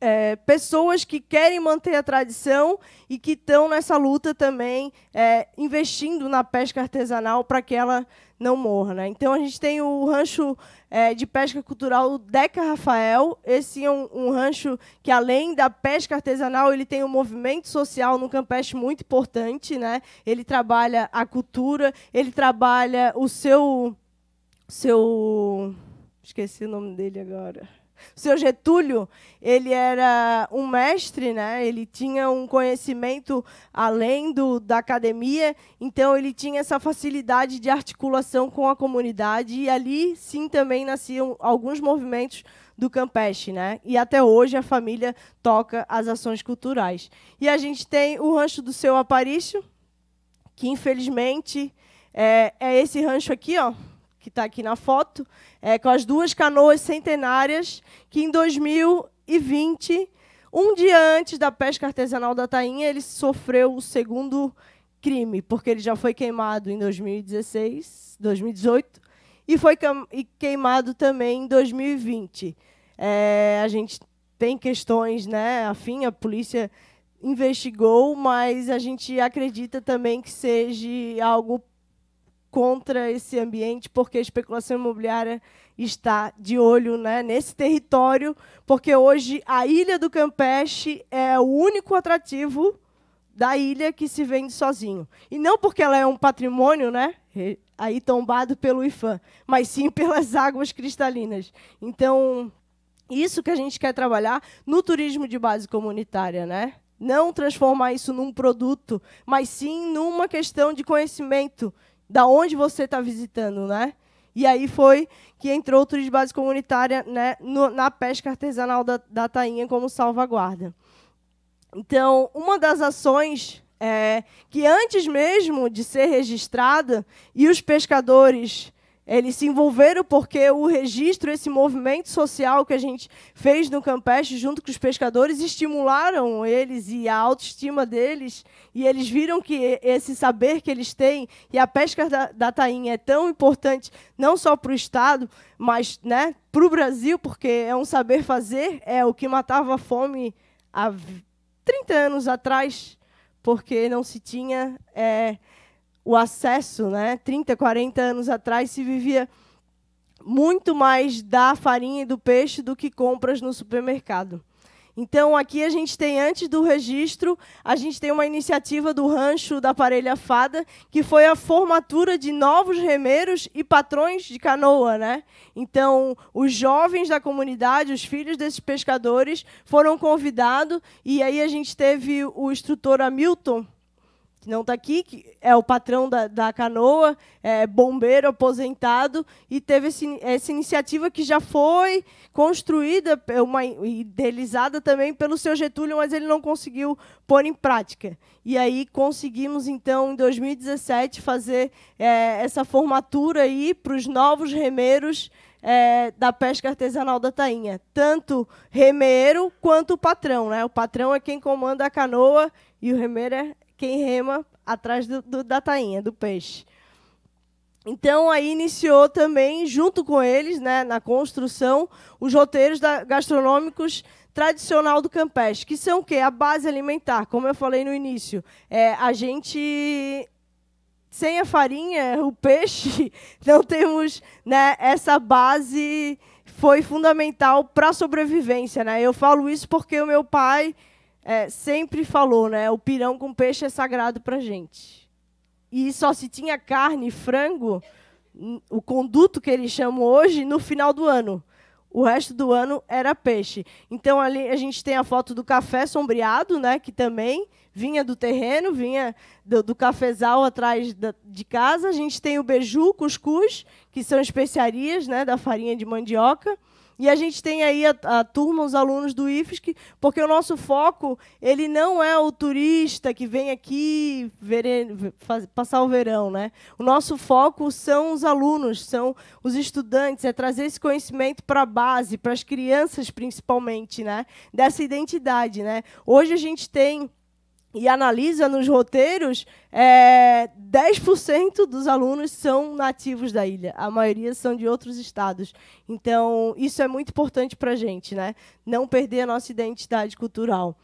é, pessoas que querem manter a tradição e que estão nessa luta também, é, investindo na pesca artesanal para que ela não morra. Né? Então a gente tem o rancho é, de pesca cultural Deca Rafael. Esse é um, um, rancho que, além da pesca artesanal, ele tem um movimento social no Campeste muito importante. Né? Ele trabalha a cultura, ele trabalha o seu. seu. Esqueci o nome dele agora o senhor Getúlio, ele era um mestre, né? ele tinha um conhecimento além do, da academia, então ele tinha essa facilidade de articulação com a comunidade e ali sim também nasciam alguns movimentos do Campeche, né? E até hoje a família toca as ações culturais. E a gente tem o rancho do seu Aparício, que infelizmente é, é esse rancho aqui, ó, que está aqui na foto, é, com as duas canoas centenárias, que em 2020, um dia antes da pesca artesanal da Tainha, ele sofreu o segundo crime, porque ele já foi queimado em 2016, 2018, e foi queimado também em 2020. É, a gente tem questões, né? Afim, a polícia investigou, mas a gente acredita também que seja algo contra esse ambiente, porque a especulação imobiliária está de olho né, nesse território, porque hoje a Ilha do Campeche é o único atrativo da ilha que se vende sozinho. E não porque ela é um patrimônio, né? Aí tombado pelo IFAM, mas sim pelas águas cristalinas. Então, isso que a gente quer trabalhar no turismo de base comunitária, né? Não transformar isso num produto, mas sim numa questão de conhecimento, da onde você está visitando, né? E aí foi que entrou o turismo de base comunitária né, no, na pesca artesanal da, da tainha como salvaguarda. Então, uma das ações é, que antes mesmo de ser registrada, e os pescadores eles se envolveram porque o registro, esse movimento social que a gente fez no Campeche junto com os pescadores, estimularam eles e a autoestima deles. E eles viram que esse saber que eles têm e a pesca da, da tainha é tão importante, não só para o Estado, mas né, para o Brasil, porque é um saber fazer, é o que matava a fome há 30 anos atrás, porque não se tinha. É, o acesso, né? 30, 40 anos atrás se vivia muito mais da farinha e do peixe do que compras no supermercado. Então, aqui a gente tem, antes do registro, a gente tem uma iniciativa do Rancho da Parelha Fada, que foi a formatura de novos remeiros e patrões de canoa. Né? Então, os jovens da comunidade, os filhos desses pescadores, foram convidados, e aí a gente teve o instrutor Hamilton, que não está aqui, que é o patrão da, da canoa, é bombeiro aposentado, e teve esse, essa iniciativa que já foi construída, é uma, idealizada também pelo seu Getúlio, mas ele não conseguiu pôr em prática. E aí conseguimos, então, em 2017, fazer é, essa formatura aí para os novos remeiros é, da pesca artesanal da Tainha, tanto remeiro quanto o patrão. Né? O patrão é quem comanda a canoa e o remeiro é, quem rema atrás do, do, da tainha, do peixe. Então, aí iniciou também, junto com eles, né, na construção, os roteiros da, gastronômicos tradicional do Campeche, que são o quê? A base alimentar, como eu falei no início. É, a gente, sem a farinha, o peixe, não temos né, essa base foi fundamental para a sobrevivência. Né? Eu falo isso porque o meu pai é, sempre falou, né? O pirão com peixe é sagrado para gente. E só se tinha carne e frango, o conduto que eles chamam hoje, no final do ano. O resto do ano era peixe. Então ali a gente tem a foto do café sombreado, né? Que também vinha do terreno, vinha do, do cafezal atrás da, de casa. A gente tem o beiju, cuscuz, que são especiarias né, da farinha de mandioca. E a gente tem aí a, a turma, os alunos do IFSC, porque o nosso foco ele não é o turista que vem aqui ver, faz, passar o verão. Né? O nosso foco são os alunos, são os estudantes, é trazer esse conhecimento para a base, para as crianças principalmente, né? dessa identidade. Né? Hoje a gente tem e analisa nos roteiros, é, 10% dos alunos são nativos da ilha, a maioria são de outros estados. Então, isso é muito importante para a gente, né? não perder a nossa identidade cultural.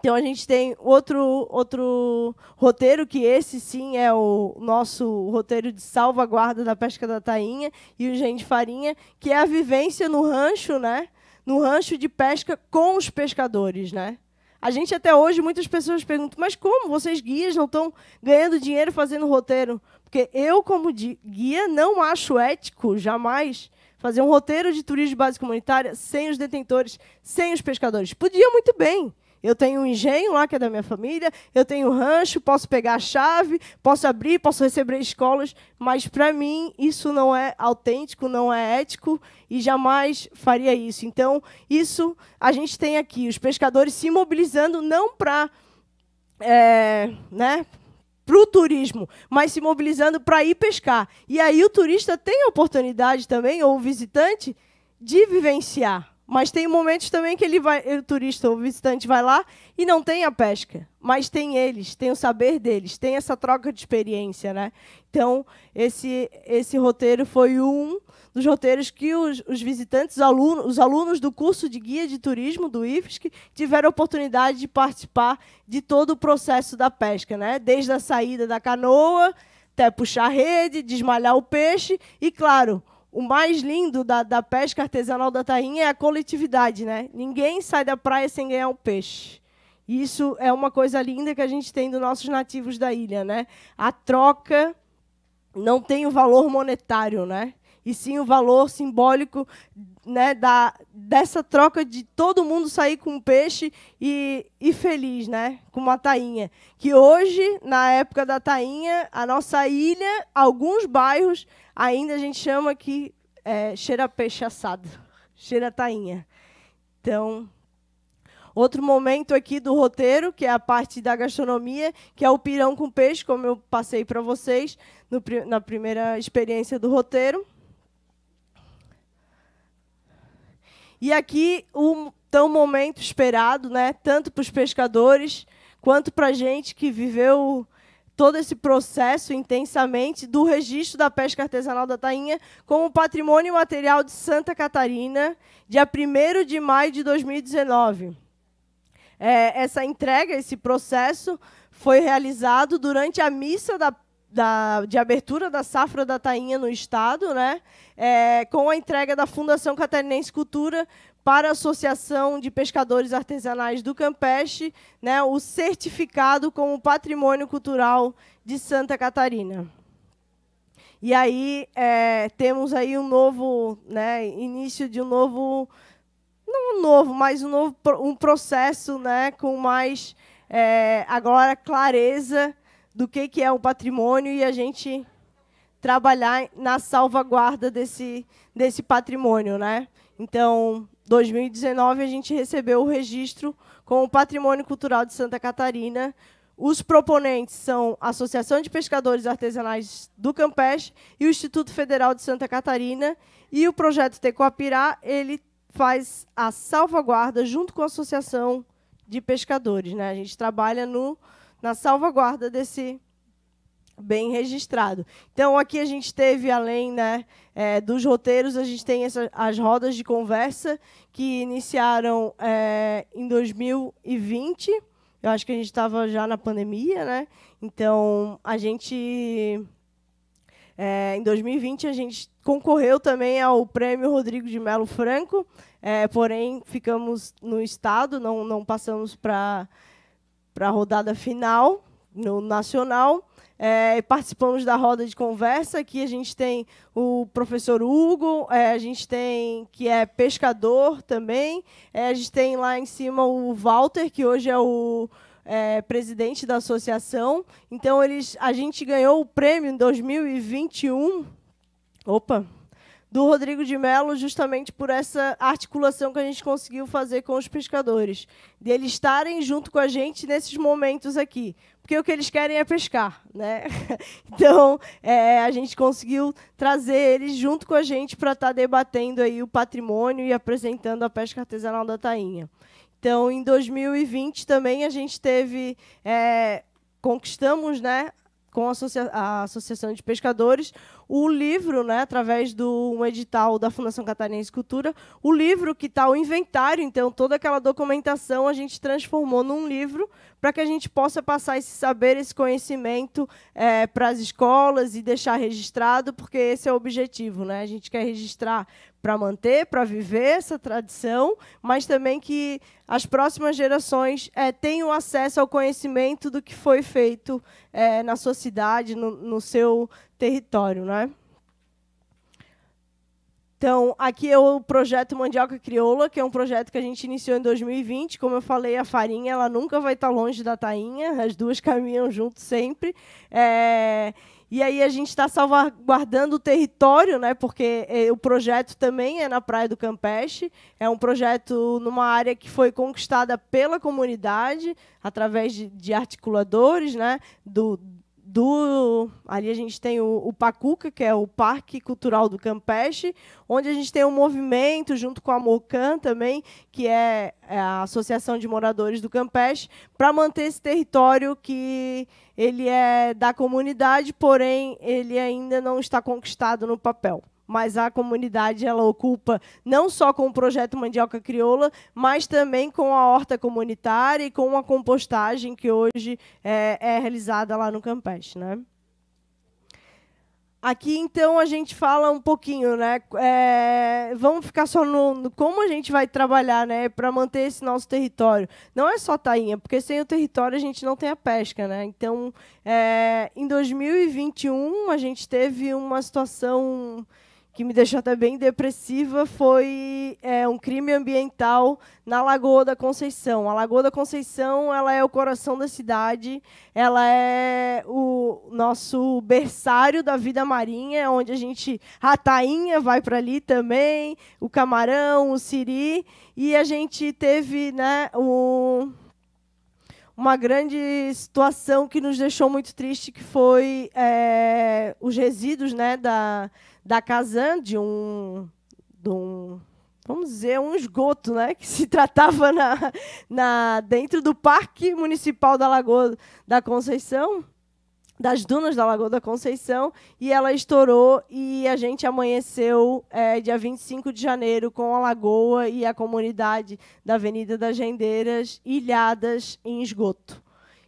Então, a gente tem outro, outro roteiro, que esse sim é o nosso roteiro de salvaguarda da pesca da tainha e o gente farinha, que é a vivência no rancho, né? no rancho de pesca com os pescadores. né? A gente até hoje, muitas pessoas perguntam, mas como vocês guias não estão ganhando dinheiro fazendo roteiro? Porque eu, como guia, não acho ético jamais fazer um roteiro de turismo de base comunitária sem os detentores, sem os pescadores. Podia muito bem. Eu tenho um engenho lá que é da minha família, eu tenho um rancho, posso pegar a chave, posso abrir, posso receber escolas, mas para mim isso não é autêntico, não é ético e jamais faria isso. Então, isso a gente tem aqui, os pescadores se mobilizando não para é, né, para o turismo, mas se mobilizando para ir pescar. E aí o turista tem a oportunidade também, ou o visitante, de vivenciar mas tem momentos também que ele vai, o turista ou o visitante vai lá e não tem a pesca, mas tem eles, tem o saber deles, tem essa troca de experiência, né? Então esse esse roteiro foi um dos roteiros que os, os visitantes, alunos, os alunos do curso de guia de turismo do IFSC tiveram a oportunidade de participar de todo o processo da pesca, né? Desde a saída da canoa até puxar a rede, desmalhar o peixe e, claro, o mais lindo da, da pesca artesanal da Tainha é a coletividade, né? Ninguém sai da praia sem ganhar um peixe. Isso é uma coisa linda que a gente tem dos nossos nativos da ilha, né? A troca não tem o valor monetário, né? e sim o valor simbólico né, da, dessa troca de todo mundo sair com um peixe e, e feliz, né, com uma tainha. Que hoje, na época da tainha, a nossa ilha, alguns bairros, ainda a gente chama que é, cheira peixe assado, cheira tainha. Então, Outro momento aqui do roteiro, que é a parte da gastronomia, que é o pirão com peixe, como eu passei para vocês no, na primeira experiência do roteiro. E aqui o tão momento esperado, né, tanto para os pescadores quanto para a gente que viveu todo esse processo intensamente do registro da pesca artesanal da tainha como patrimônio material de Santa Catarina, dia 1 de maio de 2019. É, essa entrega, esse processo, foi realizado durante a missa da da, de abertura da safra da tainha no Estado, né? É, com a entrega da Fundação Catarinense Cultura para a Associação de Pescadores Artesanais do Campeche, né, o certificado como Patrimônio Cultural de Santa Catarina. E aí é, temos aí um novo né, início de um novo, não um novo, mas um novo um processo né, com mais é, agora clareza do que, que é o patrimônio e a gente trabalhar na salvaguarda desse, desse patrimônio. Né? Então, 2019, a gente recebeu o registro com o Patrimônio Cultural de Santa Catarina. Os proponentes são a Associação de Pescadores Artesanais do Campeche e o Instituto Federal de Santa Catarina. E o projeto Tecoapirá ele faz a salvaguarda junto com a Associação de Pescadores. Né? A gente trabalha no na salvaguarda desse bem registrado. Então, aqui a gente teve, além né, é, dos roteiros, a gente tem essa, as rodas de conversa que iniciaram é, em 2020. Eu acho que a gente estava já na pandemia, né? Então, a gente. É, em 2020, a gente concorreu também ao prêmio Rodrigo de Melo Franco, é, porém ficamos no Estado, não, não passamos para para a rodada final no Nacional. É, participamos da roda de conversa, Aqui a gente tem o professor Hugo, é, a gente tem que é pescador também, é, a gente tem lá em cima o Walter, que hoje é o é, presidente da associação. Então eles, a gente ganhou o prêmio em 2021. Opa, do Rodrigo de Mello, justamente por essa articulação que a gente conseguiu fazer com os pescadores, de eles estarem junto com a gente nesses momentos aqui, porque o que eles querem é pescar, né? Então é, a gente conseguiu trazer eles junto com a gente para estar tá debatendo aí o patrimônio e apresentando a pesca artesanal da Tainha. Então, em 2020 também a gente teve é, conquistamos, né, com a, associa a Associação de Pescadores, o livro, né, através de um edital da Fundação Catarinense Cultura, o livro que está o inventário, então toda aquela documentação a gente transformou num livro para que a gente possa passar esse saber, esse conhecimento é, para as escolas e deixar registrado, porque esse é o objetivo. Né? A gente quer registrar para manter, para viver essa tradição, mas também que as próximas gerações é, tenham acesso ao conhecimento do que foi feito é, na sua cidade, no, no seu território. Né? Então, aqui é o projeto Mandioca Crioula, que é um projeto que a gente iniciou em 2020. Como eu falei, a farinha ela nunca vai estar longe da tainha, as duas caminham junto sempre. É... E aí a gente está salvaguardando o território, né? Porque é, o projeto também é na Praia do Campeche. É um projeto numa área que foi conquistada pela comunidade através de, de articuladores, né? Do, do ali a gente tem o, o, Pacuca, que é o Parque Cultural do Campeche, onde a gente tem um movimento junto com a Mocan também, que é, é a Associação de Moradores do Campeche, para manter esse território que ele é da comunidade, porém ele ainda não está conquistado no papel mas a comunidade ela ocupa não só com o projeto Mandioca Crioula, mas também com a horta comunitária e com a compostagem que hoje é, é realizada lá no Campeche, né? Aqui, então, a gente fala um pouquinho, né? É, vamos ficar só no, no, como a gente vai trabalhar, né, para manter esse nosso território. Não é só tainha, porque sem o território a gente não tem a pesca, né? Então, é, em 2021 a gente teve uma situação que me deixou até bem depressiva foi é, um crime ambiental na Lagoa da Conceição. A Lagoa da Conceição ela é o coração da cidade, ela é o nosso berçário da vida marinha, onde a gente a tainha vai para ali também, o camarão, o siri, e a gente teve né, o uma grande situação que nos deixou muito triste, que foi é, os resíduos né, da, da Kazan, de um, de um vamos dizer, um esgoto, né, que se tratava na, na, dentro do Parque Municipal da Lagoa da Conceição, das dunas da Lagoa da Conceição, e ela estourou e a gente amanheceu é, dia 25 de janeiro com a lagoa e a comunidade da Avenida das Rendeiras ilhadas em esgoto.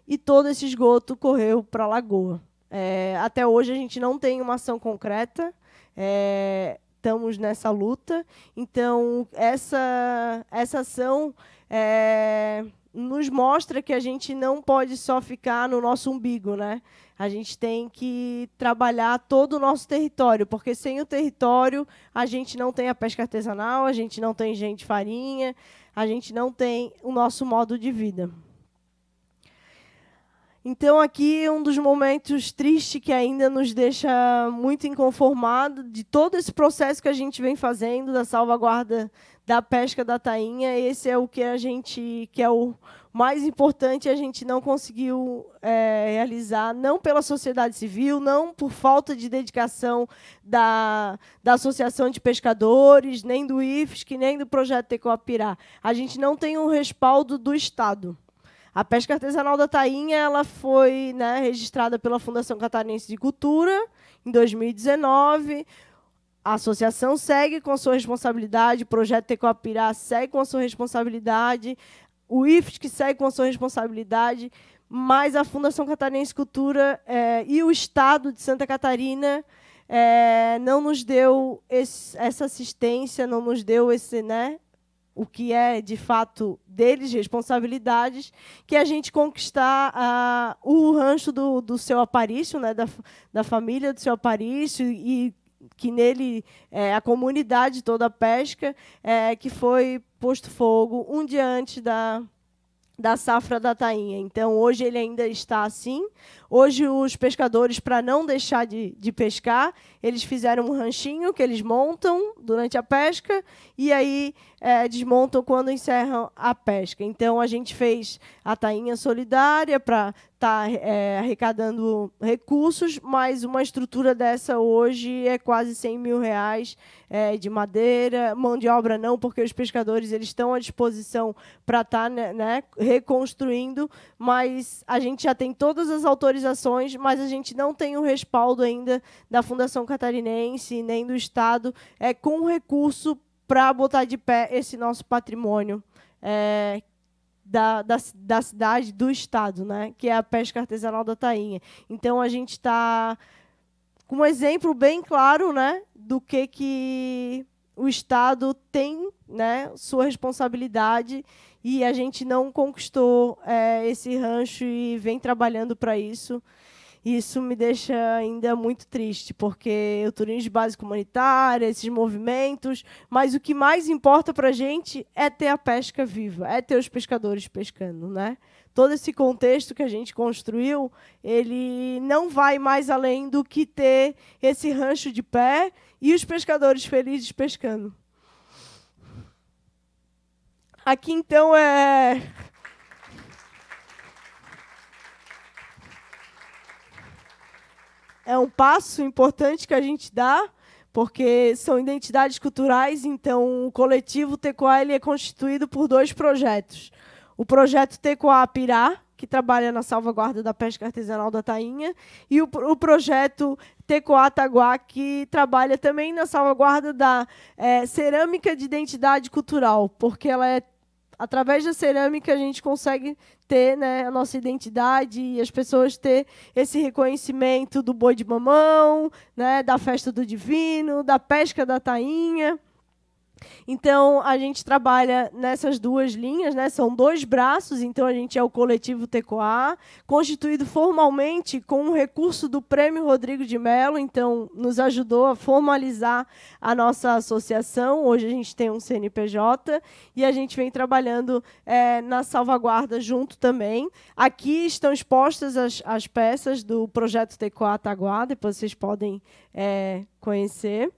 E todo esse esgoto correu para a lagoa. É, até hoje a gente não tem uma ação concreta, é, estamos nessa luta. Então, essa, essa ação é, nos mostra que a gente não pode só ficar no nosso umbigo, né? A gente tem que trabalhar todo o nosso território, porque sem o território a gente não tem a pesca artesanal, a gente não tem gente farinha, a gente não tem o nosso modo de vida. Então, aqui um dos momentos tristes que ainda nos deixa muito inconformado de todo esse processo que a gente vem fazendo da salvaguarda da pesca da tainha. Esse é o que a gente, que é o mais importante, a gente não conseguiu é, realizar, não pela sociedade civil, não por falta de dedicação da, da Associação de Pescadores, nem do IFSC, nem do Projeto Tecoapirá. A gente não tem o um respaldo do Estado. A pesca artesanal da tainha ela foi né, registrada pela Fundação Catarinense de Cultura em 2019. A associação segue com a sua responsabilidade, o projeto Tecoapirá segue com a sua responsabilidade, o IFSC segue com a sua responsabilidade, mas a Fundação Catarinense Cultura é, e o Estado de Santa Catarina é, não nos deu esse, essa assistência, não nos deu esse, né, o que é de fato deles, responsabilidades, que a gente conquistar ah, o rancho do, do seu Aparício, né, da, da família do seu Aparício e que nele é, a comunidade toda pesca, é, que foi posto fogo um dia antes da, da safra da tainha. Então, hoje ele ainda está assim. Hoje, os pescadores, para não deixar de, de pescar, eles fizeram um ranchinho que eles montam durante a pesca e aí é, desmontam quando encerram a pesca. Então, a gente fez a tainha solidária para estar tá, é, arrecadando recursos, mas uma estrutura dessa hoje é quase 100 mil reais é, de madeira, mão de obra não, porque os pescadores eles estão à disposição para estar tá, né, né, reconstruindo, mas a gente já tem todas as autorizações autorizações, mas a gente não tem o respaldo ainda da Fundação Catarinense, nem do Estado, é, com recurso para botar de pé esse nosso patrimônio é, da, da, da, cidade, do Estado, né? que é a pesca artesanal da Tainha. Então, a gente está com um exemplo bem claro né, do que, que o Estado tem né, sua responsabilidade e a gente não conquistou é, esse rancho e vem trabalhando para isso. Isso me deixa ainda muito triste, porque o turismo de base comunitária, esses movimentos, mas o que mais importa para a gente é ter a pesca viva, é ter os pescadores pescando, né? Todo esse contexto que a gente construiu, ele não vai mais além do que ter esse rancho de pé e os pescadores felizes pescando. Aqui então é. É um passo importante que a gente dá, porque são identidades culturais, então o coletivo Tecoá ele é constituído por dois projetos. O projeto Tecoá Pirá, que trabalha na salvaguarda da pesca artesanal da Tainha, e o, o projeto Tecoataguá, que trabalha também na salvaguarda da é, cerâmica de identidade cultural, porque ela é através da cerâmica a gente consegue ter né, a nossa identidade e as pessoas ter esse reconhecimento do boi de mamão, né, da festa do divino, da pesca da tainha. Então, a gente trabalha nessas duas linhas, né? são dois braços, então a gente é o coletivo TECOA, constituído formalmente com um recurso do Prêmio Rodrigo de Mello, então nos ajudou a formalizar a nossa associação. Hoje a gente tem um CNPJ e a gente vem trabalhando é, na salvaguarda junto também. Aqui estão expostas as, as peças do projeto TECOA Taguá, depois vocês podem é, conhecer.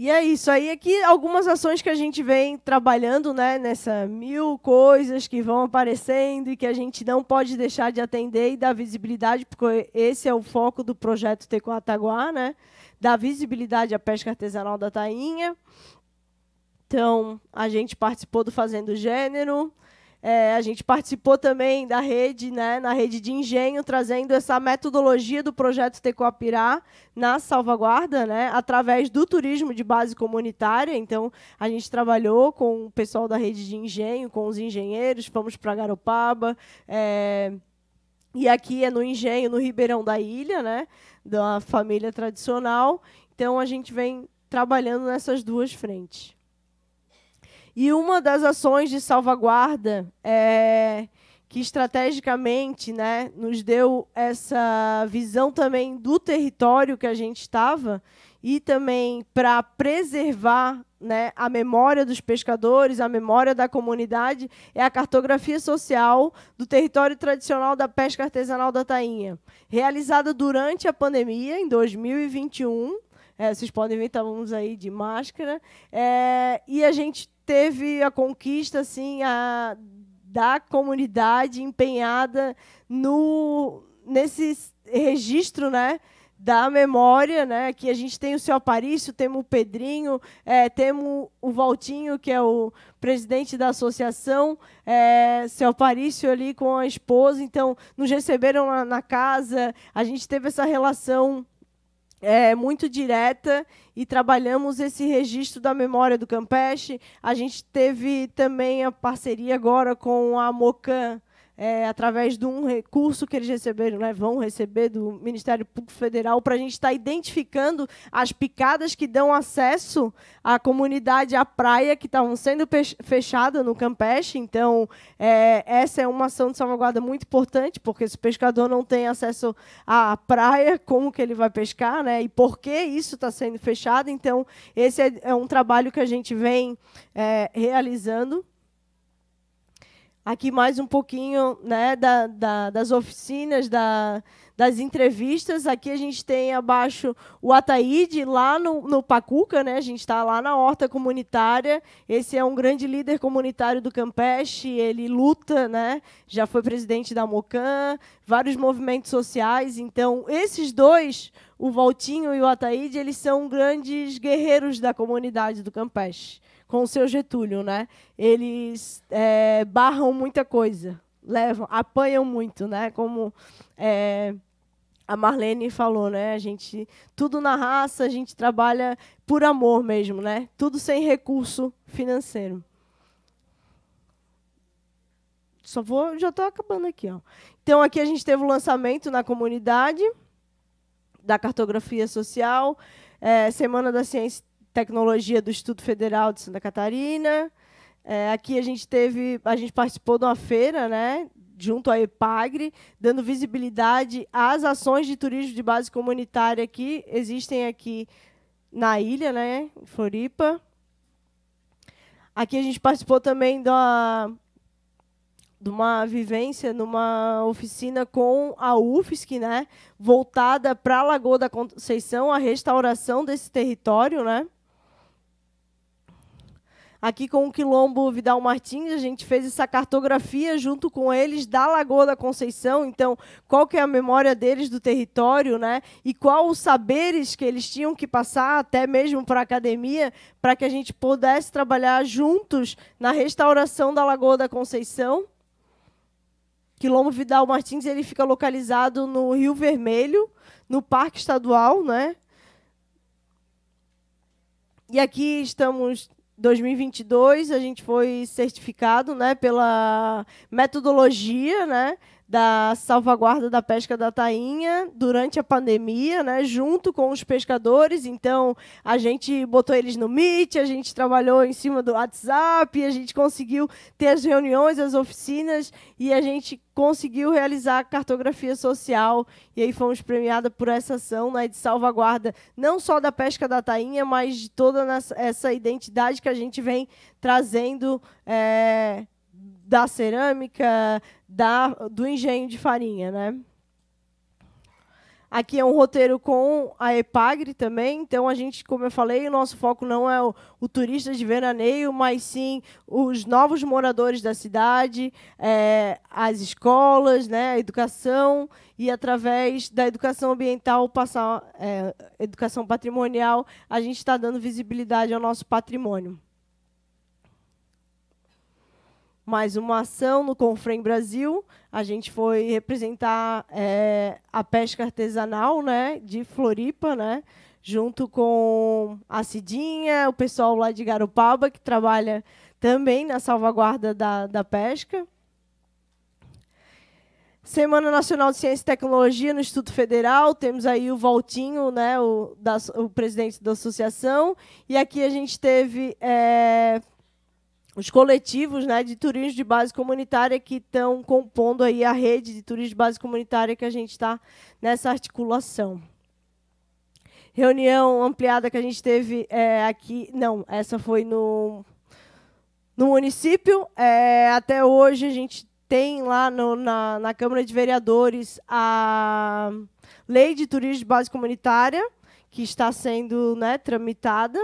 E é isso aí. Aqui é algumas ações que a gente vem trabalhando, né? Nessa mil coisas que vão aparecendo e que a gente não pode deixar de atender e dar visibilidade, porque esse é o foco do projeto Tecoa né? Dar visibilidade à pesca artesanal da tainha. Então, a gente participou do Fazendo Gênero, é, a gente participou também da rede, né, na rede de engenho, trazendo essa metodologia do projeto Tecoapirá na salvaguarda, né, através do turismo de base comunitária. Então, a gente trabalhou com o pessoal da rede de engenho, com os engenheiros, fomos para Garopaba. É, e aqui é no engenho, no Ribeirão da Ilha, né, da família tradicional. Então, a gente vem trabalhando nessas duas frentes. E uma das ações de salvaguarda é, que estrategicamente né, nos deu essa visão também do território que a gente estava e também para preservar né, a memória dos pescadores, a memória da comunidade, é a cartografia social do território tradicional da pesca artesanal da Tainha, realizada durante a pandemia, em 2021. É, vocês podem ver, estávamos aí de máscara. É, e a gente teve a conquista assim a, da comunidade empenhada no nesse registro, né? da memória, né? Que a gente tem o seu Aparício, temos o Pedrinho, é, temos o Valtinho, que é o presidente da associação, é, seu Aparício ali com a esposa. Então, nos receberam na, na casa, a gente teve essa relação é, muito direta e trabalhamos esse registro da memória do Campeche. A gente teve também a parceria agora com a Mocan, é, através de um recurso que eles receberam, né, vão receber do Ministério Público Federal, para a gente estar tá identificando as picadas que dão acesso à comunidade, à praia, que estavam sendo fechada no Campeche. Então, é, essa é uma ação de salvaguarda muito importante, porque se o pescador não tem acesso à praia, como que ele vai pescar, né? E por que isso está sendo fechado? Então, esse é, é, um trabalho que a gente vem é, realizando aqui mais um pouquinho né, da, da, das oficinas, da, das entrevistas. Aqui a gente tem abaixo o Ataíde, lá no, no Pacuca, né? a gente está lá na horta comunitária. Esse é um grande líder comunitário do Campeche, ele luta, né? já foi presidente da Mocan, vários movimentos sociais. Então, esses dois, o Valtinho e o Ataíde, eles são grandes guerreiros da comunidade do Campeche com o seu Getúlio, né? Eles é, barram muita coisa, levam, apanham muito, né? Como é, a Marlene falou, né? A gente tudo na raça, a gente trabalha por amor mesmo, né? Tudo sem recurso financeiro. Só vou, já estou acabando aqui, ó. Então aqui a gente teve o lançamento na comunidade da cartografia social, é, Semana da Ciência tecnologia do Instituto Federal de Santa Catarina. É, aqui a gente teve, a gente participou de uma feira, né, junto à EPAGRE, dando visibilidade às ações de turismo de base comunitária que existem aqui na ilha, né, em Floripa. Aqui a gente participou também da de uma vivência numa oficina com a UFSC, né, voltada para a Lagoa da Conceição, a restauração desse território, né? Aqui com o Quilombo Vidal Martins, a gente fez essa cartografia junto com eles da Lagoa da Conceição. Então, qual que é a memória deles do território, né? E qual os saberes que eles tinham que passar até mesmo para a academia, para que a gente pudesse trabalhar juntos na restauração da Lagoa da Conceição. Quilombo Vidal Martins, ele fica localizado no Rio Vermelho, no Parque Estadual, né? E aqui estamos 2022 a gente foi certificado, né, pela metodologia, né, da salvaguarda da pesca da tainha durante a pandemia, né, junto com os pescadores. Então, a gente botou eles no Meet, a gente trabalhou em cima do WhatsApp, a gente conseguiu ter as reuniões, as oficinas e a gente conseguiu realizar a cartografia social e aí fomos premiadas por essa ação né, de salvaguarda, não só da pesca da tainha, mas de toda essa identidade que a gente vem trazendo é, da cerâmica, da, do engenho de farinha. Né? Aqui é um roteiro com a Epagre também, então a gente, como eu falei, o nosso foco não é o, o turista de veraneio, mas sim os novos moradores da cidade, é, as escolas, né, a educação e através da educação ambiental, passar é, educação patrimonial, a gente está dando visibilidade ao nosso patrimônio mais uma ação no Confrem Brasil. A gente foi representar é, a pesca artesanal né, de Floripa, né, junto com a Cidinha, o pessoal lá de Garopaba, que trabalha também na salvaguarda da, da pesca. Semana Nacional de Ciência e Tecnologia no Instituto Federal, temos aí o Voltinho, né, o, da, o presidente da associação, e aqui a gente teve é, os coletivos né, de turismo de base comunitária que estão compondo aí a rede de turismo de base comunitária que a gente está nessa articulação. Reunião ampliada que a gente teve é, aqui, não, essa foi no, no município. É, até hoje a gente tem lá no, na, na Câmara de Vereadores a lei de turismo de base comunitária que está sendo né, tramitada.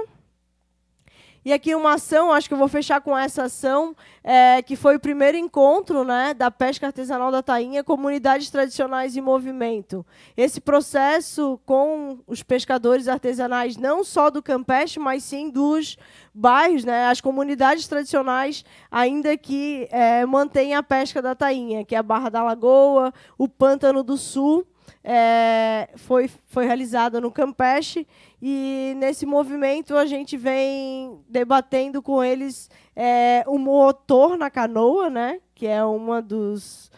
E aqui uma ação, acho que eu vou fechar com essa ação, é, que foi o primeiro encontro né, da pesca artesanal da Tainha, comunidades tradicionais em movimento. Esse processo com os pescadores artesanais, não só do Campeche, mas sim dos bairros, né, as comunidades tradicionais, ainda que é, mantêm a pesca da Tainha, que é a Barra da Lagoa, o Pântano do Sul, é, foi, foi realizada no Campeche e nesse movimento a gente vem debatendo com eles é, o motor na canoa, né? que é uma dos,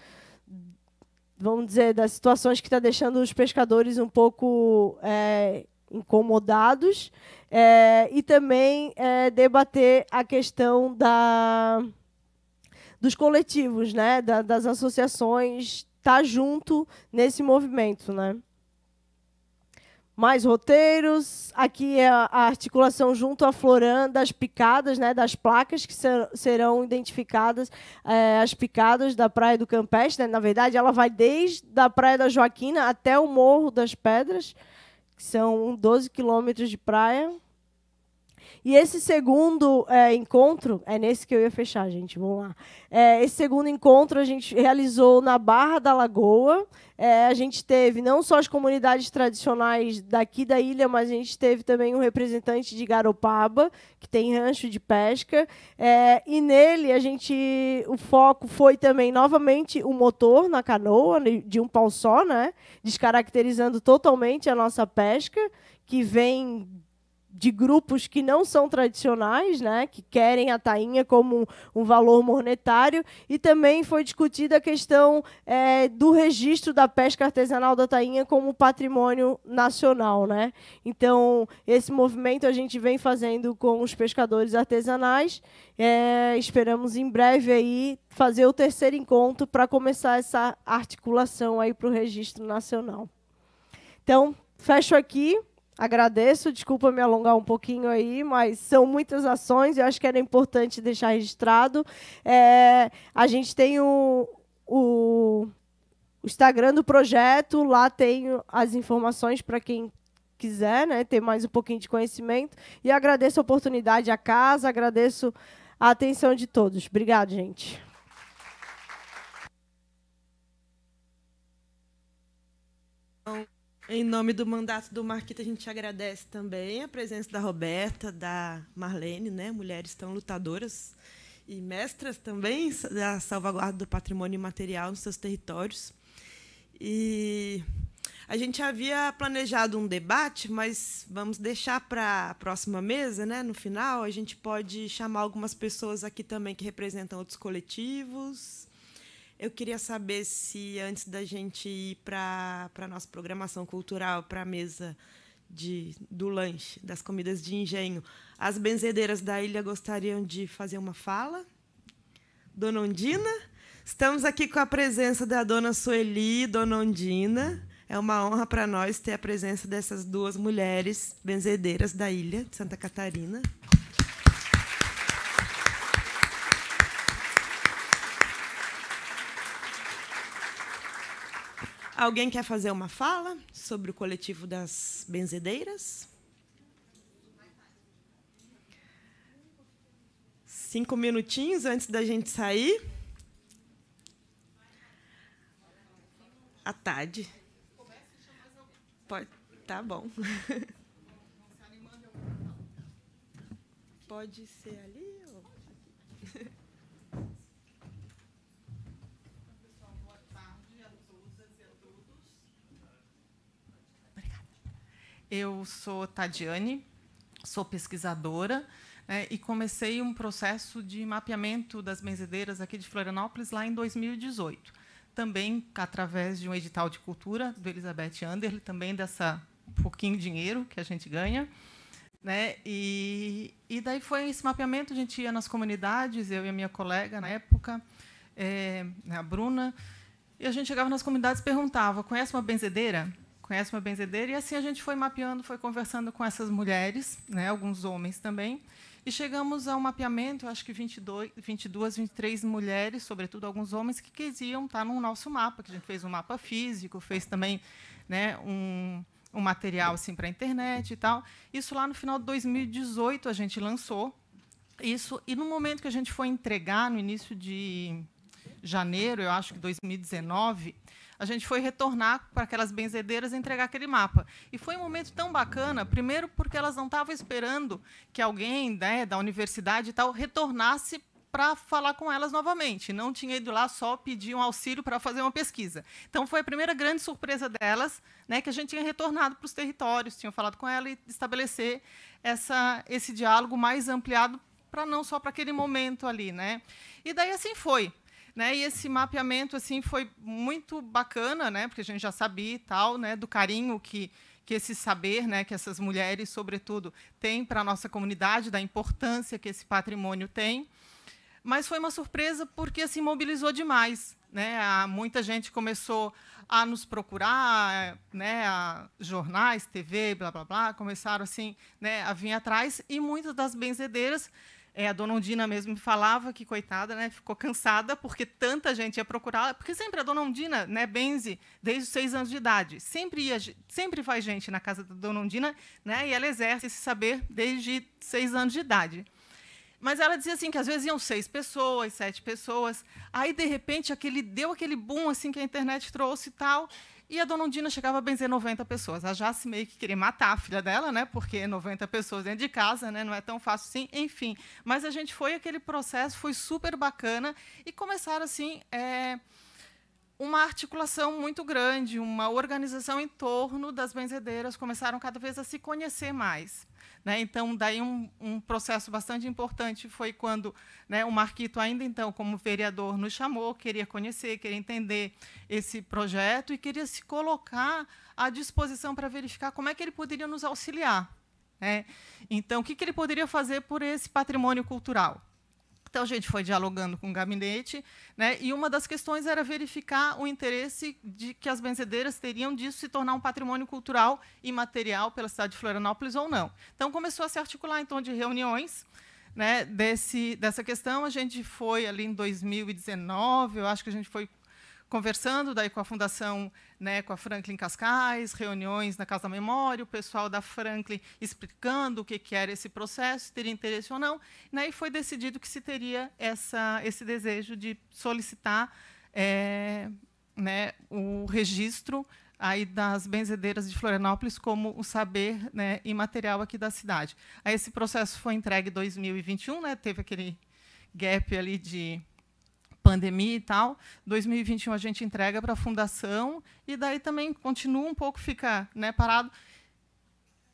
vamos dizer, das situações que está deixando os pescadores um pouco é, incomodados, é, e também é, debater a questão da, dos coletivos, né, da, das associações, estar tá junto nesse movimento. Né mais roteiros. Aqui é a articulação junto à Floran das picadas, né, das placas que ser, serão identificadas é, as picadas da Praia do Campestre. Né? Na verdade, ela vai desde a Praia da Joaquina até o Morro das Pedras, que são 12 quilômetros de praia. E esse segundo é, encontro, é nesse que eu ia fechar, gente, vamos lá. É, esse segundo encontro a gente realizou na Barra da Lagoa. É, a gente teve não só as comunidades tradicionais daqui da ilha, mas a gente teve também um representante de Garopaba, que tem rancho de pesca. É, e nele a gente. O foco foi também, novamente, o motor na canoa, de um pau só, né? Descaracterizando totalmente a nossa pesca, que vem de grupos que não são tradicionais, né, que querem a tainha como um, valor monetário, e também foi discutida a questão é, do registro da pesca artesanal da tainha como patrimônio nacional, né? Então esse movimento a gente vem fazendo com os pescadores artesanais. É, esperamos em breve aí fazer o terceiro encontro para começar essa articulação aí para o registro nacional. Então fecho aqui. Agradeço, desculpa me alongar um pouquinho aí, mas são muitas ações e acho que era importante deixar registrado. É, a gente tem o, o, o Instagram do projeto, lá tem as informações para quem quiser né, ter mais um pouquinho de conhecimento. E agradeço a oportunidade à casa, agradeço a atenção de todos. Obrigada, gente. Em nome do mandato do Marquita, a gente agradece também a presença da Roberta, da Marlene, né? mulheres tão lutadoras e mestras também da salvaguarda do patrimônio imaterial nos seus territórios. E a gente havia planejado um debate, mas vamos deixar para a próxima mesa, né? No final, a gente pode chamar algumas pessoas aqui também que representam outros coletivos eu queria saber se, antes da gente ir para a nossa programação cultural, para a mesa de, do lanche, das comidas de engenho, as benzedeiras da ilha gostariam de fazer uma fala? Dona Ondina? Estamos aqui com a presença da dona Sueli e dona Ondina. É uma honra para nós ter a presença dessas duas mulheres benzedeiras da ilha de Santa Catarina. Alguém quer fazer uma fala sobre o coletivo das benzedeiras? Cinco minutinhos antes da gente sair. à tarde. Pode, tá bom. Pode ser ali? Eu sou Tadiane, sou pesquisadora né, e comecei um processo de mapeamento das benzedeiras aqui de Florianópolis lá em 2018. Também através de um edital de cultura do Elizabeth Anderle, também dessa pouquinho dinheiro que a gente ganha. Né? E, e daí foi esse mapeamento, a gente ia nas comunidades, eu e a minha colega na época, é, a Bruna, e a gente chegava nas comunidades e perguntava: conhece uma benzedeira? conhece uma benzedeira, e assim a gente foi mapeando, foi conversando com essas mulheres, né, alguns homens também, e chegamos a um mapeamento, acho que 22, 22, 23 mulheres, sobretudo alguns homens, que queriam estar no nosso mapa, que a gente fez um mapa físico, fez também né, um, um material assim, para a internet e tal. Isso lá no final de 2018 a gente lançou isso, e no momento que a gente foi entregar, no início de janeiro, eu acho que 2019, a gente foi retornar para aquelas benzedeiras e entregar aquele mapa. E foi um momento tão bacana, primeiro porque elas não estavam esperando que alguém né, da universidade e tal retornasse para falar com elas novamente. Não tinha ido lá só pedir um auxílio para fazer uma pesquisa. Então foi a primeira grande surpresa delas, né, que a gente tinha retornado para os territórios, tinha falado com ela e estabelecer essa, esse diálogo mais ampliado para não só para aquele momento ali, né? E daí assim foi. Né? E esse mapeamento assim foi muito bacana, né? Porque a gente já sabia e tal, né? Do carinho que que esse saber, né, que essas mulheres, sobretudo, têm para a nossa comunidade, da importância que esse patrimônio tem. Mas foi uma surpresa porque se assim, mobilizou demais, né? A, muita gente começou a nos procurar, né, a jornais, TV, blá blá blá, começaram assim, né, a vir atrás e muitas das benzedeiras é, a dona Undina mesmo me falava que, coitada, né, ficou cansada porque tanta gente ia procurá-la. Porque sempre a dona Undina né, benze desde os seis anos de idade. Sempre, ia, sempre faz gente na casa da dona Undina né, e ela exerce esse saber desde seis anos de idade. Mas ela dizia assim que às vezes iam seis pessoas, sete pessoas. Aí, de repente, aquele deu aquele boom assim que a internet trouxe e tal. E a dona Undina chegava a benzer 90 pessoas. A Jace meio que queria matar a filha dela, né? Porque 90 pessoas dentro de casa, né? Não é tão fácil assim. Enfim, mas a gente foi aquele processo, foi super bacana e começaram assim. É uma articulação muito grande, uma organização em torno das benzedeiras, começaram cada vez a se conhecer mais. Né? Então, daí um, um, processo bastante importante foi quando né, o Marquito, ainda então como vereador, nos chamou, queria conhecer, queria entender esse projeto e queria se colocar à disposição para verificar como é que ele poderia nos auxiliar. Né? Então, o que, que ele poderia fazer por esse patrimônio cultural? Então a gente foi dialogando com o gabinete, né? E uma das questões era verificar o interesse de que as benzedeiras teriam disso se tornar um patrimônio cultural e material pela cidade de Florianópolis ou não. Então começou a se articular em torno de reuniões. Né, desse, dessa questão, a gente foi ali em 2019, eu acho que a gente foi conversando daí com a fundação, né, com a Franklin Cascais, reuniões na Casa da Memória, o pessoal da Franklin explicando o que, que era esse processo, se teria interesse ou não. Né, e foi decidido que se teria essa, esse desejo de solicitar é, né, o registro aí das benzedeiras de Florianópolis como o saber né, imaterial aqui da cidade. Aí esse processo foi entregue em 2021, né, teve aquele gap ali de pandemia e tal, 2021 a gente entrega para a fundação e daí também continua um pouco ficar né, parado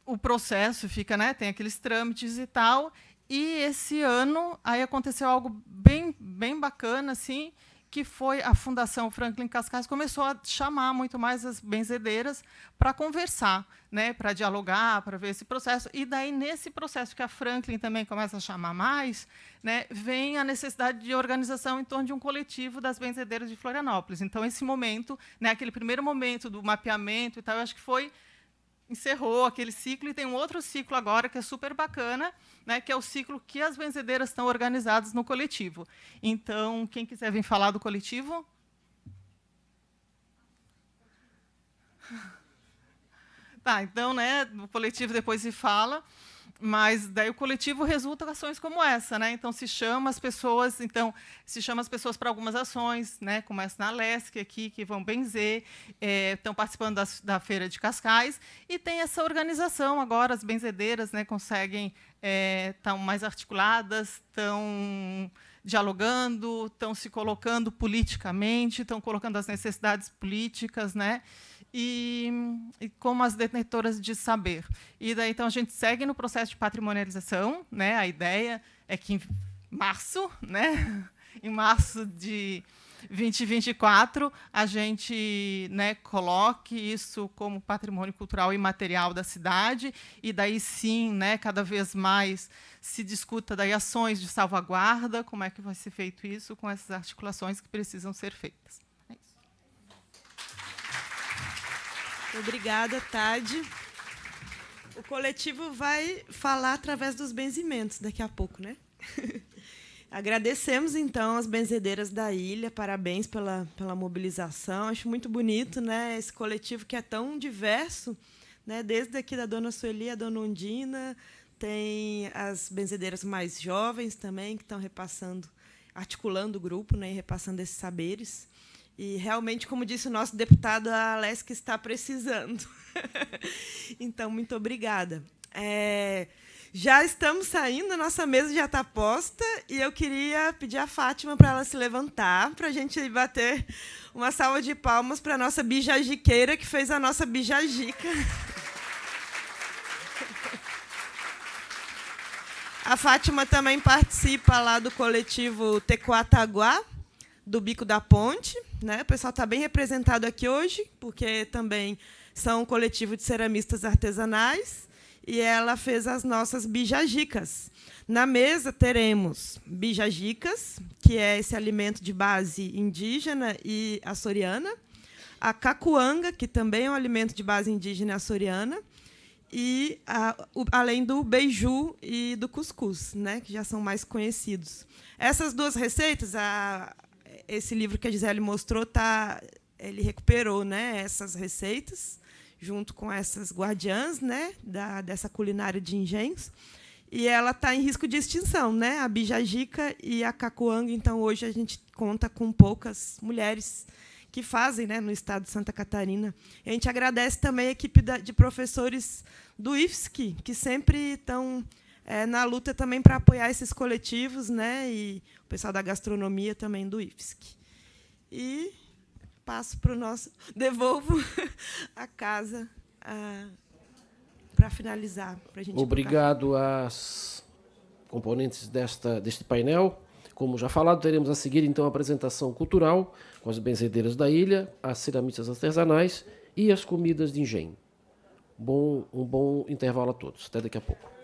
o processo fica, né, tem aqueles trâmites e tal. E esse ano aí aconteceu algo bem bem bacana assim, que foi a Fundação Franklin Cascais começou a chamar muito mais as benzedeiras para conversar, né, para dialogar, para ver esse processo. E daí nesse processo que a Franklin também começa a chamar mais, né, vem a necessidade de organização em torno de um coletivo das benzedeiras de Florianópolis. Então esse momento, né, aquele primeiro momento do mapeamento e tal, eu acho que foi encerrou aquele ciclo e tem um outro ciclo agora que é super bacana, né, que é o ciclo que as benzedeiras estão organizadas no coletivo. Então, quem quiser vir falar do coletivo? Tá, então, né, o coletivo depois se fala mas daí o coletivo resulta ações como essa, né? Então se chama as pessoas, então se chama as pessoas para algumas ações, né? Como essa na Lesc aqui que vão benzer, é, estão participando da, da, feira de Cascais e tem essa organização agora as benzedeiras, né? Conseguem estão é, mais articuladas, estão dialogando, estão se colocando politicamente, estão colocando as necessidades políticas, né? e, e, como as detentoras de saber. E daí, então, a gente segue no processo de patrimonialização. Né? A ideia é que em março, né? em março de 2024, a gente né, coloque isso como patrimônio cultural e material da cidade, e daí sim, né, cada vez mais se discuta daí ações de salvaguarda, como é que vai ser feito isso com essas articulações que precisam ser feitas. Obrigada, Tade. O coletivo vai falar através dos benzimentos daqui a pouco, né? Agradecemos então as benzedeiras da ilha, parabéns pela, pela mobilização. Acho muito bonito, né? Esse coletivo que é tão diverso, né? Desde aqui da Dona Sueli, a Dona Undina, tem as benzedeiras mais jovens também que estão repassando, articulando o grupo, né? E repassando esses saberes. E realmente, como disse o nosso deputado, a Alesc está precisando. então, muito obrigada. É, já estamos saindo, a nossa mesa já está posta e eu queria pedir à Fátima para ela se levantar, para a gente bater uma salva de palmas para a nossa bijajiqueira, que fez a nossa bijajica. A Fátima também participa lá do coletivo Tecuataguá, do Bico da Ponte. Né? O pessoal está bem representado aqui hoje, porque também são um coletivo de ceramistas artesanais. E ela fez as nossas bijajicas. Na mesa teremos bijajicas, que é esse alimento de base indígena e açoriana, a cacuanga, que também é um alimento de base indígena e açoriana, e a, o, além do beiju e do cuscuz, né, que já são mais conhecidos. Essas duas receitas, a, esse livro que a Gisele mostrou tá, ele recuperou, né, essas receitas junto com essas guardiãs, né, da, dessa culinária de engenhos. E ela está em risco de extinção, né? A bijajica e a cacuanga. Então hoje a gente conta com poucas mulheres que fazem, né, no estado de Santa Catarina. a gente agradece também a equipe de professores do IFSC, que sempre estão é, na luta também para apoiar esses coletivos, né? E o pessoal da gastronomia também do IFSC. E passo para o nosso. Devolvo a casa para finalizar. Pra gente Obrigado às componentes desta, deste painel. Como já falado, teremos a seguir então a apresentação cultural com as benzedeiras da ilha, as ceramistas artesanais e as comidas de engenho. Bom, um bom intervalo a todos. Até daqui a pouco.